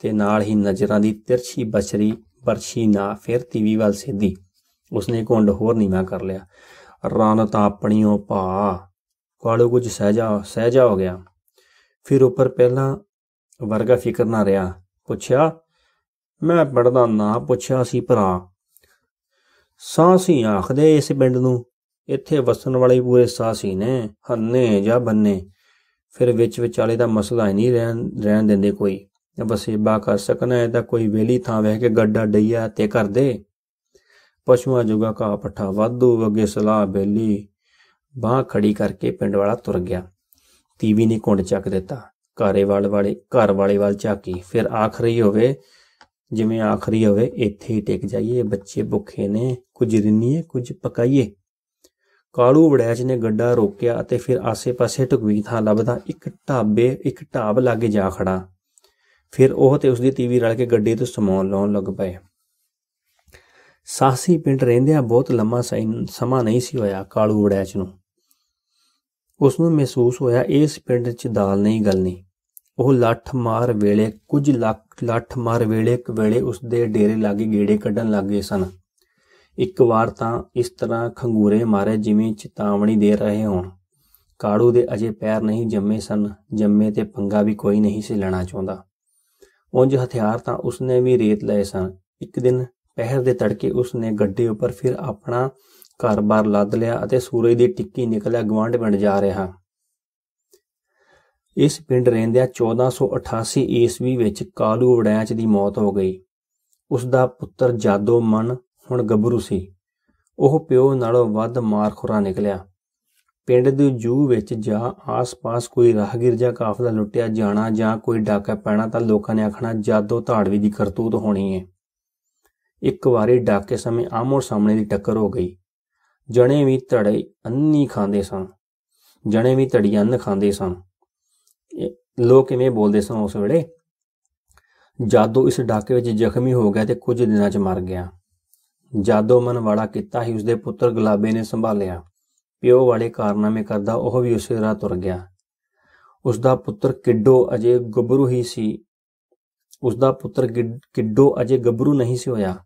ਤੇ ਨਾਲ ਹੀ ਨਜ਼ਰਾਂ ਦੀ ਤਿਰਛੀ ਬਛਰੀ ਬਰਸ਼ੀ ਨਾ ਫਿਰ ਤੀਵੀ ਵੱਲ ਸਿੱਧੀ ਉਸਨੇ ਕੁੰਡ ਹੋਰ ਨੀਵਾ ਕਰ ਲਿਆ ਰਨ ਤਾਂ ਆਪਣੀਓ ਭਾ ਕੋਲੋ ਕੁਝ ਸਹਿਜਾ ਸਹਿਜਾ ਹੋ ਗਿਆ ਫਿਰ ਉੱਪਰ ਪਹਿਲਾਂ ਵਰਗਾ ਫਿਕਰ ਨਾ ਰਿਆ ਪੁੱਛਿਆ ਮੈਂ ਪੜਦਾ ਨਾ ਪੁੱਛਿਆ ਸੀ ਭਰਾ ਸਾਸੀ ਆਖਦੇ ਇਸ ਪਿੰਡ ਨੂੰ ਇੱਥੇ ਵਸਣ ਵਾਲੇ ਪੂਰੇ ਸਾਸੀ ਨੇ ਹੰਨੇ ਜਾਂ ਬੰਨੇ ਫਿਰ ਵਿੱਚ ਵਿਚਾਲੇ ਦਾ ਮਸਲਾ ਹੀ ਨਹੀਂ ਰਹਿਣ ਰਹਿਣ ਦਿੰਦੇ ਕੋਈ ਬਾ ਕਰ ਸਕਣਾ ਹੈ ਤਾਂ ਕੋਈ ਵੇਲੀ ਥਾਂ ਵਹਿ ਕੇ ਗੱਡਾ ਡਈਆ ਤੇ ਕਰ ਦੇ ਪਸ਼ੂਆਂ ਜੁਗਾ ਕਾ ਪੱਠਾ ਵਾਧੂ ਅੱਗੇ ਸਲਾਹ ਬੇਲੀ ਬਾਹ ਖੜੀ ਕਰਕੇ ਪਿੰਡ ਵਾਲਾ ਤੁਰ ਗਿਆ ਤੀਵੀ ਨੇ ਕੁੰਡ ਚੱਕ ਦਿੱਤਾ ਘਾਰੇਵਾਲ ਵਾਲੇ ਘਰ ਵਾਲੇ ਵੱਲ ਝਾਕੀ ਫਿਰ ਆਖਰੀ ਹੋਵੇ ਜਿਵੇਂ ਆਖਰੀ ਹੋਵੇ ਇੱਥੇ ਹੀ ਟਿਕ ਜਾਈਏ ਬੱਚੇ ਭੁੱਖੇ ਨੇ ਕੁਝ ਰਿੰਨੀਏ ਕੁਝ ਪਕਾਈਏ ਕਾਲੂ ਵੜੈਚ ਨੇ ਗੱਡਾ ਰੋਕਿਆ ਅਤੇ ਫਿਰ ਆਸੇ-ਪਾਸੇ ਟੁਕਵੀ ਥਾਂ ਲੱਭਦਾ ਇੱਕ ਢਾਬੇ ਇੱਕ ਢਾਬ ਲਾਗੇ ਜਾ ਖੜਾ ਫਿਰ ਉਹ ਤੇ ਉਸਦੀ ਟੀਵੀ ਰਲ ਕੇ ਗੱਡੇ ਤੋਂ ਸਮਾਨ ਲਾਉਣ ਲੱਗ ਪਏ ਸਾਸੀ ਪਿੰਡ ਰਹਿੰਦਿਆਂ ਬਹੁਤ ਲੰਮਾ ਸਮਾਂ ਨਹੀਂ ਸੀ ਹੋਇਆ ਕਾਲੂ ਵੜੈਚ ਨੂੰ ਉਸ ਨੂੰ ਮਹਿਸੂਸ ਹੋਇਆ ਇਸ ਪਿੰਡ 'ਚ ਦਾਲ ਨਹੀਂ ਗਲਨੀ ਉਹ ਲੱਠ ਮਾਰ ਵੇਲੇ ਕੁਝ ਲੱਖ ਲੱਠ ਮਾਰ ਵੇਲੇ ਇੱਕ ਵੇਲੇ ਉਸ ਦੇ ਡੇਰੇ ਲਾਗੇ ਗੇੜੇ ਕੱਢਣ ਲੱਗੇ ਸਨ ਇੱਕ ਵਾਰ ਤਾਂ ਇਸ ਤਰ੍ਹਾਂ ਖੰਗੂਰੇ ਮਾਰੇ ਜਿਵੇਂ ਚਿਤਾਵਣੀ ਦੇ ਰਹੇ ਹੋਣ ਕਾੜੂ ਦੇ ਅਜੇ ਪੈਰ ਨਹੀਂ ਜੰਮੇ ਸਨ ਜੰਮੇ ਤੇ ਪੰਗਾ ਵੀ ਕੋਈ ਨਹੀਂ ਸੀ ਲੈਣਾ ਚਾਹੁੰਦਾ ਉੰਜ ਹਥਿਆਰ ਤਾਂ ਉਸਨੇ ਵੀ ਰੇਤ ਲਏ ਸਨ ਇੱਕ ਦਿਨ ਪਹਿਰ ਦੇ ਤੜਕੇ ਉਸਨੇ ਗੱਡੇ ਉੱਪਰ ਫਿਰ ਆਪਣਾ ਘਰ-ਬਾਰ ਲੱਦ ਲਿਆ ਅਤੇ ਸੂਰਜ ਦੀ ਟਿੱਕੀ ਨਿਕਲਿਆ ਗਵਾਂਢ ਪਿੰਡ ਜਾ ਰਿਹਾ ਇਸ ਪਿੰਡ ਰਹਿੰਦਿਆਂ 1488 ਈਸਵੀ ਵਿੱਚ ਕਾਲੂ ਵੜਾਂਚ ਦੀ ਮੌਤ ਹੋ ਗਈ ਉਸ ਦਾ ਪੁੱਤਰ ਜਾਦੋ ਮਨ ਹੁਣ ਗੱਭਰੂ ਸੀ ਉਹ ਪਿਓ ਨਾਲੋਂ ਵੱਧ ਮਾਰ ਖੁਰਾ ਨਿਕਲਿਆ ਪਿੰਡ ਦੀ ਜੂ ਵਿੱਚ ਜਾਂ ਆਸ-ਪਾਸ ਕੋਈ ਰਾਹਗੀਰ ਜਾਂ ਕਾਫਲਾ ਲੁੱਟਿਆ ਜਾਣਾ ਜਾਂ ਕੋਈ ਡਾਕਾ ਪੈਣਾ ਤਾਂ ਲੋਕਾਂ ਨੇ ਆਖਣਾ ਜਾਦੋ ਧਾੜਵੀ ਦੀ ਕਰਤੂਤ ਹੋਣੀ ਹੈ ਇੱਕ ਵਾਰੀ ਡਾਕੇ ਸਮੇਂ ਆਮੋ ਸਾਹਮਣੇ ਦੀ ਟੱਕਰ ਹੋ ਗਈ ਜਣੇ ਵੀ ਧੜੇ ਅੰਨੀ ਖਾਂਦੇ ਸਨ ਜਣੇ ਵੀ ਧੜੀਆਂ ਅੰਨ ਖਾਂਦੇ ਸਨ ਲੋਕ ਕਿਵੇਂ ਬੋਲਦੇ ਸਨ ਉਸ ਵੇਲੇ ਜਾਦੋ ਇਸ ਡਾਕੇ ਵਿੱਚ ਜ਼ਖਮੀ ਹੋ ਗਿਆ ਤੇ ਕੁਝ ਦਿਨਾਂ 'ਚ ਮਰ ਗਿਆ ਜਾਦੋਮਨ ਵਾਲਾ ਕੀਤਾ ਹੀ ਉਸਦੇ ਪੁੱਤਰ ਗੁਲਾਬੇ ਨੇ ਸੰਭਾਲਿਆ ਪਿਓ ਵਾਲੇ ਕਾਰਨਾਮੇ ਕਰਦਾ ਉਹ ਵੀ ਉਸੇ ਰਾਹ ਤੁਰ ਗਿਆ ਉਸਦਾ ਪੁੱਤਰ ਕਿੱਡੋ ਅਜੇ ਗੱਭਰੂ ਹੀ ਸੀ ਉਸਦਾ ਪੁੱਤਰ ਕਿੱਡੋ ਅਜੇ ਗੱਭਰੂ ਨਹੀਂ ਸੀ ਹੋਇਆ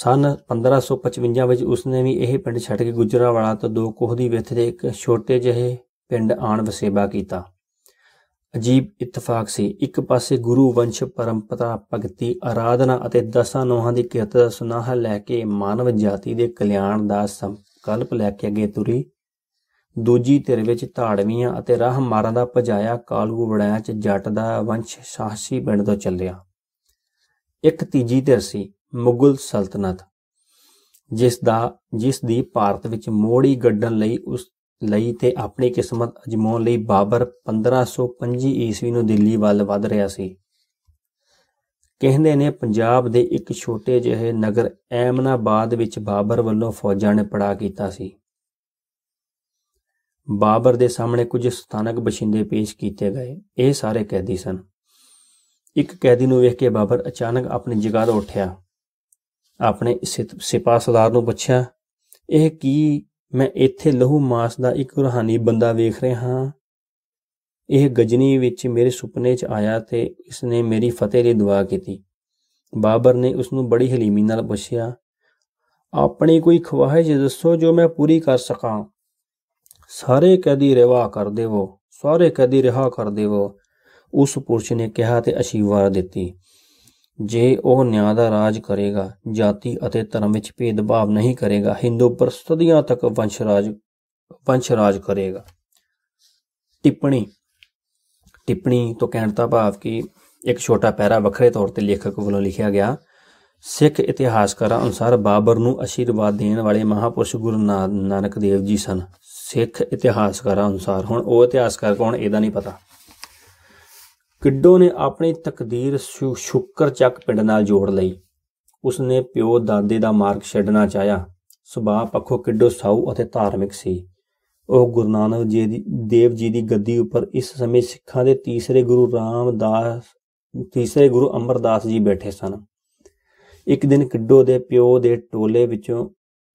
ਸਨ 1555 ਵਿੱਚ ਉਸਨੇ ਵੀ ਇਹ ਪਿੰਡ ਛੱਡ ਕੇ ਗੁਜਰਾਵਾਲਾ ਤੋਂ ਦੋ ਕੋਹ ਦੀ ਵਿਥ ਦੇ ਇੱਕ ਛੋਟੇ ਜਿਹੇ ਪਿੰਡ ਆਣ ਵਸੇਬਾ ਕੀਤਾ ਅਜੀਬ ਇਤਫਾਕ ਸੀ ਇੱਕ ਪਾਸੇ ਗੁਰੂ ਵੰਸ਼ ਪਰੰਪਰਾ ਭਗਤੀ ਆਰਾਧਨਾ ਅਤੇ ਦਸਾਂ ਨੋਹਾਂ ਦੀ ਕਿਰਤ ਦਾ ਸੁਨਾਹਾ ਲੈ ਕੇ ਮਾਨਵ ਜਾਤੀ ਦੇ ਕਲਿਆਣ ਦਾ ਸੰਕਲਪ ਲੈ ਕੇ ਅੱਗੇ ਤੁਰੀ ਦੂਜੀ ਧਿਰ ਵਿੱਚ ਧਾੜਵੀਆਂ ਅਤੇ ਰਾਹ ਮਾਰਾਂ ਦਾ ਭਜਾਇਆ ਕਾਲੂ ਬੜਾਇਆ ਚ ਜੱਟ ਦਾ ਵੰਸ਼ ਸਾਹਸੀ ਪਿੰਡ ਤੋਂ ਚੱਲਿਆ ਇੱਕ ਤੀਜੀ ਧਿਰ ਸੀ ਮੁਗਲ ਸਲਤਨਤ ਜਿਸ ਦਾ ਜਿਸ ਦੀ ਭਾਰਤ ਵਿੱਚ ਮੋੜੀ ਗੱਡਣ ਲਈ ਉਸ ਲਈ ਤੇ ਆਪਣੀ ਕਿਸਮਤ ਅਜਮਾਉਣ ਲਈ ਬਾਬਰ 1525 ਈਸਵੀ ਨੂੰ ਦਿੱਲੀ ਵੱਲ ਵੱਧ ਰਿਹਾ ਸੀ ਕਹਿੰਦੇ ਨੇ ਪੰਜਾਬ ਦੇ ਇੱਕ ਛੋਟੇ ਜਿਹੇ ਨਗਰ ਐਮਨਾਬਾਦ ਵਿੱਚ ਬਾਬਰ ਵੱਲੋਂ ਫੌਜਾਂ ਨੇ ਪੜਾ ਕੀਤਾ ਸੀ ਬਾਬਰ ਦੇ ਸਾਹਮਣੇ ਕੁਝ ਸਥਾਨਕ ਬਸ਼ਿੰਦੇ ਪੇਸ਼ ਕੀਤੇ ਗਏ ਇਹ ਸਾਰੇ ਕੈਦੀ ਸਨ ਇੱਕ ਕੈਦੀ ਨੂੰ ਵੇਖ ਕੇ ਬਾਬਰ ਅਚਾਨਕ ਆਪਣੀ ਜਗ੍ਹਾ ਤੋਂ ਉੱਠਿਆ ਆਪਣੇ ਸਿਪਾਹ ਸਰਦਾਰ ਨੂੰ ਪੁੱਛਿਆ ਇਹ ਕੀ ਮੈਂ ਇੱਥੇ ਲਹੂ ਮਾਸ ਦਾ ਇੱਕ ਰੂਹਾਨੀ ਬੰਦਾ ਵੇਖ ਰਿਹਾ ਹਾਂ ਇਹ ਗਜਨੀ ਵਿੱਚ ਮੇਰੇ ਸੁਪਨੇ 'ਚ ਆਇਆ ਤੇ ਇਸਨੇ ਮੇਰੀ ਫਤਿਹ ਲਈ ਦੁਆ ਕੀਤੀ ਬਾਬਰ ਨੇ ਉਸ ਨੂੰ ਬੜੀ ਹਲੀਮੀ ਨਾਲ ਪੁੱਛਿਆ ਆਪਣੀ ਕੋਈ ਖਵਾਹਿਸ਼ ਦੱਸੋ ਜੋ ਮੈਂ ਪੂਰੀ ਕਰ ਸਕਾਂ ਸਾਰੇ ਕੈਦੀ ਰਿਹਾ ਕਰ ਦੇਵੋ ਸਾਰੇ ਕੈਦੀ ਰਿਹਾ ਕਰ ਦੇਵੋ ਉਸ ਪੁਰਸ਼ ਨੇ ਕਿਹਾ ਤੇ ਅਸ਼ੀਰਵਾਦ ਦਿੱਤੀ ਜੇ ਉਹ ਨਿਆਂ ਦਾ ਰਾਜ ਕਰੇਗਾ ਜਾਤੀ ਅਤੇ ਧਰਮ ਵਿੱਚ ਭੇਦਭਾਵ ਨਹੀਂ ਕਰੇਗਾ ਹਿੰਦੂ ਪਰਸਤਦੀਆਂ ਤੱਕ ਵੰਸ਼ ਰਾਜ ਵੰਸ਼ ਰਾਜ ਕਰੇਗਾ ਟਿੱਪਣੀ ਟਿੱਪਣੀ ਤੋਂ ਕਹਿਣ ਦਾ ਭਾਵ ਕਿ ਇੱਕ ਛੋਟਾ ਪੈਰਾ ਵੱਖਰੇ ਤੌਰ ਤੇ ਲੇਖਕ ਵੱਲੋਂ ਲਿਖਿਆ ਗਿਆ ਸਿੱਖ ਇਤਿਹਾਸਕਾਰਾਂ ਅਨੁਸਾਰ ਬਾਬਰ ਨੂੰ ਅਸ਼ੀਰਵਾਦ ਦੇਣ ਵਾਲੇ ਮਹਾਪੁਰਸ਼ ਗੁਰੂ ਨਾਨਕ ਦੇਵ ਜੀ ਸਨ ਸਿੱਖ ਇਤਿਹਾਸਕਾਰਾਂ ਅਨੁਸਾਰ ਹੁਣ ਉਹ ਇਤਿਹਾਸਕਾਰ ਕੌਣ ਇਹਦਾ ਨਹੀਂ ਪਤਾ ਕਿੱਡੋ ਨੇ ਆਪਣੀ ਤਕਦੀਰ ਸ਼ੁਕਰ ਚੱਕ ਪਿੰਡ ਨਾਲ ਜੋੜ ਲਈ ਉਸਨੇ ਪਿਓ ਦਾਦੇ ਦਾ ਮਾਰਗ ਛੱਡਣਾ ਚਾਹਿਆ ਸੁਭਾਅ ਪੱਖੋਂ ਕਿੱਡੋ ਸਾਊ ਅਤੇ ਧਾਰਮਿਕ ਸੀ ਉਹ ਗੁਰੂ ਨਾਨਕ ਜੀ ਦੀ ਦੇਵ ਜੀ ਦੀ ਗੱਦੀ ਉੱਪਰ ਇਸ ਸਮੇਂ ਸਿੱਖਾਂ ਦੇ ਤੀਸਰੇ ਗੁਰੂ ਰਾਮਦਾਸ ਤੀਸਰੇ ਗੁਰੂ ਅਮਰਦਾਸ ਜੀ ਬੈਠੇ ਸਨ ਇੱਕ ਦਿਨ ਕਿੱਡੋ ਦੇ ਪਿਓ ਦੇ ਟੋਲੇ ਵਿੱਚੋਂ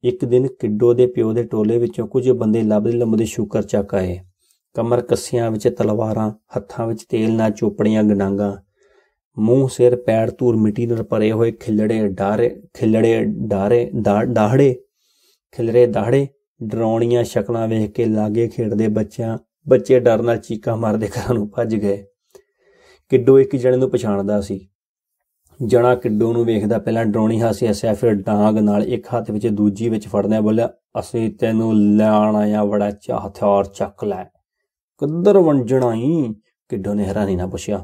ਇੱਕ ਦਿਨ ਕਿੱਡੋ ਦੇ ਪਿਓ ਦੇ ਟੋਲੇ ਵਿੱਚੋਂ ਕੁਝ ਬੰਦੇ ਲੱਭਦੇ ਲੰਮਦੇ ਸ਼ੁਕਰ ਚੱਕ ਆਏ ਕਮਰ ਕੱਸੀਆਂ ਵਿੱਚ ਤਲਵਾਰਾਂ ਹੱਥਾਂ ਵਿੱਚ ਤੇਲ ਨਾਲ ਚੋਪੜੀਆਂ ਗਨਾਂਗਾ ਮੂੰਹ ਸਿਰ ਪੈਰ ਧੂਰ ਮਿੱਟੀ ਨਾਲ ਭਰੇ ਹੋਏ ਖਿਲੜੇ ਡਾਰੇ ਖਿਲੜੇ ਡਾਰੇ ਦਾਹੜੇ ਖਿਲਰੇ ਦਾਹੜੇ ਡਰਾਉਣੀਆਂ ਸ਼ਕਲਾਂ ਵੇਖ ਕੇ ਲਾਗੇ ਖੇਡਦੇ ਬੱਚਿਆਂ ਬੱਚੇ ਡਰ ਨਾਲ ਚੀਕਾਂ ਮਾਰਦੇ ਘਰਾਂ ਨੂੰ ਭੱਜ ਗਏ ਕਿੱਡੋ ਇੱਕ ਜਣੇ ਨੂੰ ਪਛਾਣਦਾ ਸੀ ਜਣਾ ਕਿੱਡੋ ਨੂੰ ਵੇਖਦਾ ਪਹਿਲਾਂ ਡਰਾਉਣੀ ਹਾਸੇ ਹੱਸਿਆ ਫਿਰ ਡਾਂਗ ਨਾਲ ਇੱਕ ਹੱਥ ਵਿੱਚ ਦੂਜੀ ਵਿੱਚ ਫੜਨੇ ਬੋਲਿਆ ਅਸੀਂ ਤੈਨੂੰ ਲੈਣ ਆਇਆ ਬੜਾ ਚਾਹ ਹਥਿਆਰ ਚੱਕ ਲੈ ਕਦਰ ਵੰਜਣਾਈ ਕਿੱਡੋ ਨੇ ਹੈਰਾਨੀ ਨਾ ਪੁੱਛਿਆ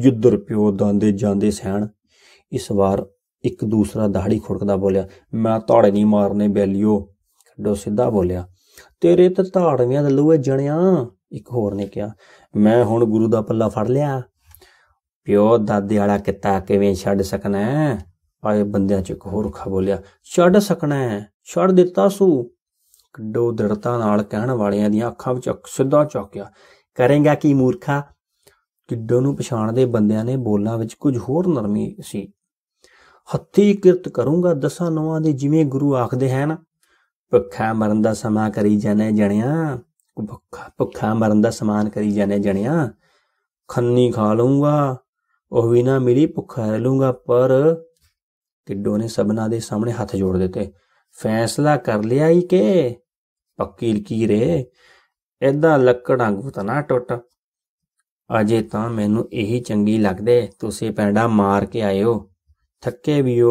ਜਿੱਧਰ ਪਿਓ ਦਾਂਦੇ ਜਾਂਦੇ ਸਹਿਣ ਇਸ ਵਾਰ ਇੱਕ ਦੂਸਰਾ ਦਾੜੀ ਖੁੜਕਦਾ ਬੋਲਿਆ ਮੈਂ ਧਾੜੇ ਨਹੀਂ ਮਾਰਨੇ ਬੈਲਿਓ ਕਿੱਡੋ ਸਿੱਧਾ ਬੋਲਿਆ ਤੇਰੇ ਤੇ ਧਾੜਵਿਆਂ ਦਾ ਲੂਏ ਜਣਿਆ ਇੱਕ ਹੋਰ ਨੇ ਕਿਹਾ ਮੈਂ ਹੁਣ ਗੁਰੂ ਦਾ ਪੱਲਾ ਫੜ ਲਿਆ ਪਿਓ ਦਾਦੇ ਵਾਲਾ ਕਿੱਤਾ ਕਿਵੇਂ ਛੱਡ ਸਕਣਾ ਆਏ ਬੰਦਿਆਂ ਚ ਇੱਕ ਹੋਰ ਖਾ ਬੋਲਿਆ ਛੱਡ ਸਕਣਾ ਛੱਡ ਦਿੱਤਾ ਸੂ ਕਿੱਡੋ ਦ੍ਰਿੜਤਾ ਨਾਲ ਕਹਿਣ ਵਾਲਿਆਂ ਦੀਆਂ ਅੱਖਾਂ ਵਿੱਚ ਸਿੱਧਾ ਚੌਕਿਆ ਕਰੇਗਾ ਕੀ ਮੂਰਖਾ ਕਿੱਡੋ ਨੂੰ ਪਛਾਣਦੇ ਬੰਦਿਆਂ ਨੇ ਬੋਲਾਂ ਵਿੱਚ ਕੁਝ ਹੋਰ ਨਰਮੀ ਸੀ ਹੱਥੀ ਕਿਰਤ ਕਰੂੰਗਾ ਦਸਾਂ ਨਵਾਂ ਦੇ ਜਿਵੇਂ ਗੁਰੂ ਆਖਦੇ ਹਨ ਭੁੱਖਾ ਮਰਨ ਦਾ ਸਮਾਂ ਕਰੀ ਜਾਣੇ ਜਣਿਆ ਭੁੱਖਾ ਭੁੱਖਾ ਮਰਨ ਦਾ ਸਮਾਨ ਕਰੀ ਜਾਣੇ ਜਣਿਆ ਖੰਨੀ ਖਾ ਲਊਂਗਾ ਉਹ ਵੀ ਨਾ ਮਿਲੀ ਭੁੱਖਾ ਰਹਿ ਲਊਂਗਾ ਪਰ ਕਿੱਡੋ ਨੇ ਸਭਨਾ ਦੇ ਸਾਹਮਣੇ ਹੱਥ ਜੋੜ ਦਿੱਤੇ ਫੈਸਲਾ ਕਰ ਲਿਆ ਹੀ ਕਿ ਅਕੀਲ ਕੀ ਰੇ ਐਦਾਂ ਲੱਕੜਾਂ ਗੁਤਨਾ ਟੁੱਟ ਅਜੇ ਤਾਂ ਮੈਨੂੰ ਇਹੀ ਚੰਗੀ ਲੱਗਦੇ ਤੁਸੀਂ ਪੈਂਡਾ ਮਾਰ ਕੇ ਆਇਓ ਥੱਕੇ ਵੀ ਹੋ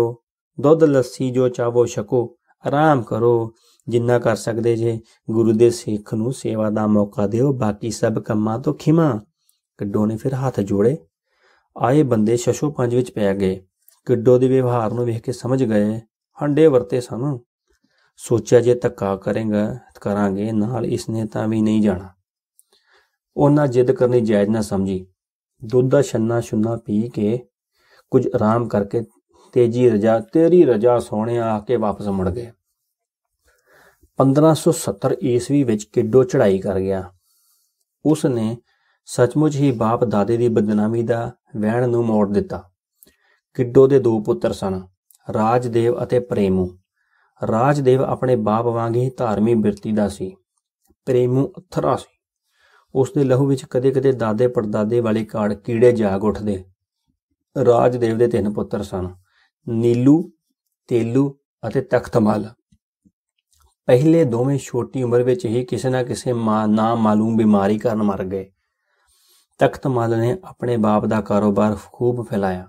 ਦੁੱਧ ਲੱਸੀ ਜੋ ਚਾਹੋ ਛਕੋ ਆਰਾਮ ਕਰੋ ਜਿੰਨਾ ਕਰ ਸਕਦੇ ਜੇ ਗੁਰੂ ਦੇ ਸਿੱਖ ਨੂੰ ਸੇਵਾ ਦਾ ਮੌਕਾ ਦਿਓ ਬਾਕੀ ਸਭ ਕੰਮਾਂ ਤੋਂ ਖਿਮਾ ਕਿੱਡੋ ਨੇ ਫਿਰ ਹੱਥ ਜੋੜੇ ਆਏ ਬੰਦੇ ਸ਼ਸ਼ੋ ਪੰਜ ਵਿੱਚ ਪੈ ਗਏ ਕਿੱਡੋ ਦੇ ਵਿਵਹਾਰ ਨੂੰ ਵੇਖ ਕੇ ਸਮਝ ਗਏ ਹੰਡੇ ਵਰਤੇ ਸਨ ਸੋਚਿਆ ਜੇ ਧੱਕਾ ਕਰੇਗਾ ਕਰਾਂਗੇ ਨਾਲ ਇਸਨੇ ਤਾਂ ਵੀ ਨਹੀਂ ਜਾਣਾ ਉਹਨਾਂ ਜਿੱਦ ਕਰਨੀ ਜਾਇਜ਼ ਨਾ ਸਮਝੀ ਦੁੱਧ ਦਾ ਛੰਨਾ ਛੁੰਨਾ ਪੀ ਕੇ ਕੁਝ ਆਰਾਮ ਕਰਕੇ ਤੇਜੀ ਰਜਾ ਤੇਰੀ ਰਜਾ ਸੋਹਣਿਆ ਆ ਕੇ ਵਾਪਸ ਮੁੜ ਗਏ 1570 ਈਸਵੀ ਵਿੱਚ ਕਿੱਡੋ ਚੜ੍ਹਾਈ ਕਰ ਗਿਆ ਉਸ ਨੇ ਸੱਚਮੁੱਚ ਹੀ ਬਾਪ ਦਾਦੇ ਦੀ ਬਦਨਾਮੀ ਦਾ ਵਹਿਣ ਨੂੰ ਮੋੜ ਦਿੱਤਾ ਕਿੱਡੋ ਦੇ ਦੋ ਪੁੱਤਰ ਸਨ ਰਾਜਦੇਵ ਅਤੇ ਪ੍ਰੇਮੂ ਰਾਜਦੇਵ ਆਪਣੇ ਬਾਪ ਵਾਂਗ ਹੀ ਧਾਰਮਿਕ ਬਿਰਤੀ ਦਾ ਸੀ ਪ੍ਰੇਮੂ ਅਥਰਾ ਸੀ ਉਸ ਦੇ ਲਹੂ ਵਿੱਚ ਕਦੇ-ਕਦੇ ਦਾਦੇ ਪਰਦਾਦੇ ਵਾਲੇ ਕਾੜ ਕੀੜੇ ਜਾਗ ਉੱਠਦੇ ਰਾਜਦੇਵ ਦੇ ਤਿੰਨ ਪੁੱਤਰ ਸਨ ਨੀਲੂ ਤੇਲੂ ਅਤੇ ਤਖਤਮਲ ਪਹਿਲੇ ਦੋਵੇਂ ਛੋਟੀ ਉਮਰ ਵਿੱਚ ਹੀ ਕਿਸੇ ਨਾ ਕਿਸੇ ਨਾ ਮਾਲੂਮ ਬਿਮਾਰੀ ਕਾਰਨ ਮਰ ਗਏ ਤਖਤਮਲ ਨੇ ਆਪਣੇ ਬਾਪ ਦਾ ਕਾਰੋਬਾਰ ਖੂਬ ਫੈਲਾਇਆ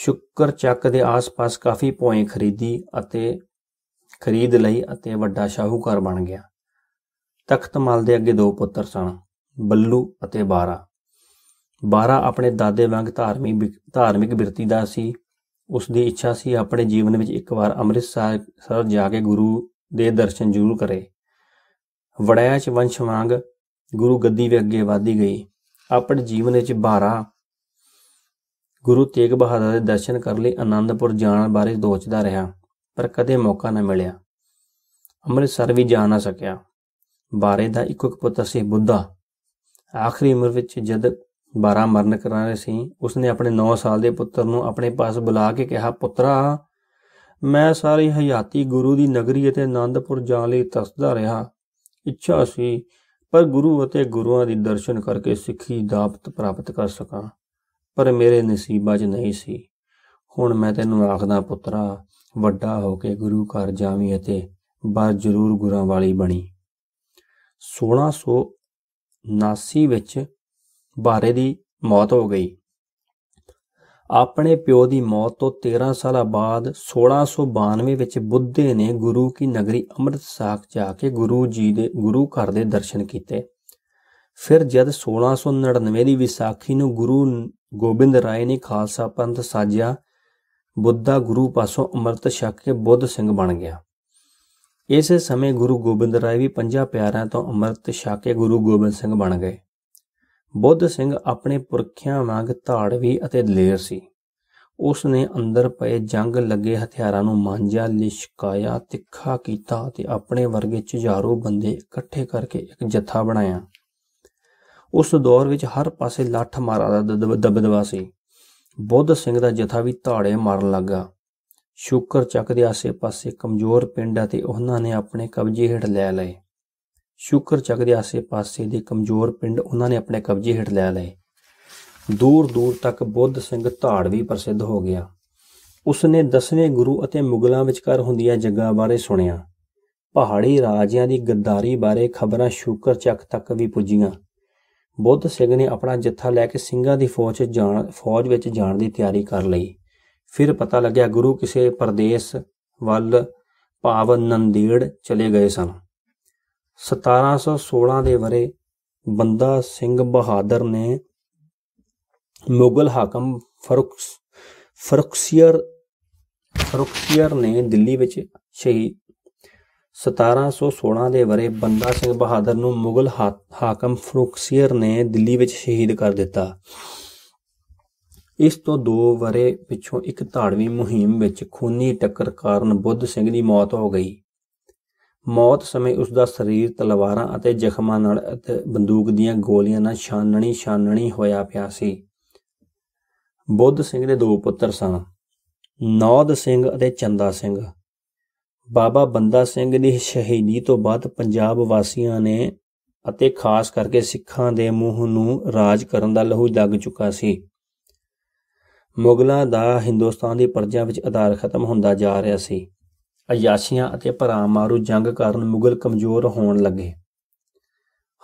ਸ਼ੁਕਰ ਚੱਕ ਦੇ ਆਸ-ਪਾਸ ਕਾਫੀ ਭੋਏ ਖਰੀਦੀ ਅਤੇ ਖਰੀਦ ਲਈ ਅਤੇ ਵੱਡਾ ਸ਼ਾਹੂਕਾਰ ਬਣ ਗਿਆ ਤਖਤਮਲ ਦੇ ਅੱਗੇ ਦੋ ਪੁੱਤਰ ਸਨ ਬੱਲੂ ਅਤੇ ਬਾਰਾ ਬਾਰਾ ਆਪਣੇ ਦਾਦੇ ਵਾਂਗ ਧਾਰਮਿਕ ਧਾਰਮਿਕ ਬਿਰਤੀ ਦਾ ਸੀ ਉਸ ਦੀ ਇੱਛਾ ਸੀ ਆਪਣੇ ਜੀਵਨ ਵਿੱਚ ਇੱਕ ਵਾਰ ਅੰਮ੍ਰਿਤਸਰ ਸਰ ਜਾ ਕੇ ਗੁਰੂ ਦੇ ਦਰਸ਼ਨ ਜ਼ਰੂਰ ਕਰੇ ਵੜਿਆਚ ਵੰਸ਼ ਵਾਂਗ ਗੁਰੂ ਗੱਦੀ ਦੇ ਅੱਗੇ ਵਧਦੀ ਗਈ ਆਪਣੇ ਜੀਵਨ ਵਿੱਚ ਬਾਰਾ ਗੁਰੂ ਤੇਗ ਬਹਾਦਰ ਦੇ ਦਰਸ਼ਨ ਕਰਨ ਲਈ ਆਨੰਦਪੁਰ ਜਾਣ ਬਾਰੇ ਸੋਚਦਾ ਰਿਹਾ ਪਰ ਕਦੇ ਮੌਕਾ ਨਾ ਮਿਲਿਆ ਅੰਮ੍ਰਿਤਸਰ ਵੀ ਜਾ ਨਾ ਸਕਿਆ ਬਾਰੇ ਦਾ ਇੱਕ ਇੱਕ ਪੁੱਤਰ ਸੀ ਬੁੱਧਾ ਆਖਰੀ ਉਮਰ ਵਿੱਚ ਜਦ 12 ਮਰਨ ਰਹੇ ਸੀ ਉਸਨੇ ਆਪਣੇ 9 ਸਾਲ ਦੇ ਪੁੱਤਰ ਨੂੰ ਆਪਣੇ ਪਾਸ ਬੁਲਾ ਕੇ ਕਿਹਾ ਪੁੱਤਰਾ ਮੈਂ ਸਾਰੀ ਹਯਾਤੀ ਗੁਰੂ ਦੀ ਨਗਰੀ ਅਤੇ ਆਨੰਦਪੁਰ ਜਾਣ ਲਈ ਤਰਸਦਾ ਰਿਹਾ ਇੱਛਾ ਸੀ ਪਰ ਗੁਰੂ ਅਤੇ ਗੁਰੂਆਂ ਦੀ ਦਰਸ਼ਨ ਕਰਕੇ ਸਿੱਖੀ ਦਾਪਤ ਪ੍ਰਾਪਤ ਕਰ ਸਕਾਂ ਪਰ ਮੇਰੇ ਨਸੀਬਾਂ 'ਚ ਨਹੀਂ ਸੀ ਹੁਣ ਮੈਂ ਤੈਨੂੰ ਆਖਦਾ ਪੁੱਤਰਾ ਵੱਡਾ ਹੋ ਕੇ ਗੁਰੂ ਘਰ ਜਾਵੀ ਅਤੇ ਬਰ ਜ਼ਰੂਰ ਗੁਰਾਂ ਵਾਲੀ ਬਣੀ 1679 ਵਿੱਚ ਬਾਰੇ ਦੀ ਮੌਤ ਹੋ ਗਈ ਆਪਣੇ ਪਿਓ ਦੀ ਮੌਤ ਤੋਂ 13 ਸਾਲਾਂ ਬਾਅਦ 1692 ਵਿੱਚ ਬੁੱਧੇ ਨੇ ਗੁਰੂ ਕੀ ਨਗਰੀ ਅੰਮ੍ਰਿਤਸਰ ਜਾ ਕੇ ਗੁਰੂ ਜੀ ਦੇ ਗੁਰੂ ਘਰ ਦੇ ਦਰਸ਼ਨ ਕੀਤੇ ਫਿਰ ਜਦ 1699 ਦੀ ਵਿਸਾਖੀ ਨੂੰ ਗੁਰੂ ਗੋਬਿੰਦ ਰਾਏ ਨੇ ਖਾਲਸਾ ਪੰਥ ਸਾਜਿਆ ਬੁੱਧਾ ਗੁਰੂ ਪਾਸੋਂ ਅੰਮ੍ਰਿਤ ਛਕ ਕੇ ਬੁੱਧ ਸਿੰਘ ਬਣ ਗਿਆ ਇਸੇ ਸਮੇਂ ਗੁਰੂ ਗੋਬਿੰਦ ਰਾਏ ਵੀ ਪੰਜਾਂ ਪਿਆਰਿਆਂ ਤੋਂ ਅੰਮ੍ਰਿਤ ਛਕ ਕੇ ਗੁਰੂ ਗੋਬਿੰਦ ਸਿੰਘ ਬਣ ਗਏ ਬੁੱਧ ਸਿੰਘ ਆਪਣੇ ਪੁਰਖਿਆਂ ਵਾਂਗ ਧਾੜਵੀ ਅਤੇ ਦਲੇਰ ਸੀ ਉਸ ਨੇ ਅੰਦਰ ਪਏ ਜੰਗ ਲੱਗੇ ਹਥਿਆਰਾਂ ਨੂੰ ਮਾਂਜਿਆ ਲਿਸ਼ਕਾਇਆ ਤਿੱਖਾ ਕੀਤਾ ਤੇ ਆਪਣੇ ਵਰਗੇ ਚੁਝਾਰੂ ਬੰਦੇ ਇਕੱਠੇ ਕਰਕੇ ਇੱਕ ਜਥਾ ਬਣਾਇਆ ਉਸ ਦੌਰ ਵਿੱਚ ਹਰ ਪਾਸੇ ਲੱਠ ਮਾਰਾ ਦਾ ਦਬਦਬਾ ਸੀ ਬੁੱਧ ਸਿੰਘ ਦਾ ਜਥਾ ਵੀ ਧਾੜੇ ਮਾਰਨ ਲੱਗਾ ਸ਼ੁਕਰ ਚੱਕ ਦੇ ਆਸੇ-ਪਾਸੇ ਕਮਜ਼ੋਰ ਪਿੰਡ ਅਤੇ ਉਹਨਾਂ ਨੇ ਆਪਣੇ ਕਬਜ਼ੇ ਹੇਠ ਲੈ ਲਏ ਸ਼ੁਕਰ ਚੱਕ ਦੇ ਆਸੇ-ਪਾਸੇ ਦੇ ਕਮਜ਼ੋਰ ਪਿੰਡ ਉਹਨਾਂ ਨੇ ਆਪਣੇ ਕਬਜ਼ੇ ਹੇਠ ਲੈ ਲਏ ਦੂਰ-ਦੂਰ ਤੱਕ ਬੁੱਧ ਸਿੰਘ ਧਾੜਵੀ ਪ੍ਰਸਿੱਧ ਹੋ ਗਿਆ ਉਸਨੇ ਦਸਵੇਂ ਗੁਰੂ ਅਤੇ ਮੁਗਲਾਂ ਵਿਚਕਾਰ ਹੁੰਦੀਆਂ ਜੱਗਾਂ ਬਾਰੇ ਸੁਣਿਆ ਪਹਾੜੀ ਰਾਜਿਆਂ ਦੀ ਗੱਦਾਰੀ ਬਾਰੇ ਖਬਰਾਂ ਸ਼ੁਕਰ ਚੱਕ ਤੱਕ ਵੀ ਪੁੱਜੀਆਂ ਬੁੱਧ ਸਿੰਘ ਨੇ ਆਪਣਾ ਜੱਥਾ ਲੈ ਕੇ ਸਿੰਘਾਂ ਦੀ ਫੌਜ ਜਾਣ ਫੌਜ ਵਿੱਚ ਜਾਣ ਦੀ ਤਿਆਰੀ ਕਰ ਲਈ ਫਿਰ ਪਤਾ ਲੱਗਿਆ ਗੁਰੂ ਕਿਸੇ ਪਰਦੇਸ ਵੱਲ ਭਾਵ ਨੰਦੇੜ ਚਲੇ ਗਏ ਸਨ 1716 ਦੇ ਵਰੇ ਬੰਦਾ ਸਿੰਘ ਬਹਾਦਰ ਨੇ ਮੁਗਲ ਹਾਕਮ ਫਰੁਖ ਫਰੁਖਸ਼ੀਰ ਫਰੁਖਸ਼ੀਰ ਨੇ ਦਿੱਲੀ ਵਿੱਚ ਸ਼ਹੀਦ 1716 ਦੇ ਬਰੇ ਬੰਦਾ ਸਿੰਘ ਬਹਾਦਰ ਨੂੰ ਮੁਗਲ ਹਾਕਮ ਫਰੂਖਸੀਅਰ ਨੇ ਦਿੱਲੀ ਵਿੱਚ ਸ਼ਹੀਦ ਕਰ ਦਿੱਤਾ ਇਸ ਤੋਂ 2 ਬਰੇ ਪਿੱਛੋਂ ਇੱਕ ਧਾੜਵੀ ਮੁਹਿੰਮ ਵਿੱਚ ਖੂਨੀ ਟੱਕਰ ਕਾਰਨ ਬੁੱਧ ਸਿੰਘ ਦੀ ਮੌਤ ਹੋ ਗਈ ਮੌਤ ਸਮੇਂ ਉਸ ਦਾ ਸਰੀਰ ਤਲਵਾਰਾਂ ਅਤੇ ਜ਼ਖਮਾਂ ਨਾਲ ਅਤੇ ਬੰਦੂਕ ਦੀਆਂ ਗੋਲੀਆਂ ਨਾਲ ਛਾਨਣੀ ਛਾਨਣੀ ਹੋਇਆ ਪਿਆ ਸੀ ਬੁੱਧ ਸਿੰਘ ਦੇ ਦੋ ਪੁੱਤਰ ਸਨ ਨੌਦ ਸਿੰਘ ਅਤੇ ਚੰਦਾ ਸਿੰਘ ਬਾਬਾ ਬੰਦਾ ਸਿੰਘ ਦੀ ਸ਼ਹੀਦੀ ਤੋਂ ਬਾਅਦ ਪੰਜਾਬ ਵਾਸੀਆਂ ਨੇ ਅਤੇ ਖਾਸ ਕਰਕੇ ਸਿੱਖਾਂ ਦੇ ਮੂੰਹ ਨੂੰ ਰਾਜ ਕਰਨ ਦਾ ਲਹੂ ਲੱਗ ਚੁੱਕਾ ਸੀ ਮੁਗਲਾਂ ਦਾ ਹਿੰਦੁਸਤਾਨ ਦੀ ਪਰਜਾ ਵਿੱਚ ਆਧਾਰ ਖਤਮ ਹੁੰਦਾ ਜਾ ਰਿਹਾ ਸੀ ਅਯਾਸ਼ੀਆਂ ਅਤੇ ਭਰਾ ਮਾਰੂ ਜੰਗ ਕਾਰਨ ਮੁਗਲ ਕਮਜ਼ੋਰ ਹੋਣ ਲੱਗੇ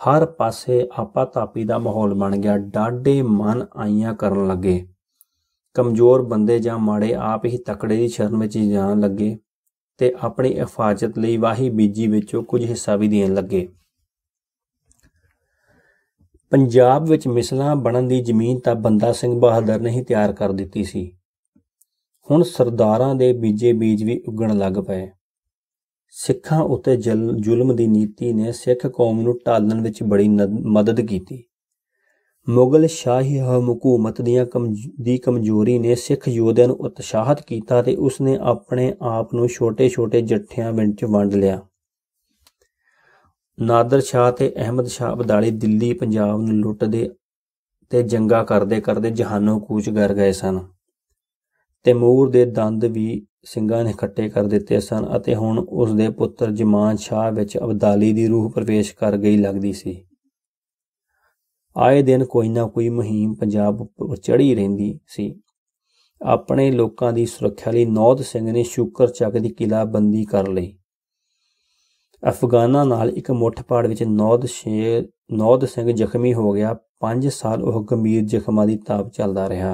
ਹਰ ਪਾਸੇ ਆਪਾਤਾਪੀ ਦਾ ਮਾਹੌਲ ਬਣ ਗਿਆ ਡਾਡੇ ਮਨ ਆਈਆਂ ਕਰਨ ਲੱਗੇ ਕਮਜ਼ੋਰ ਬੰਦੇ ਜਾਂ ਮਾੜੇ ਆਪ ਹੀ ਤਕੜੇ ਦੀ ਸ਼ਰਨ ਵਿੱਚ ਜਾਣ ਲੱਗੇ ਤੇ ਆਪਣੀ ਹਿਫਾਜ਼ਤ ਲਈ ਵਾਹੀ ਬੀਜੀ ਵਿੱਚੋਂ ਕੁਝ ਹਿੱਸਾ ਵੀ ਦੇਣ ਲੱਗੇ ਪੰਜਾਬ ਵਿੱਚ ਮਿਸਲਾਂ ਬਣਨ ਦੀ ਜ਼ਮੀਨ ਤਾਂ ਬੰਦਾ ਸਿੰਘ ਬਹਾਦਰ ਨੇ ਹੀ ਤਿਆਰ ਕਰ ਦਿੱਤੀ ਸੀ ਹੁਣ ਸਰਦਾਰਾਂ ਦੇ ਬੀਜੇ ਬੀਜ ਵੀ ਉੱਗਣ ਲੱਗ ਪਏ ਸਿੱਖਾਂ ਉੱਤੇ ਜ਼ੁਲਮ ਦੀ ਨੀਤੀ ਨੇ ਸਿੱਖ ਕੌਮ ਨੂੰ ਟਾਲਣ ਵਿੱਚ ਬੜੀ ਮਦਦ ਕੀਤੀ ਮੁਗਲ ਸ਼ਾਹੀ ਹਕੂਮਤ ਦੀਆਂ ਦੀ ਕਮਜ਼ੋਰੀ ਨੇ ਸਿੱਖ ਯੋਧਿਆਂ ਨੂੰ ਉਤਸ਼ਾਹਤ ਕੀਤਾ ਤੇ ਉਸ ਨੇ ਆਪਣੇ ਆਪ ਨੂੰ ਛੋਟੇ-ਛੋਟੇ ਜੱਠਿਆਂ ਵਿੱਚ ਵੰਡ ਲਿਆ ਨਾਦਰ ਸ਼ਾਹ ਤੇ ਅਹਿਮਦ ਸ਼ਾਹ ਅਬਦਾਲੀ ਦਿੱਲੀ ਪੰਜਾਬ ਨੂੰ ਲੁੱਟਦੇ ਤੇ ਜੰਗਾ ਕਰਦੇ ਕਰਦੇ ਜਹਾਨੋਂ ਕੂਚ ਕਰ ਗਏ ਸਨ ਤੈਮੂਰ ਦੇ ਦੰਦ ਵੀ ਸਿੰਘਾਂ ਨੇ ਇਕੱਠੇ ਕਰ ਦਿੱਤੇ ਸਨ ਅਤੇ ਹੁਣ ਉਸ ਦੇ ਪੁੱਤਰ ਜਮਾਨ ਸ਼ਾਹ ਵਿੱਚ ਅਬਦਾਲੀ ਦੀ ਰੂਹ ਪ੍ਰਵੇਸ਼ ਕਰ ਗਈ ਲੱਗਦੀ ਸੀ ਆਏ ਦਿਨ ਕੋਈ ਨਾ ਕੋਈ ਮਹੀਮ ਪੰਜਾਬ ਚੜੀ ਰਹਿੰਦੀ ਸੀ ਆਪਣੇ ਲੋਕਾਂ ਦੀ ਸੁਰੱਖਿਆ ਲਈ ਨੌਦ ਸਿੰਘ ਨੇ ਸ਼ੁਕਰ ਚੱਕ ਦੀ ਕਿਲਾ ਬੰਦੀ ਕਰ ਲਈ ਅਫਗਾਨਾਂ ਨਾਲ ਇੱਕ ਮੁੱਠਪਾੜ ਵਿੱਚ ਨੌਦ ਸ਼ੇਰ ਨੌਦ ਸਿੰਘ ਜ਼ਖਮੀ ਹੋ ਗਿਆ 5 ਸਾਲ ਉਹ ਗੰਭੀਰ ਜ਼ਖਮਾਂ ਦੀ ਤਾਪ ਚੱਲਦਾ ਰਿਹਾ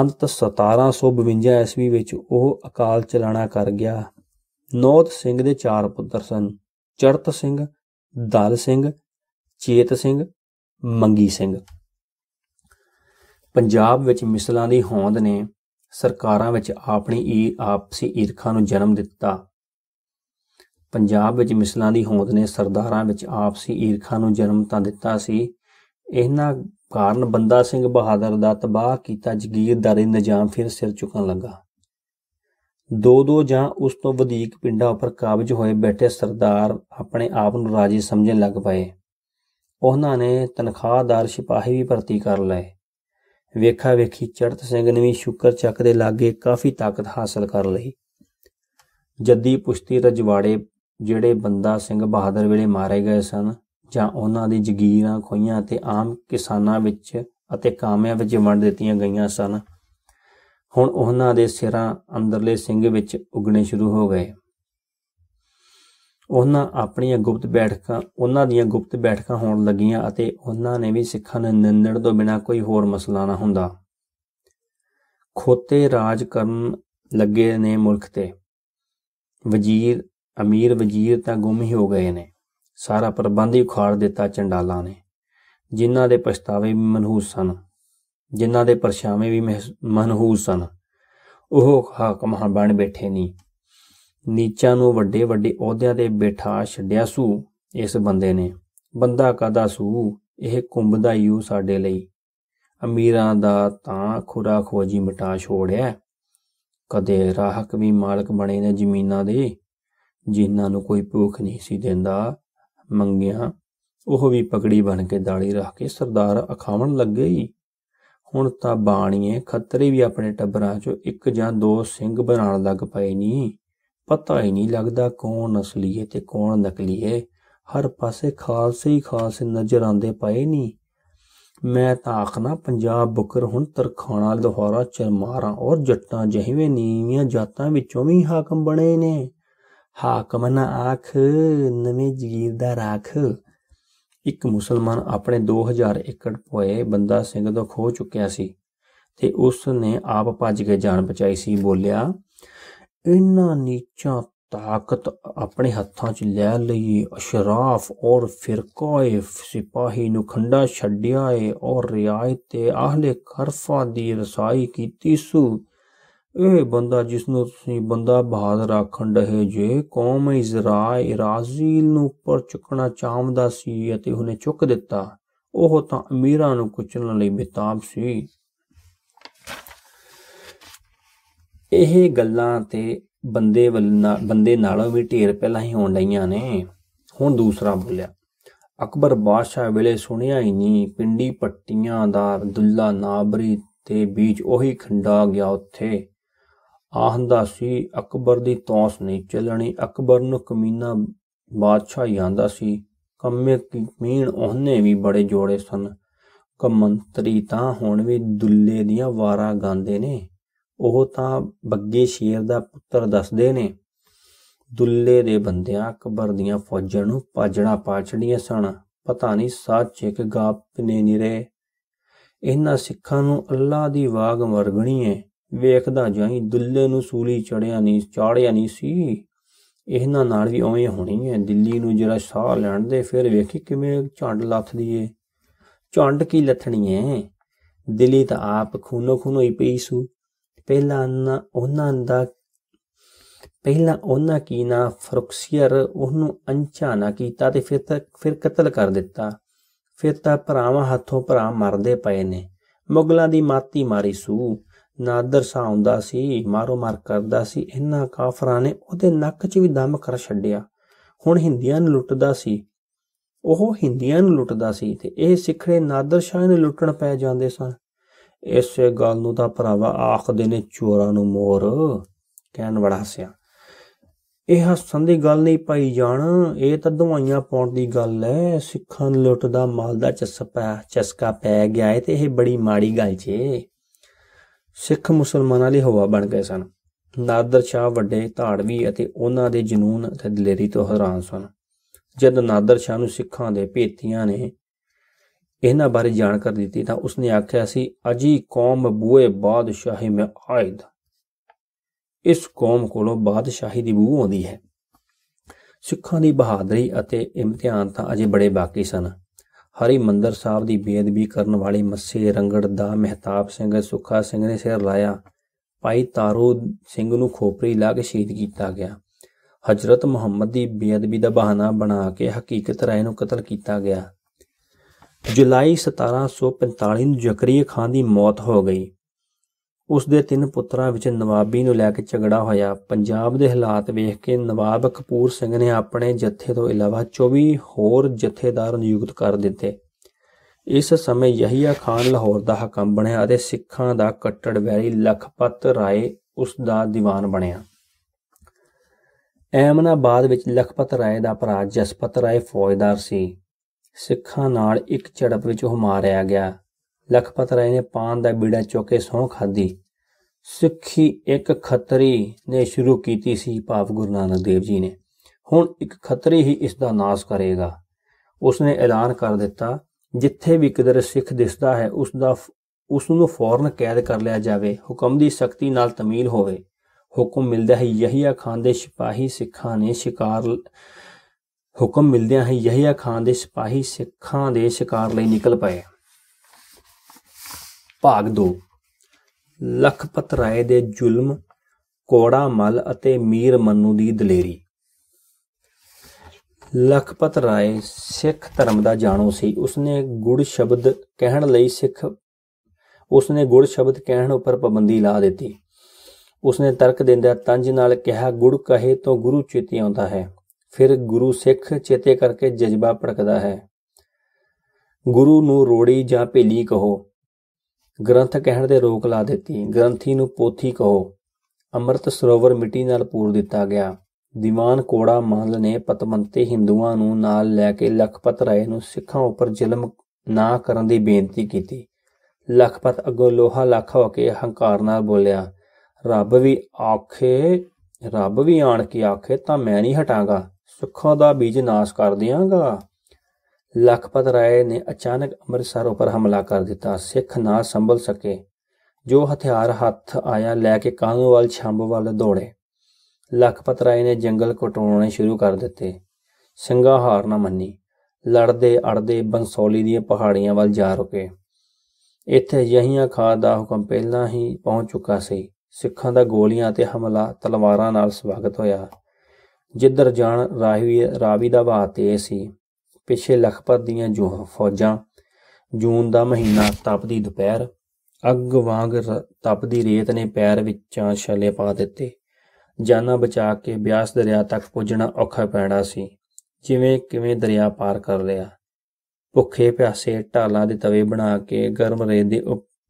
ਅੰਤ 1752 ਈਸਵੀ ਵਿੱਚ ਉਹ ਅਕਾਲ ਚਲਾਣਾ ਕਰ ਗਿਆ ਨੌਦ ਸਿੰਘ ਦੇ ਚਾਰ ਪੁੱਤਰ ਸਨ ਚੜਤ ਸਿੰਘ ਦਲ ਸਿੰਘ ਚੇਤ ਸਿੰਘ ਮੰਗੀ ਸਿੰਘ ਪੰਜਾਬ ਵਿੱਚ ਮਿਸਲਾਂ ਦੀ ਹੋਂਦ ਨੇ ਸਰਕਾਰਾਂ ਵਿੱਚ ਆਪਣੀ ਈ ਆਪਸੀ ਈਰਖਾ ਨੂੰ ਜਨਮ ਦਿੱਤਾ ਪੰਜਾਬ ਵਿੱਚ ਮਿਸਲਾਂ ਦੀ ਹੋਂਦ ਨੇ ਸਰਦਾਰਾਂ ਵਿੱਚ ਆਪਸੀ ਈਰਖਾ ਨੂੰ ਜਨਮ ਤਾਂ ਦਿੱਤਾ ਸੀ ਇਹਨਾਂ ਕਾਰਨ ਬੰਦਾ ਸਿੰਘ ਬਹਾਦਰ ਦਾ ਤਬਾਹ ਕੀਤਾ ਜ਼ਗੀਰਦਾਰੀ ਨਿਜ਼ਾਮ ਫਿਰ ਸਿਰ ਚੁੱਕਣ ਲੱਗਾ ਦੋ ਦੋ ਜਾਂ ਉਸ ਤੋਂ ਵਧੇਕ ਪਿੰਡਾਂ ਉੱਪਰ ਕਾਬਜ ਹੋਏ ਬੈਠੇ ਸਰਦਾਰ ਆਪਣੇ ਆਪ ਨੂੰ ਰਾਜੇ ਸਮਝਣ ਲੱਗ ਪਏ ਉਹਨਾਂ ਨੇ ਤਨਖਾਹਦਾਰ ਸਿਪਾਹੀ ਵੀ ਭਰਤੀ ਕਰ ਲਏ ਵੇਖਾ ਵੇਖੀ ਚੜਤ ਸਿੰਘ ਨੇ ਵੀ ਸ਼ੁਕਰ ਚੱਕ ਦੇ ਲਾਗੇ ਕਾਫੀ ਤਾਕਤ ਹਾਸਲ ਕਰ ਲਈ ਜੱਦੀ ਪੁਸ਼ਤੀ ਰਜਵਾੜੇ ਜਿਹੜੇ ਬੰਦਾ ਸਿੰਘ ਬਹਾਦਰ ਵੇਲੇ ਮਾਰੇ ਗਏ ਸਨ ਜਾਂ ਉਹਨਾਂ ਦੀ ਜ਼ਗੀਰਾਂ ਖੋਈਆਂ ਤੇ ਆਮ ਕਿਸਾਨਾਂ ਵਿੱਚ ਅਤੇ ਕਾਮਿਆਂ ਵਿੱਚ ਵੰਡ ਦਿੱਤੀਆਂ ਗਈਆਂ ਸਨ ਹੁਣ ਉਹਨਾਂ ਦੇ ਸਿਰਾਂ ਅੰਦਰਲੇ ਸਿੰਘ ਵਿੱਚ ਉਗਣੇ ਸ਼ੁਰੂ ਹੋ ਗਏ ਉਹਨਾਂ ਆਪਣੀਆਂ ਗੁਪਤ ਬੈਠਕਾਂ ਉਹਨਾਂ ਦੀਆਂ ਗੁਪਤ ਬੈਠਕਾਂ ਹੋਣ ਲੱਗੀਆਂ ਅਤੇ ਉਹਨਾਂ ਨੇ ਵੀ ਸਿੱਖਾਂ ਨੂੰ ਨਿੰਦਣ ਤੋਂ ਬਿਨਾ ਕੋਈ ਹੋਰ ਮਸਲਾ ਨਾ ਹੁੰਦਾ ਖੋਤੇ ਰਾਜ ਕਰਨ ਲੱਗੇ ਨੇ ਮੁਲਕ ਤੇ ਵਜ਼ੀਰ ਅਮੀਰ ਵਜ਼ੀਰ ਤਾਂ ਗੁੰਮ ਹੀ ਹੋ ਗਏ ਨੇ ਸਾਰਾ ਪ੍ਰਬੰਧ ਹੀ ਉਖਾੜ ਦਿੱਤਾ ਚੰਡਾਲਾਂ ਨੇ ਜਿਨ੍ਹਾਂ ਦੇ ਪਛਤਾਵੇ ਵੀ ਮਨਹੂਸ ਸਨ ਜਿਨ੍ਹਾਂ ਦੇ ਪਰਛਾਵੇਂ ਵੀ ਮਨਹੂਸ ਸਨ ਉਹ ਹਾਕਮ ਬਣ ਬੈਠੇ ਨਹੀਂ ਨੀਚਾਂ ਨੂੰ ਵੱਡੇ ਵੱਡੇ ਅਹੁਦਿਆਂ ਤੇ ਬਿਠਾ ਛੱਡਿਆ ਸੂ ਇਸ ਬੰਦੇ ਨੇ ਬੰਦਾ ਕਾਦਾ ਸੂ ਇਹ ਦਾ ਯੂ ਸਾਡੇ ਲਈ ਅਮੀਰਾਂ ਦਾ ਤਾਂ ਖੁਰਾ ਖੋਜੀ ਮਟਾ ਛੋੜਿਆ ਕਦੇ ਰਾਹਕ ਵੀ ਮਾਲਕ ਬਣੇ ਨੇ ਜ਼ਮੀਨਾਂ ਦੇ ਜਿਨ੍ਹਾਂ ਨੂੰ ਕੋਈ ਭੁੱਖ ਨਹੀਂ ਸੀ ਦਿੰਦਾ ਮੰਗਿਆ ਉਹ ਵੀ ਪਕੜੀ ਬਣ ਕੇ ਦਾੜੀ ਰੱਖ ਕੇ ਸਰਦਾਰ ਅਖਾਵਣ ਲੱਗ ਗਈ ਹੁਣ ਤਾਂ ਬਾਣੀਏ ਖੱਤਰੀ ਵੀ ਆਪਣੇ ਟੱਬਰਾਂ 'ਚੋਂ ਇੱਕ ਜਾਂ ਦੋ ਸਿੰਘ ਬਣਾਉਣ ਲੱਗ ਪਏ ਨਹੀਂ ਪਤਾ ਹੀ ਨਹੀਂ ਲੱਗਦਾ ਕੌਣ ਅਸਲੀ ਹੈ ਤੇ ਕੌਣ ਨਕਲੀ ਹੈ ਹਰ ਪਾਸੇ ਖਾਲਸੇ ਹੀ ਖਾਲਸੇ ਨਜ਼ਰ ਆਉਂਦੇ ਪਏ ਨਹੀਂ ਮੈਂ ਤਾਂ ਆਖਣਾ ਪੰਜਾਬ ਬੁਕਰ ਹੁਣ ਤਰਖਾਣਾ ਲੋਹਾਰਾ ਚਰਮਾਰਾ ਔਰ ਜੱਟਾਂ ਜਿਵੇਂ ਨੀਵੀਆਂ ਜਾਤਾਂ ਵਿੱਚੋਂ ਵੀ ਹਾਕਮ ਬਣੇ ਨੇ ਹਾਕਮ ਨਾ ਆਖ ਨਵੇਂ ਜਗੀਰਦਾਰ ਆਖ ਇੱਕ ਮੁਸਲਮਾਨ ਆਪਣੇ 2000 ਏਕੜ ਪੋਏ ਬੰਦਾ ਸਿੰਘ ਤੋਂ ਖੋ ਚੁੱਕਿਆ ਸੀ ਤੇ ਉਸ ਨੇ ਆਪ ਭੱਜ ਕੇ ਜਾਨ ਬਚਾਈ ਸੀ ਬੋਲਿਆ ਇਹਨਾਂ ਨੀਚਾ ਤਾਕਤ ਆਪਣੇ ਹੱਥਾਂ 'ਚ ਲੈ ਲਈ ਅਸ਼ਰਾਫ ਔਰ ਫਿਰਕਾਏ ਸਿਪਾਹੀ ਨੂੰ ਖੰਡਾ ਛੱਡਿਆ ਏ ਔਰ ਰਿਆਇਤ ਤੇ ਆਹਲੇ ਖਰਫਾ ਦੀ ਰਸਾਈ ਕੀਤੀ ਸੂ ਇਹ ਬੰਦਾ ਜਿਸ ਨੂੰ ਤੁਸੀਂ ਬੰਦਾ ਬਹਾਦਰ ਆਖਣ ਰਹੇ ਜੇ ਕੌਮ ਇਜ਼ਰਾਇਲ ਰਾਜ਼ੀਲ ਨੂੰ ਉੱਪਰ ਚੁੱਕਣਾ ਚਾਹੁੰਦਾ ਸੀ ਅਤੇ ਉਹਨੇ ਚੁੱਕ ਦਿੱਤਾ ਉਹ ਤਾਂ ਅਮੀਰਾਂ ਨੂੰ ਕੁਚਲਣ ਲਈ ਬੇਤਾਬ ਸੀ ਇਹ ਗੱਲਾਂ ਤੇ ਬੰਦੇ ਬੰਦੇ ਨਾਲੋਂ ਵੀ ਢੇਰ ਪਹਿਲਾਂ ਹੀ ਹੋਣ ਲਈਆਂ ਨੇ ਹੁਣ ਦੂਸਰਾ ਬੋਲਿਆ ਅਕਬਰ ਬਾਦਸ਼ਾਹ ਵੇਲੇ ਸੁਣਿਆ ਹੀ ਨਹੀਂ ਪਿੰਡੀ ਪੱਟੀਆਂ ਦਾ ਅਬਦੁੱਲਾ ਨਾਬਰੀ ਤੇ ਵਿੱਚ ਉਹੀ ਖੰਡਾ ਗਿਆ ਉੱਥੇ ਆਹੰਦਾ ਸੀ ਅਕਬਰ ਦੀ ਤੌਸ ਨਹੀਂ ਚੱਲਣੀ ਅਕਬਰ ਨੂੰ ਕਮੀਨਾ ਬਾਦਸ਼ਾਹ ਜਾਂਦਾ ਸੀ ਕੰਮੇ ਕਮੀਨ ਉਹਨੇ ਵੀ ਬੜੇ ਜੋੜੇ ਸਨ ਕਮੰਤਰੀ ਤਾਂ ਹੁਣ ਵੀ ਦੁੱਲੇ ਦੀਆਂ ਵਾਰਾਂ ਗਾਉਂਦੇ ਨੇ ਉਹ ਤਾਂ ਬੱਗੇ ਸ਼ੇਰ ਦਾ ਪੁੱਤਰ ਦੱਸਦੇ ਨੇ ਦੁੱਲੇ ਦੇ ਬੰਦਿਆਂ ਅਕਬਰ ਦੀਆਂ ਫੌਜਾਂ ਨੂੰ ਪਾਜਣਾ ਪਾਛੜੀਆਂ ਸਣ ਪਤਾ ਨਹੀਂ ਸੱਚ ਇੱਕ ਗਾਪ ਨੇ ਨਿਰੇ ਇਹਨਾਂ ਸਿੱਖਾਂ ਨੂੰ ਅੱਲਾ ਦੀ ਬਾਗ ਵਰਗਣੀ ਹੈ ਵੇਖਦਾ ਜਾਈ ਦੁੱਲੇ ਨੂੰ ਸੂਲੀ ਚੜਿਆ ਨਹੀਂ ਚਾੜਿਆ ਨਹੀਂ ਸੀ ਇਹਨਾਂ ਨਾਲ ਵੀ ਓਵੇਂ ਹੋਣੀ ਹੈ ਦਿੱਲੀ ਨੂੰ ਜਿਹੜਾ ਸਾਹ ਲੈਣ ਦੇ ਫਿਰ ਵੇਖੀ ਕਿਵੇਂ ਝੰਡ ਲੱਥਦੀ ਏ ਝੰਡ ਕੀ ਲੱਥਣੀ ਏ ਦਿੱਲੀ ਤਾਂ ਆਪ ਖੂਨੋ ਖੂਨੋ ਹੀ ਪਈ ਸੂ ਪਹਿਲਾਂ ਉਹਨਾਂ ਦਾ ਪਹਿਲਾਂ ਉਹਨਾਂ ਕੀ ਨਾ ਫਰੁਕਸੀਅਰ ਉਹਨੂੰ ਅੰਚਾ ਨਾ ਕੀਤਾ ਤੇ ਫਿਰ ਫਿਰ ਕਤਲ ਕਰ ਦਿੱਤਾ ਫਿਰ ਤਾਂ ਭਰਾਵਾਂ ਹੱਥੋਂ ਭਰਾ ਮਰਦੇ ਪਏ ਨੇ ਮੁਗਲਾਂ ਦੀ ਮਾਤੀ ਮਾਰੀ ਸੂ ਨਾਦਰ ਸਾ ਆਉਂਦਾ ਸੀ ਮਾਰੋ ਮਾਰ ਕਰਦਾ ਸੀ ਇਹਨਾਂ ਕਾਫਰਾਂ ਨੇ ਉਹਦੇ ਨੱਕ 'ਚ ਵੀ ਦਮ ਕਰ ਛੱਡਿਆ ਹੁਣ ਹਿੰਦੀਆਂ ਨੂੰ ਲੁੱਟਦਾ ਸੀ ਉਹ ਹਿੰਦੀਆਂ ਨੂੰ ਲੁੱਟਦਾ ਸੀ ਤੇ ਇਹ ਸਿੱਖੜੇ ਨਾਦਰ ਸ਼ਾਹ ਨੂੰ ਲੁੱਟਣ ਪੈ ਜਾਂਦੇ ਸਨ ਇਸੇ ਗੱਲ ਨੂੰ ਤਾਂ ਭਰਾਵਾ ਆਖਦੇ ਨੇ ਚੋਰਾਂ ਨੂੰ ਮੋਰ ਕਹਿਣ ਵੜਾ ਹੱਸਿਆ ਇਹ ਹੱਸਣ ਦੀ ਗੱਲ ਨਹੀਂ ਪਾਈ ਜਾਣ ਇਹ ਤਾਂ ਦਵਾਈਆਂ ਪਾਉਣ ਦੀ ਗੱਲ ਐ ਸਿੱਖਾਂ ਨੂੰ ਲੁੱਟ ਦਾ ਮਾਲ ਦਾ ਚਸਪਾ ਚਸਕਾ ਪੈ ਗਿਆ ਏ ਤੇ ਇਹ ਬੜੀ ਮਾੜੀ ਗੱਲ ਜੇ ਸਿੱਖ ਮੁਸਲਮਾਨਾਂ ਲਈ ਹਵਾ ਬਣ ਗਏ ਸਨ ਨਾਦਰ ਸ਼ਾਹ ਵੱਡੇ ਧਾੜਵੀ ਅਤੇ ਉਹਨਾਂ ਦੇ ਜਨੂਨ ਅਤੇ ਦਲੇਰੀ ਤੋਂ ਹੈਰਾਨ ਸਨ ਜਦ ਨਾਦਰ ਸ਼ਾਹ ਨੂੰ ਸਿੱਖਾਂ ਦੇ ਭੇਤੀਆਂ ਨੇ ਇਹਨਾਂ ਬਾਰੇ ਜਾਣਕਾਰੀ ਦਿੱਤੀ ਤਾਂ ਉਸਨੇ ਆਖਿਆ ਸੀ ਅਜੀ ਕੌਮ ਬੂਏ ਬਾਦਸ਼ਾਹੀ ਮੈਂ ਆਇਦ ਇਸ ਕੌਮ ਕੋਲੋਂ ਬਾਦਸ਼ਾਹੀ ਦੀ ਬੂ ਆਉਂਦੀ ਹੈ ਸਿੱਖਾਂ ਦੀ ਬਹਾਦਰੀ ਅਤੇ ਇਮਤਿਹਾਨ ਤਾਂ ਅਜੇ ਬੜੇ ਬਾਕੀ ਸਨ ਹਰੀ ਮੰਦਰ ਸਾਹਿਬ ਦੀ ਬੇਅਦਬੀ ਕਰਨ ਵਾਲੇ ਮੱਸੇ ਰੰਗੜ ਦਾ ਮਹਿਤਾਬ ਸਿੰਘ ਸੁੱਖਾ ਸਿੰਘ ਨੇ ਸਿਰ ਲਾਇਆ ਭਾਈ ਤਾਰੂ ਸਿੰਘ ਨੂੰ ਖੋਪਰੀ ਲਾ ਕੇ ਸ਼ਹੀਦ ਕੀਤਾ ਗਿਆ ਹਜ਼ਰਤ ਮੁਹੰਮਦ ਦੀ ਬੇਅਦਬੀ ਦਾ ਬਹਾਨਾ ਬਣਾ ਕੇ ਹਕੀਕਤ ਰਾਏ ਨੂੰ ਕਤਲ ਕੀਤਾ ਗਿਆ ਜੁਲਾਈ 1745 ਨੂੰ ਜ਼ਕਰੀਆ ਖਾਨ ਦੀ ਮੌਤ ਹੋ ਗਈ ਉਸ ਦੇ ਤਿੰਨ ਪੁੱਤਰਾਂ ਵਿੱਚ ਨਵਾਬੀ ਨੂੰ ਲੈ ਕੇ ਝਗੜਾ ਹੋਇਆ ਪੰਜਾਬ ਦੇ ਹਾਲਾਤ ਵੇਖ ਕੇ ਨਵਾਬ ਕਪੂਰ ਸਿੰਘ ਨੇ ਆਪਣੇ ਜੱਥੇ ਤੋਂ ਇਲਾਵਾ 24 ਹੋਰ ਜੱਥੇਦਾਰ ਨਿਯੁਕਤ ਕਰ ਦਿੱਤੇ ਇਸ ਸਮੇਂ ਯਹੀਆ ਖਾਨ ਲਾਹੌਰ ਦਾ ਹਕਮ ਬਣਿਆ ਅਤੇ ਸਿੱਖਾਂ ਦਾ ਕੱਟੜ ਵੈਰੀ ਲਖਪਤ ਰਾਏ ਉਸ ਦਾ ਦੀਵਾਨ ਬਣਿਆ ਐਮਨਾਬਾਦ ਵਿੱਚ ਲਖਪਤ ਰਾਏ ਦਾ ਭਰਾ ਜਸਪਤ ਰਾਏ ਫੌਜਦਾਰ ਸੀ ਸਿੱਖਾਂ ਨਾਲ ਇੱਕ ਝੜਪ ਵਿੱਚ ਉਹ ਮਾਰਿਆ ਗਿਆ ਲਖਪਤ ਰਾਏ ਨੇ ਪਾਨ ਦਾ ਬੀੜਾ ਚੁੱਕ ਕੇ ਸੌਂ ਖਾਦੀ ਸਿੱਖੀ ਇੱਕ ਖੱਤਰੀ ਨੇ ਸ਼ੁਰੂ ਕੀਤੀ ਸੀ ਪਾਪ ਗੁਰੂ ਨਾਨਕ ਦੇਵ ਜੀ ਨੇ ਹੁਣ ਇੱਕ ਖੱਤਰੀ ਹੀ ਇਸ ਦਾ ਨਾਸ ਕਰੇਗਾ ਉਸ ਨੇ ਐਲਾਨ ਕਰ ਦਿੱਤਾ ਜਿੱਥੇ ਵੀ ਕਿਦਰ ਸਿੱਖ ਦਿਸਦਾ ਹੈ ਉਸ ਦਾ ਉਸ ਨੂੰ ਫੌਰਨ ਕੈਦ ਕਰ ਲਿਆ ਜਾਵੇ ਹੁਕਮ ਦੀ ਸਖਤੀ ਨਾਲ ਤਮੀਲ ਹੋਵੇ ਹੁਕਮ ਮਿਲਦਾ ਹੈ ਯਹੀਆ ਖਾਨ ਦੇ ਸਿਪਾਹੀ ਸਿੱਖਾਂ ਨੇ ਸ਼ਿਕਾਰ ਹੁਕਮ ਮਿਲਦਿਆਂ ਹੀ ਯਹੀਆ ਖਾਨ ਦੇ ਸਿਪਾਹੀ ਸਿੱਖਾਂ ਦੇ ਸ਼ਿਕਾਰ ਲਈ ਨਿਕਲ ਪਏ ਭਾਗ 2 ਲਖਪਤ ਰਾਏ ਦੇ ਜ਼ੁਲਮ ਕੋੜਾ ਮਲ ਅਤੇ ਮੀਰ ਮੰਨੂ ਦੀ ਦਲੇਰੀ ਲਖਪਤ ਰਾਏ ਸਿੱਖ ਧਰਮ ਦਾ ਜਾਣੂ ਸੀ ਉਸਨੇ ਗੁੜ ਸ਼ਬਦ ਕਹਿਣ ਲਈ ਸਿੱਖ ਉਸਨੇ ਗੁੜ ਸ਼ਬਦ ਕਹਿਣ ਉੱਪਰ ਪਾਬੰਦੀ ਲਾ ਦਿੱਤੀ ਉਸਨੇ ਤਰਕ ਦਿੰਦਿਆਂ ਤੰਜ ਨਾਲ ਕਿਹਾ ਗੁੜ ਕਹੇ ਤਾਂ ਗੁਰੂ ਚੇਤੇ ਆਉਂਦਾ ਹੈ ਫਿਰ ਗੁਰੂ ਸਿੱਖ ਚੇਤੇ ਕਰਕੇ ਜਜ਼ਬਾ ਭੜਕਦਾ ਹੈ ਗੁਰੂ ਨੂੰ ਰੋੜੀ ਜਾਂ ਭੇਲੀ ਕਹੋ ਗ੍ਰੰਥ ਕਹਿਣ ਦੇ ਰੋਕ ਲਾ ਦਿੱਤੀ ਗ੍ਰੰਥੀ ਨੂੰ ਪੋਥੀ ਕਹੋ ਅੰਮ੍ਰਿਤ ਸਰੋਵਰ ਮਿੱਟੀ ਨਾਲ ਪੂਰ ਦਿੱਤਾ ਗਿਆ ਦੀਵਾਨ ਕੋੜਾ ਮਹਲ ਨੇ ਪਤਮੰਤੇ ਹਿੰਦੂਆਂ ਨੂੰ ਨਾਲ ਲੈ ਕੇ ਲਖਪਤ ਰਾਏ ਨੂੰ ਸਿੱਖਾਂ ਉੱਪਰ ਜ਼ੁਲਮ ਨਾ ਕਰਨ ਦੀ ਬੇਨਤੀ ਕੀਤੀ ਲਖਪਤ ਅੱਗੋਂ ਲੋਹਾ ਲੱਖ ਹੋ ਕੇ ਹੰਕਾਰ ਨਾਲ ਬੋਲਿਆ ਰੱਬ ਵੀ ਆਖੇ ਰੱਬ ਵੀ ਆਣ ਕੇ ਆਖੇ ਤਾਂ ਮੈਂ ਨਹੀਂ ਹਟਾਂਗਾ ਸੁੱਖਾਂ ਦਾ ਬੀਜ ਨਾਸ਼ ਕਰ ਦਿਆਂਗਾ ਲਖਪਤ ਰਾਏ ਨੇ ਅਚਾਨਕ ਅੰਮ੍ਰਿਤਸਰ ਉੱਪਰ ਹਮਲਾ ਕਰ ਦਿੱਤਾ ਸਿੱਖ ਨਾ ਸੰਭਲ ਸਕੇ ਜੋ ਹਥਿਆਰ ਹੱਥ ਆਇਆ ਲੈ ਕੇ ਕਾਨੂੰਵਾਲ ਛੰਬ ਵੱਲ ਦੌੜੇ ਲਖਪਤ ਰਾਏ ਨੇ ਜੰਗਲ ਕਟਾਉਣੇ ਸ਼ੁਰੂ ਕਰ ਦਿੱਤੇ ਸਿੰਘਾ ਹਾਰ ਨਾ ਮੰਨੀ ਲੜਦੇ ਅੜਦੇ ਬੰਸੋਲੀ ਦੀਆਂ ਪਹਾੜੀਆਂ ਵੱਲ ਜਾ ਰੁਕੇ ਇੱਥੇ ਯਹੀਆਂ ਖਾਨ ਦਾ ਹੁਕਮ ਪਹਿਲਾਂ ਹੀ ਪਹੁੰਚ ਚੁੱਕਾ ਸੀ ਸਿੱਖਾਂ ਦਾ ਗੋਲੀਆਂ ਤੇ ਹਮਲਾ ਤਲਵਾਰਾਂ ਨਾਲ ਸਵਾਗਤ ਹੋਇਆ ਜਿੱਧਰ ਜਾਣ ਰਾਹੀ ਰਾਵੀ ਦਾ ਬਾਤ ਤੇ ਸੀ ਪਿੱਛੇ ਲਖਪਤ ਦੀਆਂ ਜੋ ਫੌਜਾਂ ਜੂਨ ਦਾ ਮਹੀਨਾ ਤਪਦੀ ਦੁਪਹਿਰ ਅੱਗ ਵਾਂਗ ਤਪਦੀ ਰੇਤ ਨੇ ਪੈਰ ਵਿੱਚਾਂ ਛਲੇ ਪਾ ਦਿੱਤੇ ਜਾਨਾਂ ਬਚਾ ਕੇ ਬਿਆਸ ਦਰਿਆ ਤੱਕ ਪੁੱਜਣਾ ਔਖਾ ਪੈਣਾ ਸੀ ਜਿਵੇਂ ਕਿਵੇਂ ਦਰਿਆ ਪਾਰ ਕਰ ਲਿਆ ਭੁੱਖੇ ਪਿਆਸੇ ਢਾਲਾਂ ਦੇ ਤਵੇ ਬਣਾ ਕੇ ਗਰਮ ਰੇਤ ਦੇ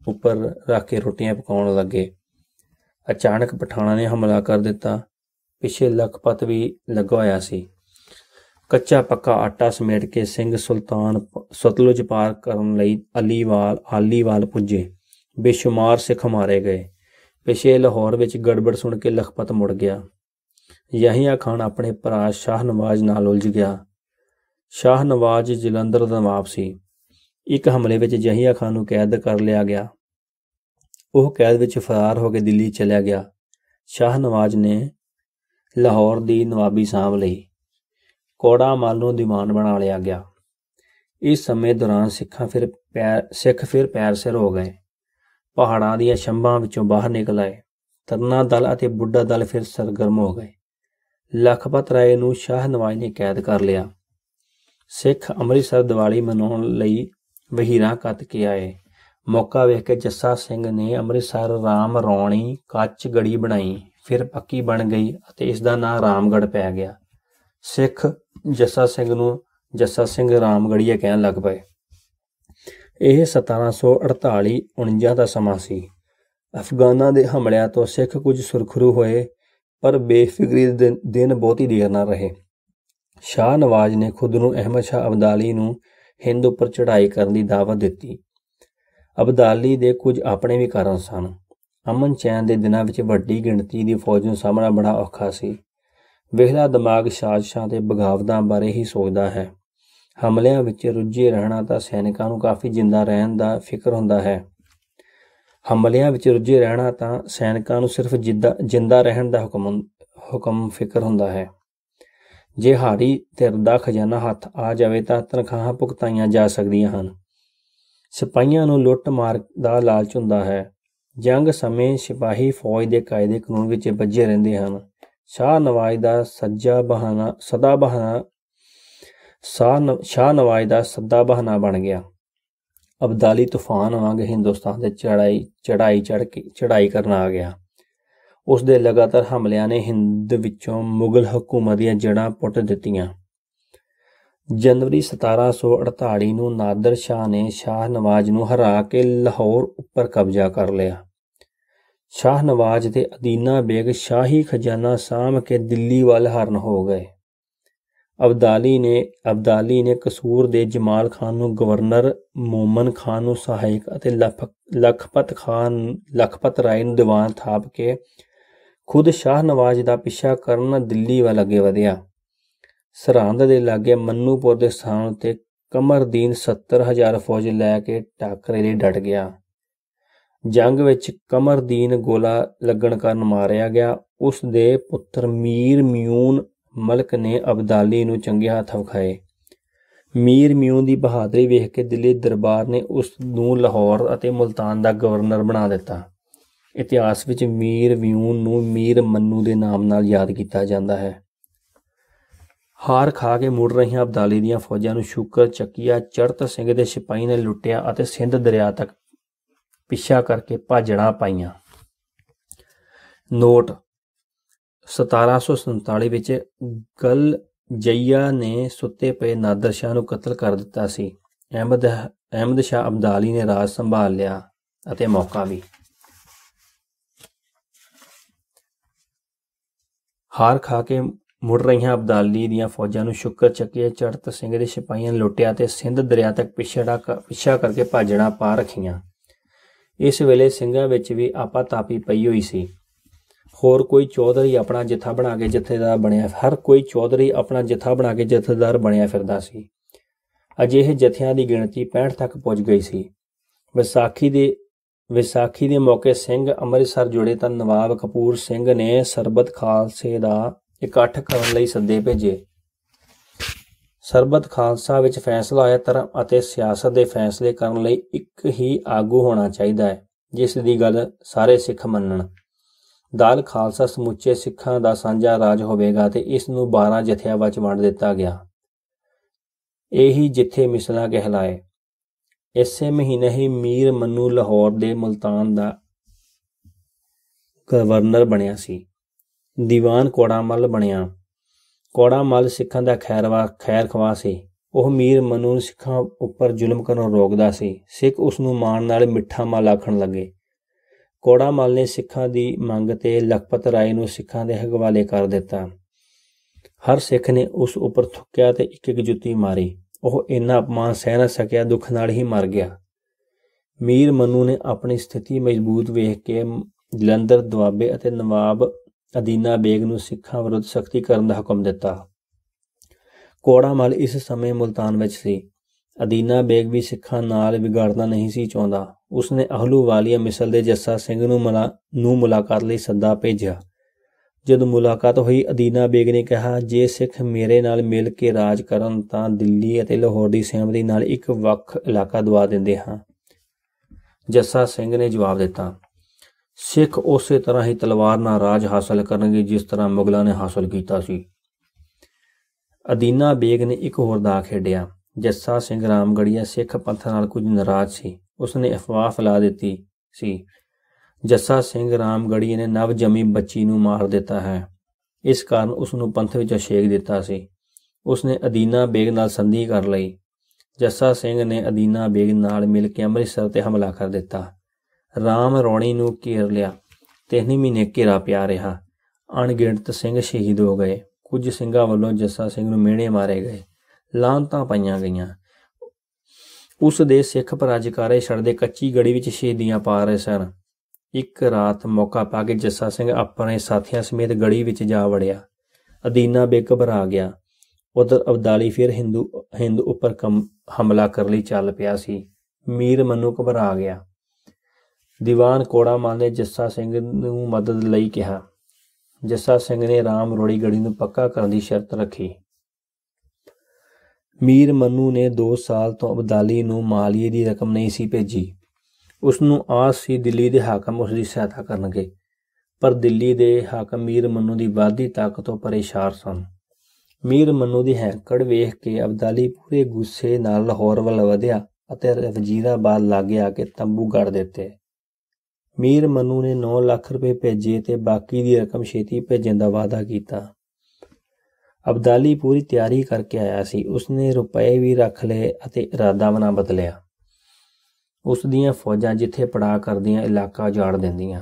ਉੱਪਰ ਰੱਖ ਕੇ ਰੋਟੀਆਂ ਪਕਾਉਣ ਲੱਗੇ ਅਚਾਨਕ ਪਠਾਣਾ ਨੇ ਹਮਲਾ ਕਰ ਦਿੱਤਾ ਪਿਛੇ ਲਖਪਤ ਵੀ ਲੱਗਾ ਹੋਇਆ ਸੀ ਕੱਚਾ ਪੱਕਾ ਆਟਾ ਸਮੇਟ ਕੇ ਸਿੰਘ ਸੁਲਤਾਨ ਸਤਲੁਜ ਪਾਰ ਕਰਨ ਲਈ ਅਲੀਵਾਲ ਆਲੀਵਾਲ ਪੁੱਜੇ ਬੇਸ਼ੁਮਾਰ ਸਿੱਖ ਮਾਰੇ ਗਏ ਪਿਛੇ ਲਾਹੌਰ ਵਿੱਚ ਗੜਬੜ ਸੁਣ ਕੇ ਲਖਪਤ ਮੁੜ ਗਿਆ ਯਹੀਆ ਖਾਨ ਆਪਣੇ ਭਰਾ ਸ਼ਾਹ ਨਵਾਜ਼ ਨਾਲ ਉਲਝ ਗਿਆ ਸ਼ਾਹ ਨਵਾਜ਼ ਜਲੰਧਰ ਦਾ ਨਵਾਬ ਸੀ ਇੱਕ ਹਮਲੇ ਵਿੱਚ ਯਹੀਆ ਖਾਨ ਨੂੰ ਕੈਦ ਕਰ ਲਿਆ ਗਿਆ ਉਹ ਕੈਦ ਵਿੱਚ ਫਰਾਰ ਹੋ ਕੇ ਦਿੱਲੀ ਚਲਿਆ ਗਿਆ ਸ਼ਾਹ ਨਵਾਜ਼ ਨੇ ਲਾਹੌਰ ਦੀ ਨਵਾਬੀ ਸਾਹਿਬ ਲਈ ਕੋੜਾ ਮਲ ਨੂੰ ਦੀਵਾਨ ਬਣਾ ਲਿਆ ਗਿਆ ਇਸ ਸਮੇਂ ਦੌਰਾਨ ਸਿੱਖਾਂ ਫਿਰ ਸਿੱਖ ਫਿਰ ਪੈਰ ਸਿਰ ਹੋ ਗਏ ਪਹਾੜਾਂ ਦੀਆਂ ਛੰਭਾਂ ਵਿੱਚੋਂ ਬਾਹਰ ਨਿਕਲ ਆਏ ਤਰਨਾ ਦਲ ਅਤੇ ਬੁੱਢਾ ਦਲ ਫਿਰ ਸਰਗਰਮ ਹੋ ਗਏ ਲਖਪਤ ਰਾਏ ਨੂੰ ਸ਼ਾਹ ਨਵਾਜ਼ ਨੇ ਕੈਦ ਕਰ ਲਿਆ ਸਿੱਖ ਅੰਮ੍ਰਿਤਸਰ ਦੀਵਾਲੀ ਮਨਾਉਣ ਲਈ ਵਹੀਰਾਂ ਕੱਤ ਕੇ ਆਏ ਮੌਕਾ ਵੇਖ ਕੇ ਜੱਸਾ ਸਿੰਘ ਨੇ ਅੰਮ੍ਰਿਤਸਰ ਰਾਮ ਰੌਣੀ ਕੱਚ ਗੜੀ ਬਣਾਈ ਫਿਰ ਪੱਕੀ ਬਣ ਗਈ ਅਤੇ ਇਸ ਦਾ ਨਾਮ ਰਾਮਗੜ ਪੈ ਗਿਆ ਸਿੱਖ ਜੱਸਾ ਸਿੰਘ ਨੂੰ ਜੱਸਾ ਸਿੰਘ ਰਾਮਗੜੀਆ ਕਹਿਣ ਲੱਗ ਪਏ ਇਹ 1748-49 ਦਾ ਸਮਾਂ ਸੀ ਅਫਗਾਨਾਂ ਦੇ ਹਮਲਿਆਂ ਤੋਂ ਸਿੱਖ ਕੁਝ ਸੁਰਖਰੂ ਹੋਏ ਪਰ ਬੇਫਿਕਰੀ ਦੇ ਦਿਨ ਬਹੁਤੀ ਦੇਰ ਨਾ ਰਹੇ ਸ਼ਾਹ ਨਵਾਜ਼ ਨੇ ਖੁਦ ਨੂੰ ਅਹਿਮਦ ਸ਼ਾਹ ਅਬਦਾਲੀ ਨੂੰ ਹਿੰਦ ਉੱਪਰ ਚੜ੍ਹਾਈ ਕਰਨ ਦੀ ਦਾਵਤ ਦਿੱਤੀ ਅਬਦਾਲੀ ਦੇ ਕੁਝ ਆਪਣੇ ਵੀ ਕਾਰਨ ਸਨ ਅਮਨ ਚੈਨ ਦੇ ਦਿਨਾਂ ਵਿੱਚ ਵੱਡੀ ਗਿਣਤੀ ਦੀ ਫੌਜ ਨੂੰ ਸਾਹਮਣਾ ਬੜਾ ਔਖਾ ਸੀ ਵਿਹਲਾ ਦਿਮਾਗ ਸਾਜ਼ਿਸ਼ਾਂ ਤੇ ਬਗਾਵਤਾਂ ਬਾਰੇ ਹੀ ਸੋਚਦਾ ਹੈ ਹਮਲਿਆਂ ਵਿੱਚ ਰੁੱਝੇ ਰਹਿਣਾ ਤਾਂ ਸੈਨਿਕਾਂ ਨੂੰ ਕਾਫੀ ਜਿੰਦਾ ਰਹਿਣ ਦਾ ਫਿਕਰ ਹੁੰਦਾ ਹੈ ਹਮਲਿਆਂ ਵਿੱਚ ਰੁੱਝੇ ਰਹਿਣਾ ਤਾਂ ਸੈਨਿਕਾਂ ਨੂੰ ਸਿਰਫ ਜਿੰਦਾ ਰਹਿਣ ਦਾ ਹੁਕਮ ਹੁਕਮ ਫਿਕਰ ਹੁੰਦਾ ਹੈ ਜੇ ਹਾਰੀ ਧਿਰ ਦਾ ਖਜ਼ਾਨਾ ਹੱਥ ਆ ਜਾਵੇ ਤਾਂ ਤਨਖਾਹਾਂ ਭੁਗਤਾਈਆਂ ਜਾ ਸਕਦੀਆਂ ਹਨ ਸਿਪਾਹੀਆਂ ਨੂੰ ਲੁੱਟ ਮਾਰ ਦਾ ਲਾਲਚ ਹੁੰਦਾ ਹੈ ਜੰਗ ਸਮੇਂ ਸਿਪਾਹੀ ਫੌਜ ਦੇ ਕਾਇਦੇ ਕਾਨੂੰਨ ਵਿੱਚ ਬੱਝੇ ਰਹਿੰਦੇ ਹਨ ਸ਼ਾਹ ਨਵਾਜ਼ ਦਾ ਸੱਜਾ ਬਹਾਨਾ ਸਦਾ ਬਹਾਨਾ ਸ਼ਾਹ ਨਵਾਜ਼ ਦਾ ਸੱਦਾ ਬਹਾਨਾ ਬਣ ਗਿਆ ਅਬਦਾਲੀ ਤੂਫਾਨ ਵਾਂਗ ਹਿੰਦੁਸਤਾਨ ਦੇ ਚੜਾਈ ਚੜਾਈ ਚੜ ਕੇ ਚੜਾਈ ਕਰਨ ਆ ਗਿਆ ਉਸ ਦੇ ਲਗਾਤਾਰ ਹਮਲਿਆਂ ਨੇ ਹਿੰਦ ਵਿੱਚੋਂ ਮੁਗਲ ਹਕੂਮਤ ਦੀਆਂ ਜੜਾਂ ਪੁੱਟ ਦਿੱਤੀਆਂ ਜਨਵਰੀ 1748 ਨੂੰ ਨਾਦਰ ਸ਼ਾਹ ਨੇ ਸ਼ਾਹ ਨਵਾਜ਼ ਨੂੰ ਹਰਾ ਕੇ ਲਾਹੌਰ ਉੱਪਰ ਕਬਜ਼ਾ ਕਰ ਲਿਆ ਸ਼ਾਹ ਨਵਾਜ਼ ਦੇ ਅਦੀਨਾ ਬੇਗ ਸ਼ਾਹੀ ਖਜ਼ਾਨਾ ਸਾਮ ਕੇ ਦਿੱਲੀ ਵੱਲ ਹਰਨ ਹੋ ਗਏ ਅਬਦਾਲੀ ਨੇ ਅਬਦਾਲੀ ਨੇ ਕਸੂਰ ਦੇ ਜਮਾਲ ਖਾਨ ਨੂੰ ਗਵਰਨਰ ਮੋਮਨ ਖਾਨ ਨੂੰ ਸਹਾਇਕ ਅਤੇ ਲਖਪਤ ਖਾਨ ਲਖਪਤ ਰਾਏ ਨੂੰ ਦੀਵਾਨ ਥਾਪ ਕੇ ਖੁਦ ਸ਼ਾਹ ਨਵਾਜ਼ ਦਾ ਪਿੱਛਾ ਕਰਨ ਦਿੱਲੀ ਵੱਲ ਅੱਗੇ ਵਧਿਆ ਸਰਹੰਦ ਦੇ ਲਾਗੇ ਮੰਨੂਪੁਰ ਦੇ ਸਥਾਨ ਤੇ ਕਮਰਦੀਨ 70000 ਫੌਜ ਲੈ ਕੇ ਟਾਕਰੇ ਲਈ ਡਟ ਗਿਆ ਜੰਗ ਵਿੱਚ ਕਮਰਦੀਨ ਗੋਲਾ ਲੱਗਣ ਕਾਰਨ ਮਾਰਿਆ ਗਿਆ ਉਸ ਦੇ ਪੁੱਤਰ ਮੀਰ ਮਿਊਨ ਮਲਕ ਨੇ ਅਬਦਾਲੀ ਨੂੰ ਚੰਗੇ ਹੱਥ ਵਿਖਾਏ ਮੀਰ ਮਿਊਨ ਦੀ ਬਹਾਦਰੀ ਵੇਖ ਕੇ ਦਿੱਲੀ ਦਰਬਾਰ ਨੇ ਉਸ ਨੂੰ ਲਾਹੌਰ ਅਤੇ ਮਲਤਾਨ ਦਾ ਗਵਰਨਰ ਬਣਾ ਦਿੱਤਾ ਇਤਿਹਾਸ ਵਿੱਚ ਮੀਰ ਮਿਊਨ ਨੂੰ ਮੀਰ ਮੰਨੂ ਦੇ ਨਾਮ ਨਾਲ ਯਾਦ ਕੀਤਾ ਜਾਂਦਾ ਹੈ ਹਾਰ ਖਾ ਕੇ ਮੁੜ ਰਹੀਆਂ ਅਬਦਾਲੀ ਦੀਆਂ ਫੌਜਾਂ ਨੂੰ ਸ਼ੁਕਰ ਚੱਕੀਆ ਚੜਤ ਸਿੰਘ ਦੇ ਸਿਪਾਹੀ ਨੇ ਲੁੱਟਿਆ ਅਤੇ ਸਿੰਧ ਦਰਿਆ ਤੱਕ ਪਿੱਛਾ ਕਰਕੇ ਭਾਜਣਾ ਪਾਈਆਂ ਨੋਟ 1747 ਵਿੱਚ ਗਲ ਜਈਆ ਨੇ ਸੁੱਤੇ ਪਏ ਨਾਦਰ ਸ਼ਾਹ ਨੂੰ ਕਤਲ ਕਰ ਦਿੱਤਾ ਸੀ ਅਹਿਮਦ ਅਹਿਮਦ ਸ਼ਾਹ ਅਬਦਾਲੀ ਨੇ ਰਾਜ ਸੰਭਾਲ ਲਿਆ ਅਤੇ ਮੌਕਾ ਵੀ ਹਾਰ ਖਾ ਕੇ ਮੁੜ ਰਹੀਆਂ ਅਬਦਾਲੀ ਦੀਆਂ ਫੌਜਾਂ ਨੂੰ ਸ਼ੁਕਰ ਚੱਕੇ ਚੜਤ ਸਿੰਘ ਦੇ ਸਿਪਾਹੀਆਂ ਲੁੱਟਿਆ ਤੇ ਸਿੰਧ ਦਰਿਆ ਤੱਕ ਪਿਛੜਾ ਪਿਛਾ ਕਰਕੇ ਭਾਜਣਾ ਪਾ ਰੱਖੀਆਂ ਇਸ ਵੇਲੇ ਸਿੰਘਾਂ ਵਿੱਚ ਵੀ ਆਪਾ ਤਾਪੀ ਪਈ ਹੋਈ ਸੀ ਹੋਰ ਕੋਈ ਚੌਧਰੀ ਆਪਣਾ ਜਥਾ ਬਣਾ ਕੇ ਜਥੇਦਾਰ ਬਣਿਆ ਹਰ ਕੋਈ ਚੌਧਰੀ ਆਪਣਾ ਜਥਾ ਬਣਾ ਕੇ ਜਥੇਦਾਰ ਬਣਿਆ ਫਿਰਦਾ ਸੀ ਅਜਿਹੇ ਜਥਿਆਂ ਦੀ ਗਿਣਤੀ 65 ਤੱਕ ਪਹੁੰਚ ਗਈ ਸੀ ਵਿਸਾਖੀ ਦੇ ਵਿਸਾਖੀ ਦੇ ਮੌਕੇ ਸਿੰਘ ਅੰਮ੍ਰਿਤਸਰ ਜੁੜੇ ਤਾਂ ਨਵਾਬ ਕਪੂਰ ਸਿੰਘ ਨੇ ਸਰਬਤ ਖਾਲਸੇ ਦਾ ਇਕੱਠ ਕਰਨ ਲਈ ਸੱਦੇ ਭੇਜੇ ਸਰਬਤ ਖਾਲਸਾ ਵਿੱਚ ਫੈਸਲਾ ਹੋਇਆ ਧਰਮ ਅਤੇ ਸਿਆਸਤ ਦੇ ਫੈਸਲੇ ਕਰਨ ਲਈ ਇੱਕ ਹੀ ਆਗੂ ਹੋਣਾ ਚਾਹੀਦਾ ਹੈ ਜਿਸ ਦੀ ਗੱਲ ਸਾਰੇ ਸਿੱਖ ਮੰਨਣ ਦਲ ਖਾਲਸਾ ਸਮੁੱਚੇ ਸਿੱਖਾਂ ਦਾ ਸਾਂਝਾ ਰਾਜ ਹੋਵੇਗਾ ਤੇ ਇਸ ਨੂੰ 12 ਜਥਿਆਂ ਵਿੱਚ ਵੰਡ ਦਿੱਤਾ ਗਿਆ ਇਹੀ ਜਿੱਥੇ ਮਿਸਲਾ ਕਹਿਲਾਏ ਇਸੇ ਮਹੀਨੇ ਹੀ ਮੀਰ ਮੰਨੂ ਲਾਹੌਰ ਦੇ ਮਲਤਾਨ ਦਾ ਗਵਰਨਰ ਬਣਿਆ ਸੀ ਦੀਵਾਨ ਕੋੜਾਮਲ ਬਣਿਆ ਕੋੜਾਮਲ ਸਿੱਖਾਂ ਦਾ ਖੈਰਵਾ ਖੈਰ ਖਵਾ ਸੀ ਉਹ ਮੀਰ ਮਨੂ ਨੂੰ ਸਿੱਖਾਂ ਉੱਪਰ ਜ਼ੁਲਮ ਕਰਨੋਂ ਰੋਕਦਾ ਸੀ ਸਿੱਖ ਉਸ ਨੂੰ ਮਾਣ ਨਾਲ ਮਿੱਠਾ ਮਲ ਆਖਣ ਲੱਗੇ ਕੋੜਾਮਲ ਨੇ ਸਿੱਖਾਂ ਦੀ ਮੰਗ ਤੇ ਲਖਪਤ ਰਾਏ ਨੂੰ ਸਿੱਖਾਂ ਦੇ ਹਗਵਾਲੇ ਕਰ ਦਿੱਤਾ ਹਰ ਸਿੱਖ ਨੇ ਉਸ ਉੱਪਰ ਥੁੱਕਿਆ ਤੇ ਇੱਕ ਇੱਕ ਜੁੱਤੀ ਮਾਰੀ ਉਹ ਇੰਨਾ ਅਪਮਾਨ ਸਹਿ ਨਾ ਸਕਿਆ ਦੁੱਖ ਨਾਲ ਹੀ ਮਰ ਗਿਆ ਮੀਰ ਮਨੂ ਨੇ ਆਪਣੀ ਸਥਿਤੀ ਮਜ਼ਬੂਤ ਵੇਖ ਕੇ ਜਲੰਧਰ ਦੁਆਬੇ ਅਤੇ ਨਵਾਬ ਅਦੀਨਾ ਬੇਗ ਨੂੰ ਸਿੱਖਾਂ ਵਿਰੁੱਧ ਸਖਤੀ ਕਰਨ ਦਾ ਹੁਕਮ ਦਿੱਤਾ ਕੋੜਾ ਮਲ ਇਸ ਸਮੇਂ ਮਲਤਾਨ ਵਿੱਚ ਸੀ ਅਦੀਨਾ ਬੇਗ ਵੀ ਸਿੱਖਾਂ ਨਾਲ ਵਿਗਾੜਨਾ ਨਹੀਂ ਸੀ ਚਾਹੁੰਦਾ ਉਸਨੇ ਅਹਲੂ ਵਾਲੀਆ ਮਿਸਲ ਦੇ ਜੱਸਾ ਸਿੰਘ ਨੂੰ ਮਲਾ ਨੂੰ ਮੁਲਾਕਾਤ ਲਈ ਸੱਦਾ ਭੇਜਿਆ ਜਦੋਂ ਮੁਲਾਕਾਤ ਹੋਈ ਅਦੀਨਾ ਬੇਗ ਨੇ ਕਿਹਾ ਜੇ ਸਿੱਖ ਮੇਰੇ ਨਾਲ ਮਿਲ ਕੇ ਰਾਜ ਕਰਨ ਤਾਂ ਦਿੱਲੀ ਅਤੇ ਲਾਹੌਰ ਦੀ ਸਹਿਮਤੀ ਨਾਲ ਇੱਕ ਵੱਖ ਇਲਾਕਾ ਦਵਾ ਦਿੰਦੇ ਹਾਂ ਜੱਸਾ ਸਿੰਘ ਨੇ ਜਵਾਬ ਦਿੱਤਾ ਸਿੱਖ ਉਸੇ ਤਰ੍ਹਾਂ ਹੀ ਤਲਵਾਰ ਨਾਲ ਰਾਜ ਹਾਸਲ ਕਰਨਗੇ ਜਿਸ ਤਰ੍ਹਾਂ ਮੁਗਲਾਂ ਨੇ ਹਾਸਲ ਕੀਤਾ ਸੀ ਅਦੀਨਾ ਬੇਗ ਨੇ ਇੱਕ ਹੋਰ ਦਾ ਖੇਡਿਆ ਜੱਸਾ ਸਿੰਘ ਰਾਮਗੜੀਆ ਸਿੱਖ ਪੰਥ ਨਾਲ ਕੁਝ ਨਾਰਾਜ਼ ਸੀ ਉਸਨੇ ਅਫਵਾਹ ਫੈਲਾ ਦਿੱਤੀ ਸੀ ਜੱਸਾ ਸਿੰਘ ਰਾਮਗੜੀਆ ਨੇ ਨਵ ਜੰਮੀ ਬੱਚੀ ਨੂੰ ਮਾਰ ਦਿੱਤਾ ਹੈ ਇਸ ਕਾਰਨ ਉਸ ਨੂੰ ਪੰਥ ਵਿੱਚੋਂ ਛੇਕ ਦਿੱਤਾ ਸੀ ਉਸਨੇ ਅਦੀਨਾ ਬੇਗ ਨਾਲ ਸੰਧੀ ਕਰ ਲਈ ਜੱਸਾ ਸਿੰਘ ਨੇ ਅਦੀਨਾ ਬੇਗ ਨਾਲ ਮਿਲ ਕੇ ਅੰਮ੍ਰਿਤਸਰ ਤੇ ਹਮਲਾ ਕਰ ਦਿੱਤਾ ਰਾਮ ਰੌਣੀ ਨੂੰ ਘੇਰ ਲਿਆ ਤਿੰਨ ਮਹੀਨੇ ਘੇਰਾ ਪਿਆ ਰਿਹਾ ਅਣਗਿਣਤ ਸਿੰਘ ਸ਼ਹੀਦ ਹੋ ਗਏ ਕੁਝ ਸਿੰਘਾਂ ਵੱਲੋਂ ਜੱਸਾ ਸਿੰਘ ਨੂੰ ਮੇਣੇ ਮਾਰੇ ਗਏ ਲਾਂਤਾਂ ਪਾਈਆਂ ਗਈਆਂ ਉਸ ਦੇ ਸਿੱਖ ਪਰਾਜਕਾਰੇ ਛੜਦੇ ਕੱਚੀ ਗੜੀ ਵਿੱਚ ਸ਼ਹੀਦੀਆਂ ਪਾ ਰਹੇ ਸਨ ਇੱਕ ਰਾਤ ਮੌਕਾ ਪਾ ਕੇ ਜੱਸਾ ਸਿੰਘ ਆਪਣੇ ਸਾਥੀਆਂ ਸਮੇਤ ਗੜੀ ਵਿੱਚ ਜਾ ਵੜਿਆ ਅਦੀਨਾ ਬੇਕਬਰਾ ਗਿਆ ਉਧਰ ਅਬਦਾਲੀ ਫਿਰ ਹਿੰਦੂ ਹਿੰਦ ਉੱਪਰ ਹਮਲਾ ਕਰਨ ਲਈ ਚੱਲ ਪਿਆ ਸੀ ਮੀਰ ਮਨੂ ਘਬਰਾ ਗਿਆ ਦੀਵਾਨ ਕੋੜਾ ਮਾਨ ਨੇ ਜੱਸਾ ਸਿੰਘ ਨੂੰ ਮਦਦ ਲਈ ਕਿਹਾ ਜੱਸਾ ਸਿੰਘ ਨੇ ਰਾਮ ਰੋੜੀ ਗੜੀ ਨੂੰ ਪੱਕਾ ਕਰਨ ਦੀ ਸ਼ਰਤ ਰੱਖੀ ਮੀਰ ਮੰਨੂ ਨੇ 2 ਸਾਲ ਤੋਂ ਅਬਦਾਲੀ ਨੂੰ ਮਾਲੀਏ ਦੀ ਰਕਮ ਨਹੀਂ ਸੀ ਭੇਜੀ ਉਸ ਨੂੰ ਆਸ ਸੀ ਦਿੱਲੀ ਦੇ ਹਾਕਮ ਉਸ ਦੀ ਸਹਾਇਤਾ ਕਰਨਗੇ ਪਰ ਦਿੱਲੀ ਦੇ ਹਾਕਮ ਮੀਰ ਮੰਨੂ ਦੀ ਬਾਦੀ ਤਾਕਤ ਤੋਂ ਪਰੇਸ਼ਾਨ ਸਨ ਮੀਰ ਮੰਨੂ ਦੀ ਹੈਕੜ ਵੇਖ ਕੇ ਅਬਦਾਲੀ ਪੂਰੇ ਗੁੱਸੇ ਨਾਲ ਲਾਹੌਰ ਵੱਲ ਵਧਿਆ ਅਤੇ ਵਜ਼ੀਰਾਬਾਦ ਲਾਗੇ ਆ ਕੇ ਤੰਬੂ ਗੜ ਦਿੱਤੇ ਮੀਰ ਮਨੂ ਨੇ 9 ਲੱਖ ਰੁਪਏ ਭੇਜੇ ਤੇ ਬਾਕੀ ਦੀ ਰਕਮ ਛੇਤੀ ਭੇਜਣ ਦਾ ਵਾਅਦਾ ਕੀਤਾ ਅਬਦਾਲੀ ਪੂਰੀ ਤਿਆਰੀ ਕਰਕੇ ਆਇਆ ਸੀ ਉਸਨੇ ਰੁਪਏ ਵੀ ਰੱਖ ਲਏ ਅਤੇ ਇਰਾਦਾ ਬਣਾ ਬਦਲਿਆ ਉਸ ਦੀਆਂ ਫੌਜਾਂ ਜਿੱਥੇ ਪੜਾ ਕਰਦੀਆਂ ਇਲਾਕਾ ਉਜਾੜ ਦਿੰਦੀਆਂ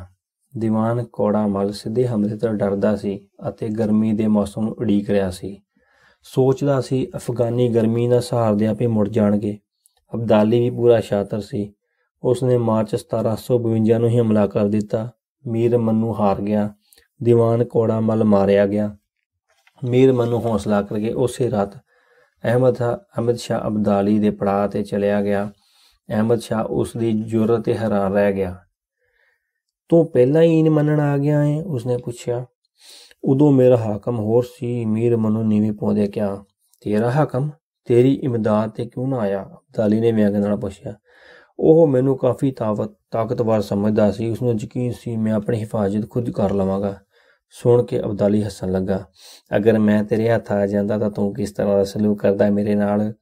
ਦੀਵਾਨ ਕੋੜਾ ਮਲ ਸਿੱਧੇ ਹਮਲੇ ਤੋਂ ਡਰਦਾ ਸੀ ਅਤੇ ਗਰਮੀ ਦੇ ਮੌਸਮ ਨੂੰ ਉਡੀਕ ਰਿਹਾ ਸੀ ਸੋਚਦਾ ਸੀ ਅਫਗਾਨੀ ਗਰਮੀ ਨਾਲ ਸਹਾਰਦੇ ਆਪੇ ਮੁੜ ਜਾਣਗੇ ਅਬਦਾਲੀ ਵੀ ਪੂਰਾ ਸ਼ਾਤਰ ਸੀ ਉਸਨੇ ਮਾਰਚ 1752 ਨੂੰ ਹੀ ਹਮਲਾ ਕਰ ਦਿੱਤਾ ਮੀਰ ਮੰਨੂ ਹਾਰ ਗਿਆ ਦੀਵਾਨ ਕੋੜਾ ਮਲ ਮਾਰਿਆ ਗਿਆ ਮੀਰ ਮੰਨੂ ਹੌਸਲਾ ਕਰਕੇ ਉਸੇ ਰਾਤ ਅਹਿਮਦ ਅਹਿਮਦ ਸ਼ਾਹ ਅਬਦਾਲੀ ਦੇ ਪੜਾਅ ਤੇ ਚਲਿਆ ਗਿਆ ਅਹਿਮਦ ਸ਼ਾਹ ਉਸ ਦੀ ਜੁਰਤ ਤੇ ਹੈਰਾਨ ਰਹਿ ਗਿਆ ਤੋਂ ਪਹਿਲਾਂ ਹੀ ਇਨ ਮੰਨਣ ਆ ਗਿਆ ਹੈ ਉਸਨੇ ਪੁੱਛਿਆ ਉਦੋਂ ਮੇਰਾ ਹਾਕਮ ਹੋਰ ਸੀ ਮੀਰ ਮੰਨੂ ਨੀਵੇਂ ਪਾਉਂਦੇ ਕਿਆ ਤੇਰਾ ਹਾਕਮ ਤੇਰੀ ਇਮਦਾਦ ਤੇ ਕਿਉਂ ਨਾ ਆਇਆ ਅਬਦਾਲੀ ਨੇ ਵਿਅੰਗ ਨਾਲ ਪੁੱਛਿਆ ਉਹ ਮੈਨੂੰ ਕਾਫੀ ਤਾਕਤ ਤਾਕਤਵਰ ਸਮਝਦਾ ਸੀ ਉਸ ਨੂੰ ਯਕੀਨ ਸੀ ਮੈਂ ਆਪਣੀ ਹਿਫਾਜ਼ਤ ਖੁਦ ਕਰ ਲਵਾਂਗਾ ਸੁਣ ਕੇ ਅਬਦਾਲੀ ਹੱਸਣ ਲੱਗਾ ਅਗਰ ਮੈਂ ਤੇਰੇ ਹੱਥ ਆ ਜਾਂਦਾ ਤਾਂ ਤੂੰ ਕਿਸ ਤਰ੍ਹਾਂ ਦਾ ਸਲੂਕ ਕਰਦਾ ਮੇਰੇ ਨਾਲ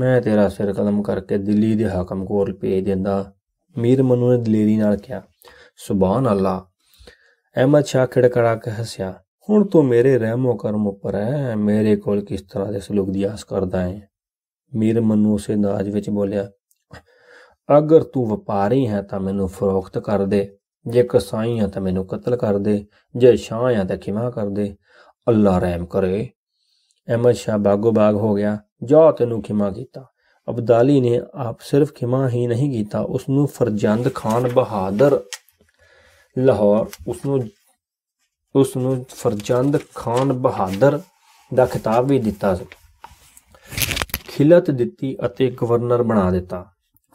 ਮੈਂ ਤੇਰਾ ਸਿਰ ਕਲਮ ਕਰਕੇ ਦਿੱਲੀ ਦੇ ਹਾਕਮ ਕੋਲ ਭੇਜ ਦਿੰਦਾ ਮੀਰ ਮਨੂ ਨੇ ਦਲੇਰੀ ਨਾਲ ਕਿਹਾ ਸੁਬਾਨ ਅੱਲਾ ਅਹਿਮਦ ਸ਼ਾਹ ਖੜਕੜਾ ਕੇ ਹੱਸਿਆ ਹੁਣ ਤੂੰ ਮੇਰੇ ਰਹਿਮੋ ਕਰਮ ਉੱਪਰ ਹੈ ਮੇਰੇ ਕੋਲ ਕਿਸ ਤਰ੍ਹਾਂ ਦੇ ਸਲੂਕ ਦੀ ਆਸ ਕਰਦਾ ਹੈ ਮੀਰ ਮਨੂ ਉਸੇ ਨਾਜ਼ ਵਿੱਚ ਬੋਲਿਆ ਅਗਰ ਤੂੰ ਵਪਾਰੀ ਹੈ ਤਾਂ ਮੈਨੂੰ ਫਰੋਖਤ ਕਰ ਦੇ ਜੇ ਕਸਾਈ ਹੈ ਤਾਂ ਮੈਨੂੰ ਕਤਲ ਕਰ ਦੇ ਜੇ ਸ਼ਾਹ ਹੈ ਤਾਂ ਕਿਮਾ ਕਰ ਦੇ ਅੱਲਾ ਰਹਿਮ ਕਰੇ ਅਹਿਮਦ ਸ਼ਾਹ ਬਾਗੋ ਬਾਗ ਹੋ ਗਿਆ ਜੋ ਤੈਨੂੰ ਕਿਮਾ ਕੀਤਾ ਅਬਦਾਲੀ ਨੇ ਆਪ ਸਿਰਫ ਖਿਮਾ ਹੀ ਨਹੀਂ ਕੀਤਾ ਉਸ ਨੂੰ ਫਰਜੰਦ ਖਾਨ ਬਹਾਦਰ ਲਾਹੌਰ ਉਸ ਨੂੰ ਉਸ ਨੂੰ ਫਰਜੰਦ ਖਾਨ ਬਹਾਦਰ ਦਾ ਖਿਤਾਬ ਵੀ ਦਿੱਤਾ ਖਿਲਤ ਦਿੱਤੀ ਅਤੇ ਗਵਰਨਰ ਬਣਾ ਦਿੱਤਾ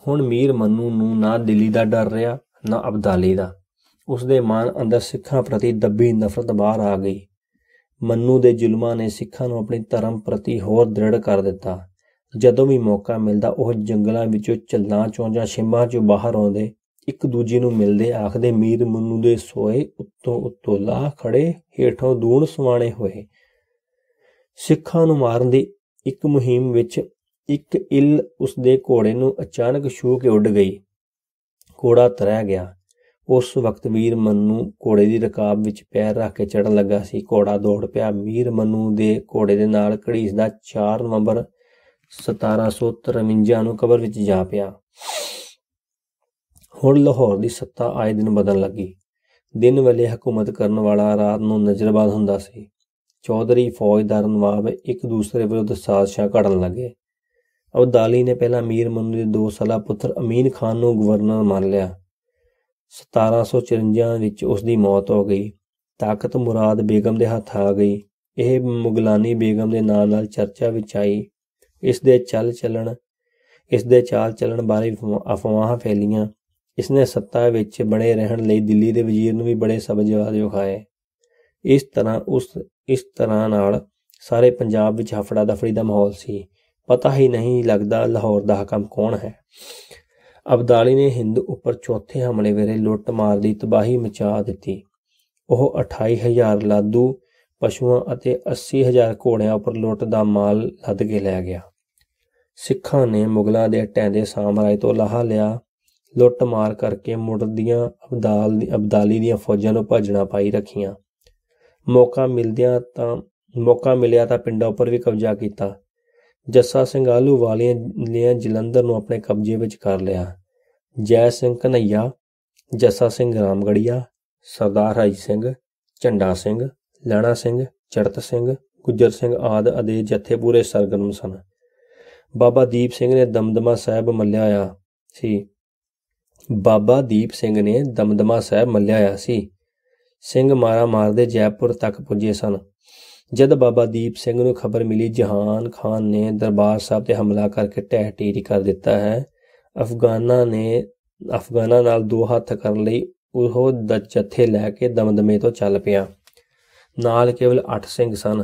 ਹੁਣ ਮੀਰ ਮੰਨੂ ਨੂੰ ਨਾ ਦਿੱਲੀ ਦਾ ਡਰ ਰਿਹਾ ਨਾ ਅਬਦਾਲੀ ਦਾ ਉਸ ਦੇ ਮਨ ਅੰਦਰ ਸਿੱਖਾਂ ਪ੍ਰਤੀ ਦੱਬੀ ਨਫ਼ਰਤ ਬਾਹਰ ਆ ਗਈ ਮੰਨੂ ਦੇ ਜ਼ੁਲਮਾਂ ਨੇ ਸਿੱਖਾਂ ਨੂੰ ਆਪਣੇ ਧਰਮ ਪ੍ਰਤੀ ਹੋਰ ਦ੍ਰਿੜ ਕਰ ਦਿੱਤਾ ਜਦੋਂ ਵੀ ਮੌਕਾ ਮਿਲਦਾ ਉਹ ਜੰਗਲਾਂ ਵਿੱਚੋਂ ਚੱਲਾਂ ਚੋਂ ਜਾਂ ਸ਼ਿਮਾਂ ਚੋਂ ਬਾਹਰ ਆਉਂਦੇ ਇੱਕ ਦੂਜੇ ਨੂੰ ਮਿਲਦੇ ਆਖਦੇ ਮੀਰ ਮੰਨੂ ਦੇ ਸੋਏ ਉੱਤੋਂ ਉੱਤੋਂ ਲਾ ਖੜੇ ਹੇਠੋਂ ਦੂਣ ਸਵਾਣੇ ਹੋਏ ਸਿੱਖਾਂ ਨੂੰ ਮਾਰਨ ਦੀ ਇੱਕ ਮੁਹਿੰਮ ਵਿੱਚ ਇੱਕ ਇਲ ਉਸ ਦੇ ਘੋੜੇ ਨੂੰ ਅਚਾਨਕ ਛੂ ਕੇ ਉੱਡ ਗਈ ਘੋੜਾ ਤਰਹਿ ਗਿਆ ਉਸ ਵਕਤ ਮੀਰ ਮੰਨੂ ਘੋੜੇ ਦੀ ਰਕਾਬ ਵਿੱਚ ਪੈਰ ਰੱਖ ਕੇ ਚੜਨ ਲੱਗਾ ਸੀ ਘੋੜਾ ਦੌੜ ਪਿਆ ਮੀਰ ਮੰਨੂ ਦੇ ਘੋੜੇ ਦੇ ਨਾਲ ਦਾ 4 ਨਵੰਬਰ 1753 ਨੂੰ ਕਬਰ ਵਿੱਚ ਜਾ ਪਿਆ ਹੁਣ ਲਾਹੌਰ ਦੀ ਸੱਤਾ ਆਏ ਦਿਨ ਬਦਲਣ ਲੱਗੀ ਦਿਨ ਵੇਲੇ ਹਕੂਮਤ ਕਰਨ ਵਾਲਾ ਰਾਤ ਨੂੰ ਨਜ਼ਰਬਾਦ ਹੁੰਦਾ ਸੀ ਚੌਧਰੀ ਫੌਜਦਾਰ ਨਵਾਬ ਇੱਕ ਦੂਸਰੇ ਵਿਰੁੱਧ ਸਾਜ਼ਿਸ਼ਾਂ ਘੜਨ ਲੱਗੇ ਅਬਦਾਲੀ ਨੇ ਪਹਿਲਾਂ ਮੀਰ ਮਨੂ ਦੇ ਦੋ ਸਾਲਾ ਪੁੱਤਰ ਅਮੀਨ ਖਾਨ ਨੂੰ ਗਵਰਨਰ ਮੰਨ ਲਿਆ 1754 ਵਿੱਚ ਉਸ ਦੀ ਮੌਤ ਹੋ ਗਈ ਤਾਕਤ ਮੁਰਾਦ ਬੇਗਮ ਦੇ ਹੱਥ ਆ ਗਈ ਇਹ ਮੁਗਲਾਨੀ ਬੇਗਮ ਦੇ ਨਾਂ ਨਾਲ ਚਰਚਾ ਵਿੱਚ ਆਈ ਇਸ ਦੇ ਚੱਲ ਚੱਲਣ ਇਸ ਦੇ ਚਾਲ ਚੱਲਣ ਬਾਰੇ ਅਫਵਾਹਾਂ ਫੈਲੀਆਂ ਇਸ ਨੇ ਸੱਤਾ ਵਿੱਚ ਬਣੇ ਰਹਿਣ ਲਈ ਦਿੱਲੀ ਦੇ ਵਜ਼ੀਰ ਨੂੰ ਵੀ ਬੜੇ ਸਬਜ਼ਵਾਦ ਵਿਖਾਏ ਇਸ ਤਰ੍ਹਾਂ ਉਸ ਇਸ ਤਰ੍ਹਾਂ ਨਾਲ ਸਾਰੇ ਪੰਜਾਬ ਵਿੱਚ ਹਫੜਾ ਦਫੜੀ ਦਾ ਮਾਹੌਲ ਸੀ ਪਤਾ ਹੀ ਨਹੀਂ ਲੱਗਦਾ ਲਾਹੌਰ ਦਾ ਹਕਮ ਕੌਣ ਹੈ ਅਬਦਾਲੀ ਨੇ ਹਿੰਦ ਉੱਪਰ ਚੌਥੇ ਹਮਲੇ ਵੇਲੇ ਮਾਰ ਦੀ ਤਬਾਹੀ ਮਚਾ ਦਿੱਤੀ ਉਹ 28000 ਲਾਦੂ ਪਸ਼ੂਆਂ ਅਤੇ 80000 ਘੋੜਿਆਂ ਉੱਪਰ ਲੁੱਟ ਦਾ ਮਾਲ ਲੱਦ ਕੇ ਲੈ ਗਿਆ ਸਿੱਖਾਂ ਨੇ ਮੁਗਲਾਂ ਦੇ ਟੈਂਦੇ ਸਾਮਰਾਜ ਤੋਂ ਲਾਹਾ ਲਿਆ ਲੁੱਟ ਮਾਰ ਕਰਕੇ ਮੁੜਦੀਆਂ ਅਬਦਾਲ ਦੀ ਅਬਦਾਲੀ ਦੀਆਂ ਫੌਜਾਂ ਨੂੰ ਭਜਣਾ ਪਾਈ ਰੱਖੀਆਂ ਮੌਕਾ ਮਿਲਦਿਆਂ ਤਾਂ ਮੌਕਾ ਮਿਲਿਆ ਤਾਂ ਪਿੰਡਾਂ ਉੱਪਰ ਵੀ ਕਬਜ਼ਾ ਕੀਤਾ ਜੱਸਾ ਸਿੰਘ ਆਲੂ ਵਾਲੀਆਂ ਨੇ ਜਲੰਧਰ ਨੂੰ ਆਪਣੇ ਕਬਜ਼ੇ ਵਿੱਚ ਕਰ ਲਿਆ ਜੈ ਸਿੰਘ ਕਨਈਆ ਜੱਸਾ ਸਿੰਘ ਰਾਮਗੜੀਆ ਸਰਦਾਰ ਹਰੀ ਸਿੰਘ ਝੰਡਾ ਸਿੰਘ ਲੈਣਾ ਸਿੰਘ ਚੜਤ ਸਿੰਘ ਗੁੱਜਰ ਸਿੰਘ ਆਦ ਅਦੇ ਜਥੇ ਪੂਰੇ ਸਰਗਰਮ ਸਨ ਬਾਬਾ ਦੀਪ ਸਿੰਘ ਨੇ ਦਮਦਮਾ ਸਾਹਿਬ ਮੱਲਿਆ ਆ ਸੀ ਬਾਬਾ ਦੀਪ ਸਿੰਘ ਨੇ ਦਮਦਮਾ ਸਾਹਿਬ ਮੱਲਿਆ ਆ ਸੀ ਸਿੰਘ ਮਾਰਾ ਮਾਰਦੇ ਜੈਪੁਰ ਤੱਕ ਪੁੱਜੇ ਸਨ ਜਦ ਬਾਬਾ ਦੀਪ ਸਿੰਘ ਨੂੰ ਖਬਰ ਮਿਲੀ ਜਹਾਨ ਖਾਨ ਨੇ ਦਰਬਾਰ ਸਾਹਿਬ ਤੇ ਹਮਲਾ ਕਰਕੇ ਟਹਿ ਟੇਰੀ ਕਰ ਦਿੱਤਾ ਹੈ ਅਫਗਾਨਾ ਨੇ ਅਫਗਾਨਾ ਨਾਲ ਦੋ ਹੱਥ ਕਰਨ ਲਈ ਉਹ ਦਾ ਲੈ ਕੇ ਦਮਦਮੇ ਤੋਂ ਚੱਲ ਪਿਆ ਨਾਲ ਕੇਵਲ 8 ਸਿੰਘ ਸਨ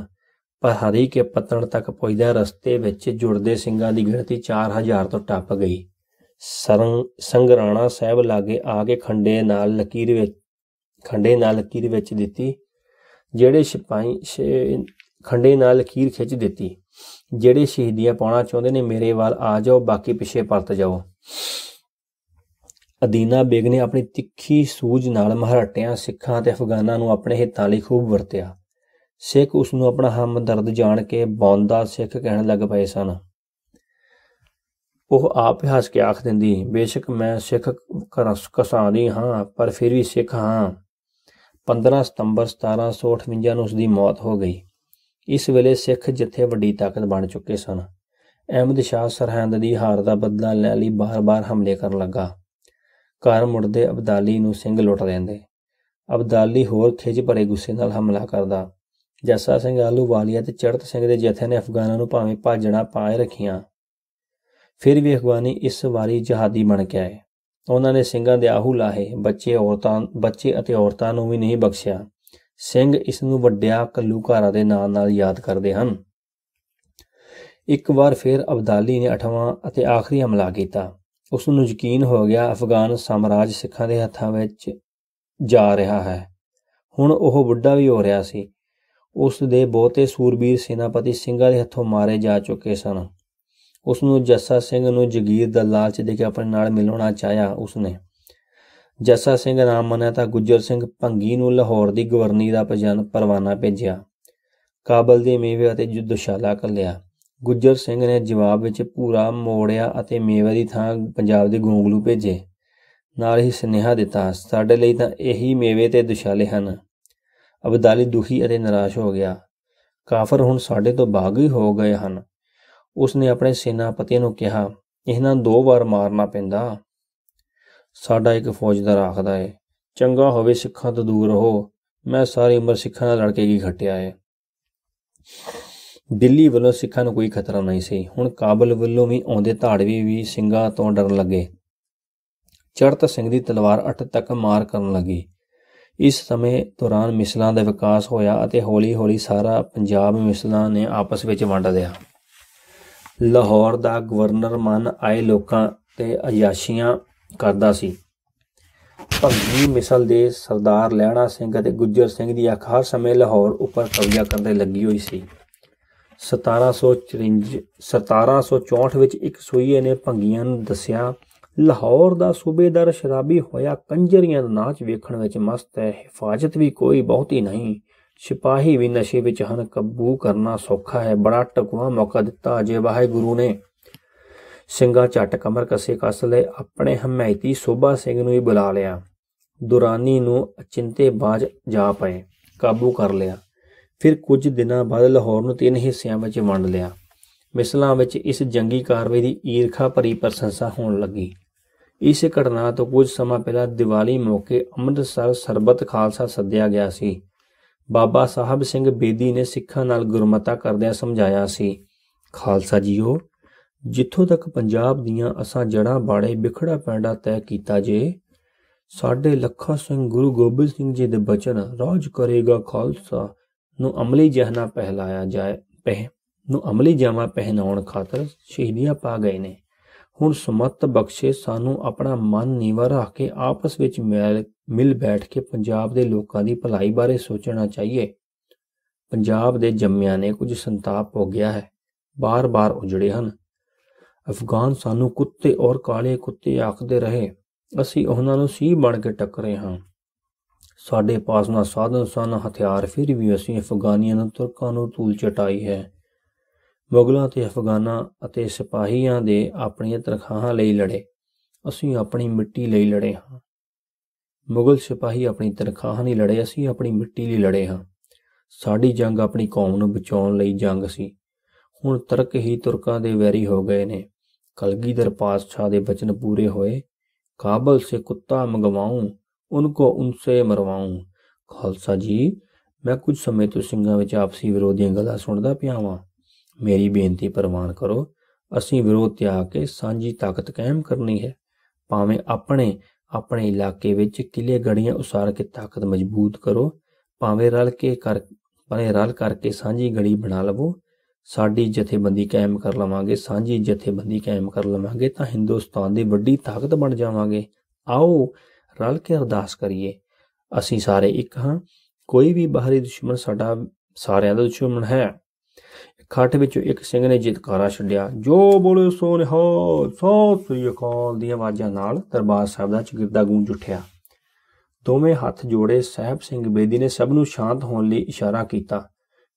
ਪਰ ਹਰੀ ਕੇ ਪਤਣ ਤੱਕ ਪਹੁੰਚਦਾ ਰਸਤੇ ਵਿੱਚ ਜੁੜਦੇ ਸਿੰਘਾਂ ਦੀ ਗਿਣਤੀ 4000 ਤੋਂ ਟੱਪ ਗਈ ਸਰੰਗ ਸੰਗਰਾਣਾ ਸਾਹਿਬ ਲਾਗੇ ਆ ਕੇ ਖੰਡੇ ਨਾਲ ਲਕੀਰ ਵਿੱਚ ਖੰਡੇ ਨਾਲ ਲਕੀਰ ਵਿੱਚ ਦਿੱਤੀ ਜਿਹੜੇ ਸਿਪਾਹੀ ਖੰਡੇ ਨਾਲ ਲਕੀਰ ਖਿੱਚ ਦਿੱਤੀ ਜਿਹੜੇ ਸ਼ਹੀਦੀਆਂ ਪਾਉਣਾ ਚਾਹੁੰਦੇ ਨੇ ਮੇਰੇ ਵੱਲ ਆ ਜਾਓ ਬਾਕੀ ਪਿੱਛੇ ਪਰਤ ਜਾਓ ਅਦੀਨਾ ਬੇਗ ਨੇ ਆਪਣੀ ਤਿੱਖੀ ਸੂਝ ਨਾਲ ਮਹਾਰਾਟਿਆਂ ਸਿੱਖਾਂ ਤੇ ਅਫਗਾਨਾਂ ਨੂੰ ਆਪਣੇ ਹਿੱਤਾਂ ਲਈ ਖੂਬ ਵਰਤਿਆ ਸਿੱਖ ਉਸ ਨੂੰ ਆਪਣਾ ਹਮਦਰਦ ਜਾਣ ਕੇ ਬੌਂਦਾ ਸਿੱਖ ਕਹਿਣ ਲੱਗ ਪਏ ਸਨ ਉਹ ਆਪ ਹੱਸ ਕੇ ਆਖ ਦਿੰਦੀ ਬੇਸ਼ੱਕ ਮੈਂ ਸਿੱਖ ਕਸਾਨੀ ਹਾਂ ਪਰ ਫਿਰ ਵੀ ਸਿੱਖ ਹਾਂ 15 ਸਤੰਬਰ 1758 ਨੂੰ ਉਸ ਦੀ ਮੌਤ ਹੋ ਗਈ ਇਸ ਵੇਲੇ ਸਿੱਖ ਜਿੱਥੇ ਵੱਡੀ ਤਾਕਤ ਬਣ ਚੁੱਕੇ ਸਨ ਅਹਿਮਦ ਸ਼ਾਹ ਸਰਹੰਦ ਦੀ ਹਾਰ ਦਾ ਬਦਲਾ ਲੈ ਲਈ ਬਾਰ-ਬਾਰ ਹਮਲੇ ਕਰਨ ਲੱਗਾ ਘਰ ਮੁੜਦੇ ਅਬਦਾਲੀ ਨੂੰ ਸਿੰਘ ਲੁੱਟ ਲੈਂਦੇ ਅਬਦਾਲੀ ਹੋਰ ਖਿੱਚ ਭਰੇ ਗੁੱਸੇ ਨਾਲ ਹਮਲਾ ਕਰਦਾ ਜੱਸਾ ਸਿੰਘ ਆਲੂਵਾਲੀਆ ਤੇ ਚੜਤ ਸਿੰਘ ਦੇ ਜਥੇ ਨੇ ਅਫਗਾਨਾਂ ਨੂੰ ਭਾਵੇਂ ਭਾਜਣਾ ਪਾਏ ਰੱਖੀਆਂ ਫਿਰ ਵੀ ਅਫਗਾਨੀ ਇਸ ਵਾਰੀ ਜਹਾਦੀ ਬਣ ਕੇ ਆਏ ਉਹਨਾਂ ਨੇ ਸਿੰਘਾਂ ਦੇ ਆਹੂ ਲਾਹੇ ਬੱਚੇ ਔਰਤਾਂ ਬੱਚੇ ਅਤੇ ਔਰਤਾਂ ਨੂੰ ਵੀ ਨਹੀਂ ਬਖਸ਼ਿਆ ਸਿੰਘ ਇਸ ਨੂੰ ਵੱਡਿਆ ਕੱਲੂਕਾਰਾ ਦੇ ਨਾਂ ਨਾਲ ਯਾਦ ਕਰਦੇ ਹਨ ਇੱਕ ਵਾਰ ਫਿਰ ਅਬਦਾਲੀ ਨੇ ਅਠਵਾਂ ਅਤੇ ਆਖਰੀ ਹਮਲਾ ਕੀਤਾ ਉਸ ਨੂੰ ਯਕੀਨ ਹੋ ਗਿਆ ਅਫਗਾਨ ਸਾਮਰਾਜ ਸਿੱਖਾਂ ਦੇ ਹੱਥਾਂ ਵਿੱਚ ਜਾ ਰਿਹਾ ਹੈ ਹੁਣ ਉਹ ਬੁੱਢਾ ਵੀ ਹੋ ਰਿਹਾ ਸੀ ਉਸ ਦੇ ਬਹੁਤੇ ਸੂਰਬੀਰ ਸੈਨਾਪਤੀ ਸਿੰਘਾਂ ਦੇ ਹੱਥੋਂ ਮਾਰੇ ਜਾ ਚੁੱਕੇ ਸਨ ਉਸ ਨੂੰ ਜੱਸਾ ਸਿੰਘ ਨੂੰ ਜਗੀਰ ਦਾ ਲਾਲਚ ਦੇ ਕੇ ਆਪਣੇ ਨਾਲ ਮਿਲਾਉਣਾ ਚਾਹਿਆ ਉਸਨੇ ਜੱਸਾ ਸਿੰਘ ਨਾਮ ਮੰਨਿਆ ਤਾਂ ਗੁੱਜਰ ਸਿੰਘ ਭੰਗੀ ਨੂੰ ਲਾਹੌਰ ਦੀ ਗਵਰਨੀ ਦਾ ਪਰਵਾਨਾ ਭੇਜਿਆ ਕਾਬਲ ਦੇ ਮੇਵੇ ਅਤੇ ਜੁਦਸ਼ਾਲਾ ਕੱਲਿਆ ਗੁੱਜਰ ਸਿੰਘ ਨੇ ਜਵਾਬ ਵਿੱਚ ਪੂਰਾ ਮੋੜਿਆ ਅਤੇ ਮੇਵੇ ਦੀ ਥਾਂ ਪੰਜਾਬ ਦੇ ਗੋਂਗਲੂ ਭੇਜੇ ਨਾਲ ਹੀ ਸਨੇਹਾ ਦਿੱਤਾ ਸਾਡੇ ਲਈ ਤਾਂ ਇਹੀ ਮੇਵੇ ਤੇ ਦੁਸ਼ਾਲੇ ਹਨ ਅਬਦਾਲੀ ਦੁਖੀ ਅਤੇ ਨਿਰਾਸ਼ ਹੋ ਗਿਆ ਕਾਫਰ ਹੁਣ ਸਾਡੇ ਤੋਂ ਬਾਗੀ ਹੋ ਗਏ ਹਨ ਉਸਨੇ ਆਪਣੇ ਸੈਨਾਪਤੀ ਨੂੰ ਕਿਹਾ ਇਹਨਾਂ ਦੋ ਵਾਰ ਮਾਰਨਾ ਪੈਂਦਾ ਸਾਡਾ ਇੱਕ ਫੌਜਦਾਰ ਆਖਦਾ ਏ ਚੰਗਾ ਹੋਵੇ ਸਿੱਖਾਂ ਤੋਂ ਦੂਰ ਰਹੋ ਮੈਂ ਸਾਰੀ ਉਮਰ ਸਿੱਖਾਂ ਨਾਲ ਲੜ ਕੇ ਹੀ ਘਟਿਆ ਏ ਦਿੱਲੀ ਵੱਲੋਂ ਸਿੱਖਾਂ ਨੂੰ ਕੋਈ ਖਤਰਾ ਨਹੀਂ ਸੀ ਹੁਣ ਕਾਬਲ ਵੱਲੋਂ ਵੀ ਆਉਂਦੇ ਧਾੜਵੀ ਵੀ ਸਿੰਘਾਂ ਤੋਂ ਡਰਨ ਲੱਗੇ ਚੜਤ ਸਿੰਘ ਦੀ ਤਲਵਾਰ ਅੱਠ ਤੱਕ ਮਾਰ ਕਰਨ ਲੱਗੀ ਇਸ ਸਮੇਂ ਦੌਰਾਨ ਮਿਸਲਾਂ ਦਾ ਵਿਕਾਸ ਹੋਇਆ ਅਤੇ ਹੌਲੀ-ਹੌਲੀ ਸਾਰਾ ਪੰਜਾਬ ਮਿਸਲਾਂ ਨੇ ਆਪਸ ਵਿੱਚ ਵੰਡ ਲਿਆ ਲਾਹੌਰ ਦਾ ਗਵਰਨਰ ਮਨ ਆਏ ਲੋਕਾਂ ਤੇ ਅਯਾਸ਼ੀਆਂ ਕਰਦਾ ਸੀ ਭੰਗੀ ਮਿਸਲ ਦੇ ਸਰਦਾਰ ਲਹਿਣਾ ਸਿੰਘ ਅਤੇ ਗੁੱਜਰ ਸਿੰਘ ਦੀ ਅੱਖ ਹਰ ਸਮੇਂ ਲਾਹੌਰ ਉੱਪਰ ਕਬਜ਼ਾ ਕਰਦੇ ਲੱਗੀ ਹੋਈ ਸੀ 1754 1764 ਵਿੱਚ ਇੱਕ ਸੂਈਏ ਨੇ ਭੰਗੀਆਂ ਨੂੰ ਦੱਸਿਆ ਲਾਹੌਰ ਦਾ ਸੂਬੇਦਾਰ ਸ਼ਰਾਬੀ ਹੋਇਆ ਕੰਜਰੀਆਂ ਦਾ ਨਾਚ ਵੇਖਣ ਵਿੱਚ ਮਸਤ ਹੈ ਹਿਫਾਜ਼ਤ ਵੀ ਕੋਈ ਬਹੁਤੀ ਨਹੀਂ ਸਿਪਾਹੀ ਵੀ ਨਸ਼ੇ ਵਿੱਚ ਹਨ ਕਾਬੂ ਕਰਨਾ ਸੌਖਾ ਹੈ ਬੜਾ ਟਕਵਾ ਮੌਕਾ ਦਿੱਤਾ ਅਜੇ ਵਾਹਿਗੁਰੂ ਨੇ ਸਿੰਘਾ ਝਟ ਕਮਰ ਕਸੇ ਕਸ ਲੈ ਆਪਣੇ ਹਮੈਤੀ ਸੋਭਾ ਸਿੰਘ ਨੂੰ ਹੀ ਬੁਲਾ ਲਿਆ ਦੁਰਾਨੀ ਨੂੰ ਅਚਿੰਤੇ ਬਾਜ ਜਾ ਪਏ ਕਾਬੂ ਕਰ ਲਿਆ ਫਿਰ ਕੁਝ ਦਿਨਾਂ ਬਾਅਦ ਲਾਹੌਰ ਨੂੰ ਤਿੰਨ ਹਿੱਸਿਆਂ ਵਿੱਚ ਵੰਡ ਲਿਆ ਮਿਸਲਾਂ ਵਿੱਚ ਇਸ ਜੰਗੀ ਕਾਰਵਾਈ ਦੀ ਈਰਖਾ ਭਰੀ ਪ੍ਰਸ਼ੰਸਾ ਹੋਣ ਲੱਗੀ ਇਸ ਘਟਨਾ ਤੋਂ ਕੁਝ ਸਮਾਂ ਪਹਿਲਾਂ ਦੀਵਾਲੀ ਮੌਕੇ ਅੰਮ੍ਰਿਤਸਰ ਸਰਬਤ ਖਾਲਸਾ ਸੱਦਿਆ ਗਿਆ ਸੀ ਬਾਬਾ ਸਾਹਿਬ ਸਿੰਘ ਬੇਦੀ ਨੇ ਸਿੱਖਾਂ ਨਾਲ ਗੁਰਮਤਾ ਕਰਦਿਆਂ ਸਮਝਾਇਆ ਸੀ ਖਾਲਸਾ ਜੀਓ ਜਿੱਥੋਂ ਤੱਕ ਪੰਜਾਬ ਦੀਆਂ ਅਸਾਂ ਜੜਾਂ ਬਾੜੇ ਵਿਖੜਾ ਪੈਂਡਾ ਤੈਅ ਕੀਤਾ ਜੇ ਸਾਡੇ ਲੱਖਾ ਸਿੰਘ ਗੁਰੂ ਗੋਬਿੰਦ ਸਿੰਘ ਜੀ ਦੇ ਬਚਨ ਰਾਜ ਕਰੇਗਾ ਖਾਲਸਾ ਨੂੰ ਅਮਲੀ ਜਹਨਾ ਪਹਿਲਾਇਆ ਜਾਏ ਪਹਿ ਨੂੰ ਅਮਲੀ ਜਾਮਾ ਪਹਿਨਾਉਣ ਖਾਤਰ ਸ਼ਹੀਦੀਆਂ ਪਾ ਗਏ ਨੇ ਹੁਣ ਸਮਤ ਬਖਸ਼ੇ ਸਾਨੂੰ ਆਪਣਾ ਮਨ ਨੀਵਾ ਰੱਖ ਕੇ ਆਪਸ ਵਿੱਚ ਮਿਲ ਮਿਲ ਬੈਠ ਕੇ ਪੰਜਾਬ ਦੇ ਲੋਕਾਂ ਦੀ ਭਲਾਈ ਬਾਰੇ ਸੋਚਣਾ ਚਾਹੀਏ ਪੰਜਾਬ ਦੇ ਜੰਮਿਆਂ ਨੇ ਕੁਝ ਸੰਤਾਪ ਹੋ ਗਿਆ ਹੈ ਬਾਰ-ਬਾਰ ਉਜੜੇ ਹਨ ਅਫਗਾਨ ਸਾਨੂੰ ਕੁੱਤੇ ਔਰ ਕਾਲੇ ਕੁੱਤੇ ਆਖਦੇ ਰਹੇ ਅਸੀਂ ਉਹਨਾਂ ਨੂੰ ਸੀ ਬਣ ਕੇ ਟੱਕਰੇ ਹਾਂ ਸਾਡੇ ਪਾਸ ਨਾ ਸਾਧਨ ਸਨ ਹਥਿਆਰ ਫਿਰ ਵੀ ਅਸੀਂ ਅਫਗਾਨੀਆਂ ਨੂੰ ਤੁਰਕਾਂ ਨੂੰ ਤੂਲ ਚਟਾਈ ਹੈ ਮੁਗਲਾਂ ਤੇ ਅਫਗਾਨਾਂ ਅਤੇ ਸਿਪਾਹੀਆਂ ਦੇ ਆਪਣੀਆਂ ਤਰਖਾਹਾਂ ਲਈ ਲੜੇ ਅਸੀਂ ਆਪਣੀ ਮਿੱਟੀ ਲਈ ਲੜੇ ਹਾਂ ਮੁਗਲ ਸਿਪਾਹੀ ਆਪਣੀ ਤਨਖਾਹ ਨਹੀਂ ਲੜੇ ਅਸੀਂ ਆਪਣੀ ਮਿੱਟੀ ਲਈ ਲੜੇ ਹਾਂ ਸਾਡੀ ਜੰਗ ਆਪਣੀ ਕੌਮ ਨੂੰ ਬਚਾਉਣ ਲਈ ਜੰਗ ਸੀ ਹੁਣ ਤਰਕ ਹੀ ਤੁਰਕਾਂ ਦੇ ਵੈਰੀ ਹੋ ਗਏ ਨੇ ਕਲਗੀਧਰ ਪਾਤਸ਼ਾਹ ਦੇ ਬਚਨ ਪੂਰੇ ਹੋਏ ਕਾਬਲ ਸੇ ਕੁੱਤਾ ਮੰਗਵਾਉਂ ਉਨਕੋ ਉਨਸੇ ਮਰਵਾਉਂ ਖਾਲਸਾ ਜੀ ਮੈਂ ਕੁਝ ਸਮੇਂ ਤੋਂ ਸਿੰਘਾਂ ਵਿੱਚ ਆਪਸੀ ਵਿਰੋਧੀਆਂ ਗੱਲਾਂ ਸੁਣਦਾ ਪਿਆ ਹਾਂ ਮੇਰੀ ਬੇਨਤੀ ਪ੍ਰਵਾਨ ਕਰੋ ਅਸੀਂ ਵਿਰੋਧ ਤਿਆਗ ਕੇ ਸਾਂਝੀ ਤਾਕਤ ਕਾਇਮ ਕਰਨੀ ਹੈ ਭਾਵੇਂ ਆਪਣੇ ਆਪਣੇ ਇਲਾਕੇ ਵਿੱਚ ਕਿਲੇ ਗੜੀਆਂ ਉਸਾਰ ਕੇ ਤਾਕਤ ਮਜ਼ਬੂਤ ਕਰੋ ਭਾਵੇਂ ਰਲ ਕੇ ਕਰ ਭਾਵੇਂ ਰਲ ਕਰਕੇ ਸਾਂਝੀ ਗੜੀ ਬਣਾ ਲਵੋ ਸਾਡੀ ਜਥੇਬੰਦੀ ਕਾਇਮ ਕਰ ਲਵਾਂਗੇ ਸਾਂਝੀ ਜਥੇਬੰਦੀ ਕਾਇਮ ਕਰ ਲਵਾਂਗੇ ਤਾਂ ਹਿੰਦੁਸਤਾਨ ਦੀ ਵੱਡੀ ਤਾਕਤ ਬਣ ਜਾਵਾਂਗੇ ਆਓ ਰਲ ਕੇ ਅਰਦਾਸ ਕਰੀਏ ਅਸੀਂ ਸਾਰੇ ਇੱਕ ਹਾਂ ਕੋਈ ਵੀ ਬਾਹਰੀ ਦੁਸ਼ਮਣ ਸਾਡਾ ਸਾਰਿਆਂ ਦਾ ਦੁਸ਼ਮਣ ਹੈ ਖੱਟ ਵਿੱਚੋਂ ਇੱਕ ਸਿੰਘ ਨੇ ਜਿਤਕਾਰਾ ਛੱਡਿਆ ਜੋ ਬੋਲੇ ਸੋ ਨਿਹਾਲ ਸੋ ਸ੍ਰੀ ਅਕਾਲ ਦੀ ਆਵਾਜ਼ਾਂ ਨਾਲ ਦਰਬਾਰ ਸਾਹਿਬ ਦਾ ਚਗਿਰਦਾ ਗੂੰਜ ਉੱਠਿਆ ਦੋਵੇਂ ਹੱਥ ਜੋੜੇ ਸਹਿਬ ਸਿੰਘ ਬੇਦੀ ਨੇ ਸਭ ਨੂੰ ਸ਼ਾਂਤ ਹੋਣ ਲਈ ਇਸ਼ਾਰਾ ਕੀਤਾ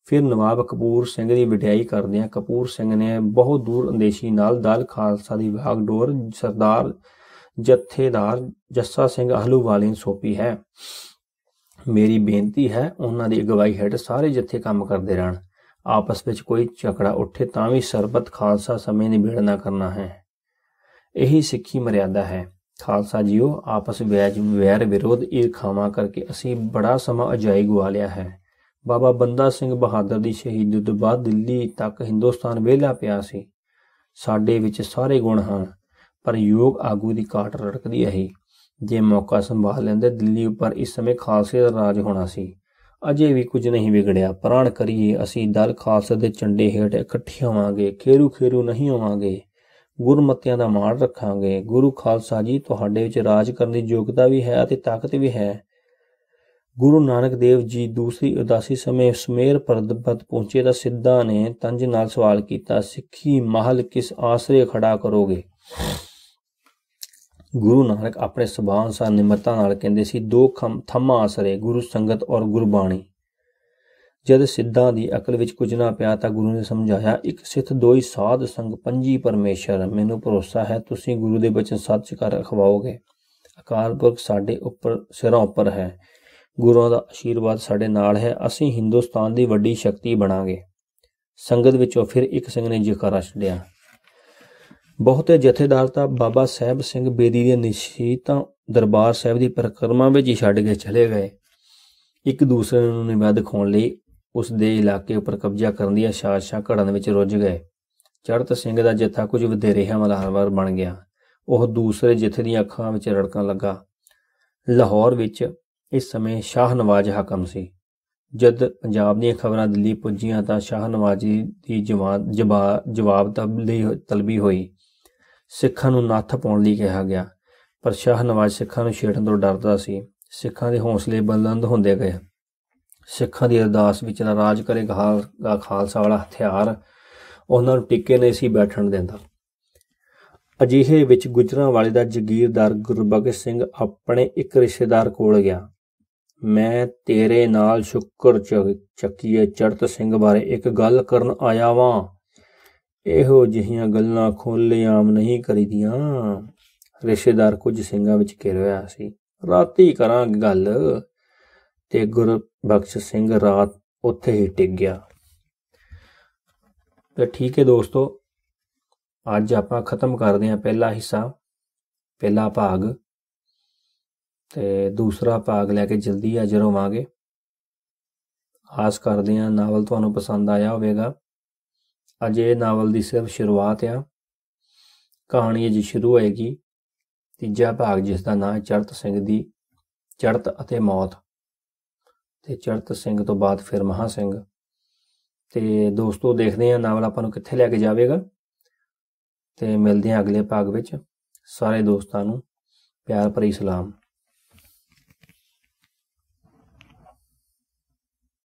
ਫਿਰ ਨਵਾਬ ਕਪੂਰ ਸਿੰਘ ਦੀ ਵਿਡਿਆਈ ਕਰਦਿਆਂ ਕਪੂਰ ਸਿੰਘ ਨੇ ਬਹੁਤ ਦੂਰ ਅੰਦੇਸ਼ੀ ਨਾਲ ਦਲ ਖਾਲਸਾ ਦੀ ਡੋਰ ਸਰਦਾਰ ਜਥੇਦਾਰ ਜੱਸਾ ਸਿੰਘ ਅਹਲੂਵਾਲੀ ਨੂੰ ਸੋਪੀ ਹੈ ਮੇਰੀ ਬੇਨਤੀ ਹੈ ਉਹਨਾਂ ਦੀ ਅਗਵਾਈ ਹੇਠ ਸਾਰੇ ਜਥੇ ਕੰਮ ਕਰਦੇ ਰਹਿਣ ਆਪਸ ਵਿੱਚ ਕੋਈ ਝਗੜਾ ਉੱਠੇ ਤਾਂ ਵੀ ਸਰਬਤ ਖਾਲਸਾ ਸਮੇਂ ਨਾ ਕਰਨਾ ਹੈ ਇਹੀ ਸਿੱਖੀ ਮਰਿਆਦਾ ਹੈ ਖਾਲਸਾ ਜੀਓ ਆਪਸ ਵਿੱਚ ਵੈਰ ਵਿਰੋਧ ਈਰਖਾਵਾ ਕਰਕੇ ਅਸੀਂ ਬੜਾ ਸਮਾਂ ਅਜਾਈ ਗਵਾ ਲਿਆ ਹੈ ਬਾਬਾ ਬੰਦਾ ਸਿੰਘ ਬਹਾਦਰ ਦੀ ਸ਼ਹੀਦੀ ਤੋਂ ਬਾਅਦ ਦਿੱਲੀ ਤੱਕ ਹਿੰਦੁਸਤਾਨ ਵਿਹਲਾ ਪਿਆ ਸੀ ਸਾਡੇ ਵਿੱਚ ਸਾਰੇ ਗੁਣ ਹਨ ਪਰ ਯੋਗ ਆਗੂ ਦੀ ਕਾਟ ਰੜਕਦੀ ਹੈ ਜੇ ਮੌਕਾ ਸੰਭਾਲ ਲੈਂਦੇ ਦਿੱਲੀ ਉੱਪਰ ਇਸ ਸਮੇਂ ਖਾਲਸੇ ਦਾ ਰਾਜ ਹੋਣਾ ਸੀ ਅਜੇ ਵੀ ਕੁਝ ਨਹੀਂ ਵਿਗੜਿਆ ਪ੍ਰਾਣ ਕਰੀਏ ਅਸੀਂ ਦਲ ਖਾਲਸਾ ਦੇ ਚੰਡੇ ਹੇਠ ਇਕੱਠੇ ਹੋਵਾਂਗੇ ਖੇਰੂ ਖੇਰੂ ਨਹੀਂ ਹੋਵਾਂਗੇ ਗੁਰਮਤਿਆਂ ਦਾ ਮਾਣ ਰੱਖਾਂਗੇ ਗੁਰੂ ਖਾਲਸਾ ਜੀ ਤੁਹਾਡੇ ਵਿੱਚ ਰਾਜ ਕਰਨ ਦੀ ਯੋਗਤਾ ਵੀ ਹੈ ਅਤੇ ਤਾਕਤ ਵੀ ਹੈ ਗੁਰੂ ਨਾਨਕ ਦੇਵ ਜੀ ਦੂਸਰੀ ਉਦਾਸੀ ਸਮੇਂ ਸਮੇਰ ਪਰਬਤ ਪਹੁੰਚੇ ਤਾਂ ਸਿੱਧਾ ਨੇ ਤੰਜ ਨਾਲ ਸਵਾਲ ਕੀਤਾ ਸਿੱਖੀ ਮਹਲ ਕਿਸ ਆਸਰੇ ਖੜਾ ਕਰੋਗੇ ਗੁਰੂ ਨਾਨਕ ਆਪਣੇ ਸੁਭਾਅ ਅਨੁਸਾਰ ਨਿਮਰਤਾ ਨਾਲ ਕਹਿੰਦੇ ਸੀ ਦੋ ਥੰਮਾ ਅਸਰੇ ਗੁਰੂ ਸੰਗਤ ਔਰ ਗੁਰਬਾਣੀ ਜਦ ਸਿੱਧਾਂ ਦੀ ਅਕਲ ਵਿੱਚ ਕੁਝ ਨਾ ਪਿਆ ਤਾਂ ਗੁਰੂ ਨੇ ਸਮਝਾਇਆ ਇੱਕ ਸਿੱਖ ਦੋਈ ਸਾਧ ਸੰਗ ਪੰਜੀ ਪਰਮੇਸ਼ਰ ਮੈਨੂੰ ਭਰੋਸਾ ਹੈ ਤੁਸੀਂ ਗੁਰੂ ਦੇ ਬਚਨ ਸੱਚ ਕਰ ਅਖਵਾਓਗੇ ਅਕਾਲ ਪੁਰਖ ਸਾਡੇ ਉੱਪਰ ਸਿਰਾਂ ਉੱਪਰ ਹੈ ਗੁਰੂਆਂ ਦਾ ਆਸ਼ੀਰਵਾਦ ਸਾਡੇ ਨਾਲ ਹੈ ਅਸੀਂ ਹਿੰਦੁਸਤਾਨ ਦੀ ਵੱਡੀ ਸ਼ਕਤੀ ਬਣਾਂਗੇ ਸੰਗਤ ਵਿੱਚੋਂ ਫਿਰ ਇੱਕ ਸਿੰਘ ਨੇ ਜਿਕਾਰਾ ਛੱਡਿਆ ਬਹੁਤੇ ਜਥੇਦਾਰ ਤਾਂ ਬਾਬਾ ਸਾਹਿਬ ਸਿੰਘ ਬੇਦੀ ਨਿਸ਼ੀ ਤਾਂ ਦਰਬਾਰ ਸਾਹਿਬ ਦੀ ਪ੍ਰਕਰਮਾ ਵਿੱਚ ਹੀ ਛੱਡ ਕੇ ਚਲੇ ਗਏ ਇੱਕ ਦੂਸਰੇ ਨੂੰ ਨਿਵਾਦ ਖੋਣ ਲਈ ਉਸ ਦੇ ਇਲਾਕੇ ਉੱਪਰ ਕਬਜ਼ਾ ਕਰਨ ਦੀਆਂ ਸਾਜ਼ਿਸ਼ਾਂ ਘੜਨ ਵਿੱਚ ਰੁੱਝ ਗਏ ਚੜਤ ਸਿੰਘ ਦਾ ਜਥਾ ਕੁਝ ਵਧੇਰੇ ਹਮਲਾਵਰ ਬਣ ਗਿਆ ਉਹ ਦੂਸਰੇ ਜਥੇ ਦੀਆਂ ਅੱਖਾਂ ਵਿੱਚ ਰੜਕਣ ਲੱਗਾ ਲਾਹੌਰ ਵਿੱਚ ਇਸ ਸਮੇਂ ਸ਼ਾਹ ਨਵਾਜ਼ ਹਕਮ ਸੀ ਜਦ ਪੰਜਾਬ ਦੀਆਂ ਖਬਰਾਂ ਦਿੱਲੀ ਪੁੱਜੀਆਂ ਤਾਂ ਸ਼ਾਹ ਨਵਾਜ਼ੀ ਦੀ ਜਵਾਬ ਜਵਾਬ ਤਲਬੀ ਹੋਈ ਸਿੱਖਾਂ ਨੂੰ ਨੱਥ ਪਾਉਣ ਲਈ ਕਿਹਾ ਗਿਆ ਪਰ ਸ਼ਾਹ ਨਵਾਜ਼ ਸਿੱਖਾਂ ਨੂੰ ਛੇੜਨ ਤੋਂ ਡਰਦਾ ਸੀ ਸਿੱਖਾਂ ਦੇ ਹੌਸਲੇ ਬੁਲੰਦ ਹੁੰਦੇ ਗਏ ਸਿੱਖਾਂ ਦੀ ਅਰਦਾਸ ਵਿੱਚ ਨਾਰਾਜ ਕਰੇ ਦਾ ਖਾਲਸਾ ਵਾਲਾ ਹਥਿਆਰ ਉਹਨਾਂ ਨੂੰ ਟਿੱਕੇ ਨਹੀਂ ਸੀ ਬੈਠਣ ਦਿੰਦਾ ਅਜਿਹੇ ਵਿੱਚ ਗੁਜਰਾਂ ਵਾਲੇ ਦਾ ਜ਼ਗੀਰਦਾਰ ਗੁਰਬਖਸ਼ ਸਿੰਘ ਆਪਣੇ ਇੱਕ ਰਿਸ਼ਤੇਦਾਰ ਕੋਲ ਗਿਆ ਮੈਂ ਤੇਰੇ ਨਾਲ ਸ਼ੁਕਰ ਚੱਕੀਏ ਚੜਤ ਸਿੰਘ ਬਾਰੇ ਇੱਕ ਗੱਲ ਕਰਨ ਆਇਆ ਵਾਂ ਇਹੋ ਜਿਹੀਆਂ ਗੱਲਾਂ ਆਮ ਨਹੀਂ ਕਰੀਦੀਆਂ ਰਿਸ਼ਤੇਦਾਰ ਕੁਝ ਸਿੰਘਾਂ ਵਿੱਚ ਕਿਰਿਆ ਸੀ ਰਾਤੀ ਕਰਾਂਗੇ ਗੱਲ ਤੇ ਗੁਰਬਖਸ਼ ਸਿੰਘ ਰਾਤ ਉੱਥੇ ਹੀ ਟਿਕ ਗਿਆ ਤੇ ਠੀਕ ਹੈ ਦੋਸਤੋ ਅੱਜ ਆਪਾਂ ਖਤਮ ਕਰਦੇ ਹਾਂ ਪਹਿਲਾ ਹਿੱਸਾ ਪਹਿਲਾ ਭਾਗ ਤੇ ਦੂਸਰਾ ਭਾਗ ਲੈ ਕੇ ਜਲਦੀ ਹਾਜ਼ਰ ਹੋਵਾਂਗੇ ਆਸ ਕਰਦੇ ਹਾਂ ਨਾਵਲ ਤੁਹਾਨੂੰ ਪਸੰਦ ਆਇਆ ਹੋਵੇਗਾ ਅੱਜ ਇਹ ਨਾਵਲ ਦੀ ਸਿਰਫ ਸ਼ੁਰੂਆਤ ਆ ਕਹਾਣੀ ਅਜੇ ਸ਼ੁਰੂ ਹੋਏਗੀ ਤੀਜਾ ਭਾਗ ਜਿਸ ਦਾ ਨਾਮ ਹੈ ਚੜਤ ਸਿੰਘ ਦੀ ਚੜਤ ਅਤੇ ਮੌਤ ਤੇ ਚੜਤ ਸਿੰਘ ਤੋਂ ਬਾਅਦ ਫਿਰ ਮਹਾ ਸਿੰਘ ਤੇ ਦੋਸਤੋ ਦੇਖਦੇ ਆ ਨਾਵਲ ਆਪਾਂ ਨੂੰ ਕਿੱਥੇ ਲੈ ਕੇ ਜਾਵੇਗਾ ਤੇ ਮਿਲਦੇ ਆ ਅਗਲੇ ਭਾਗ ਵਿੱਚ ਸਾਰੇ ਦੋਸਤਾਂ ਨੂੰ ਪਿਆਰ ਭਰੀ ਸਲਾਮ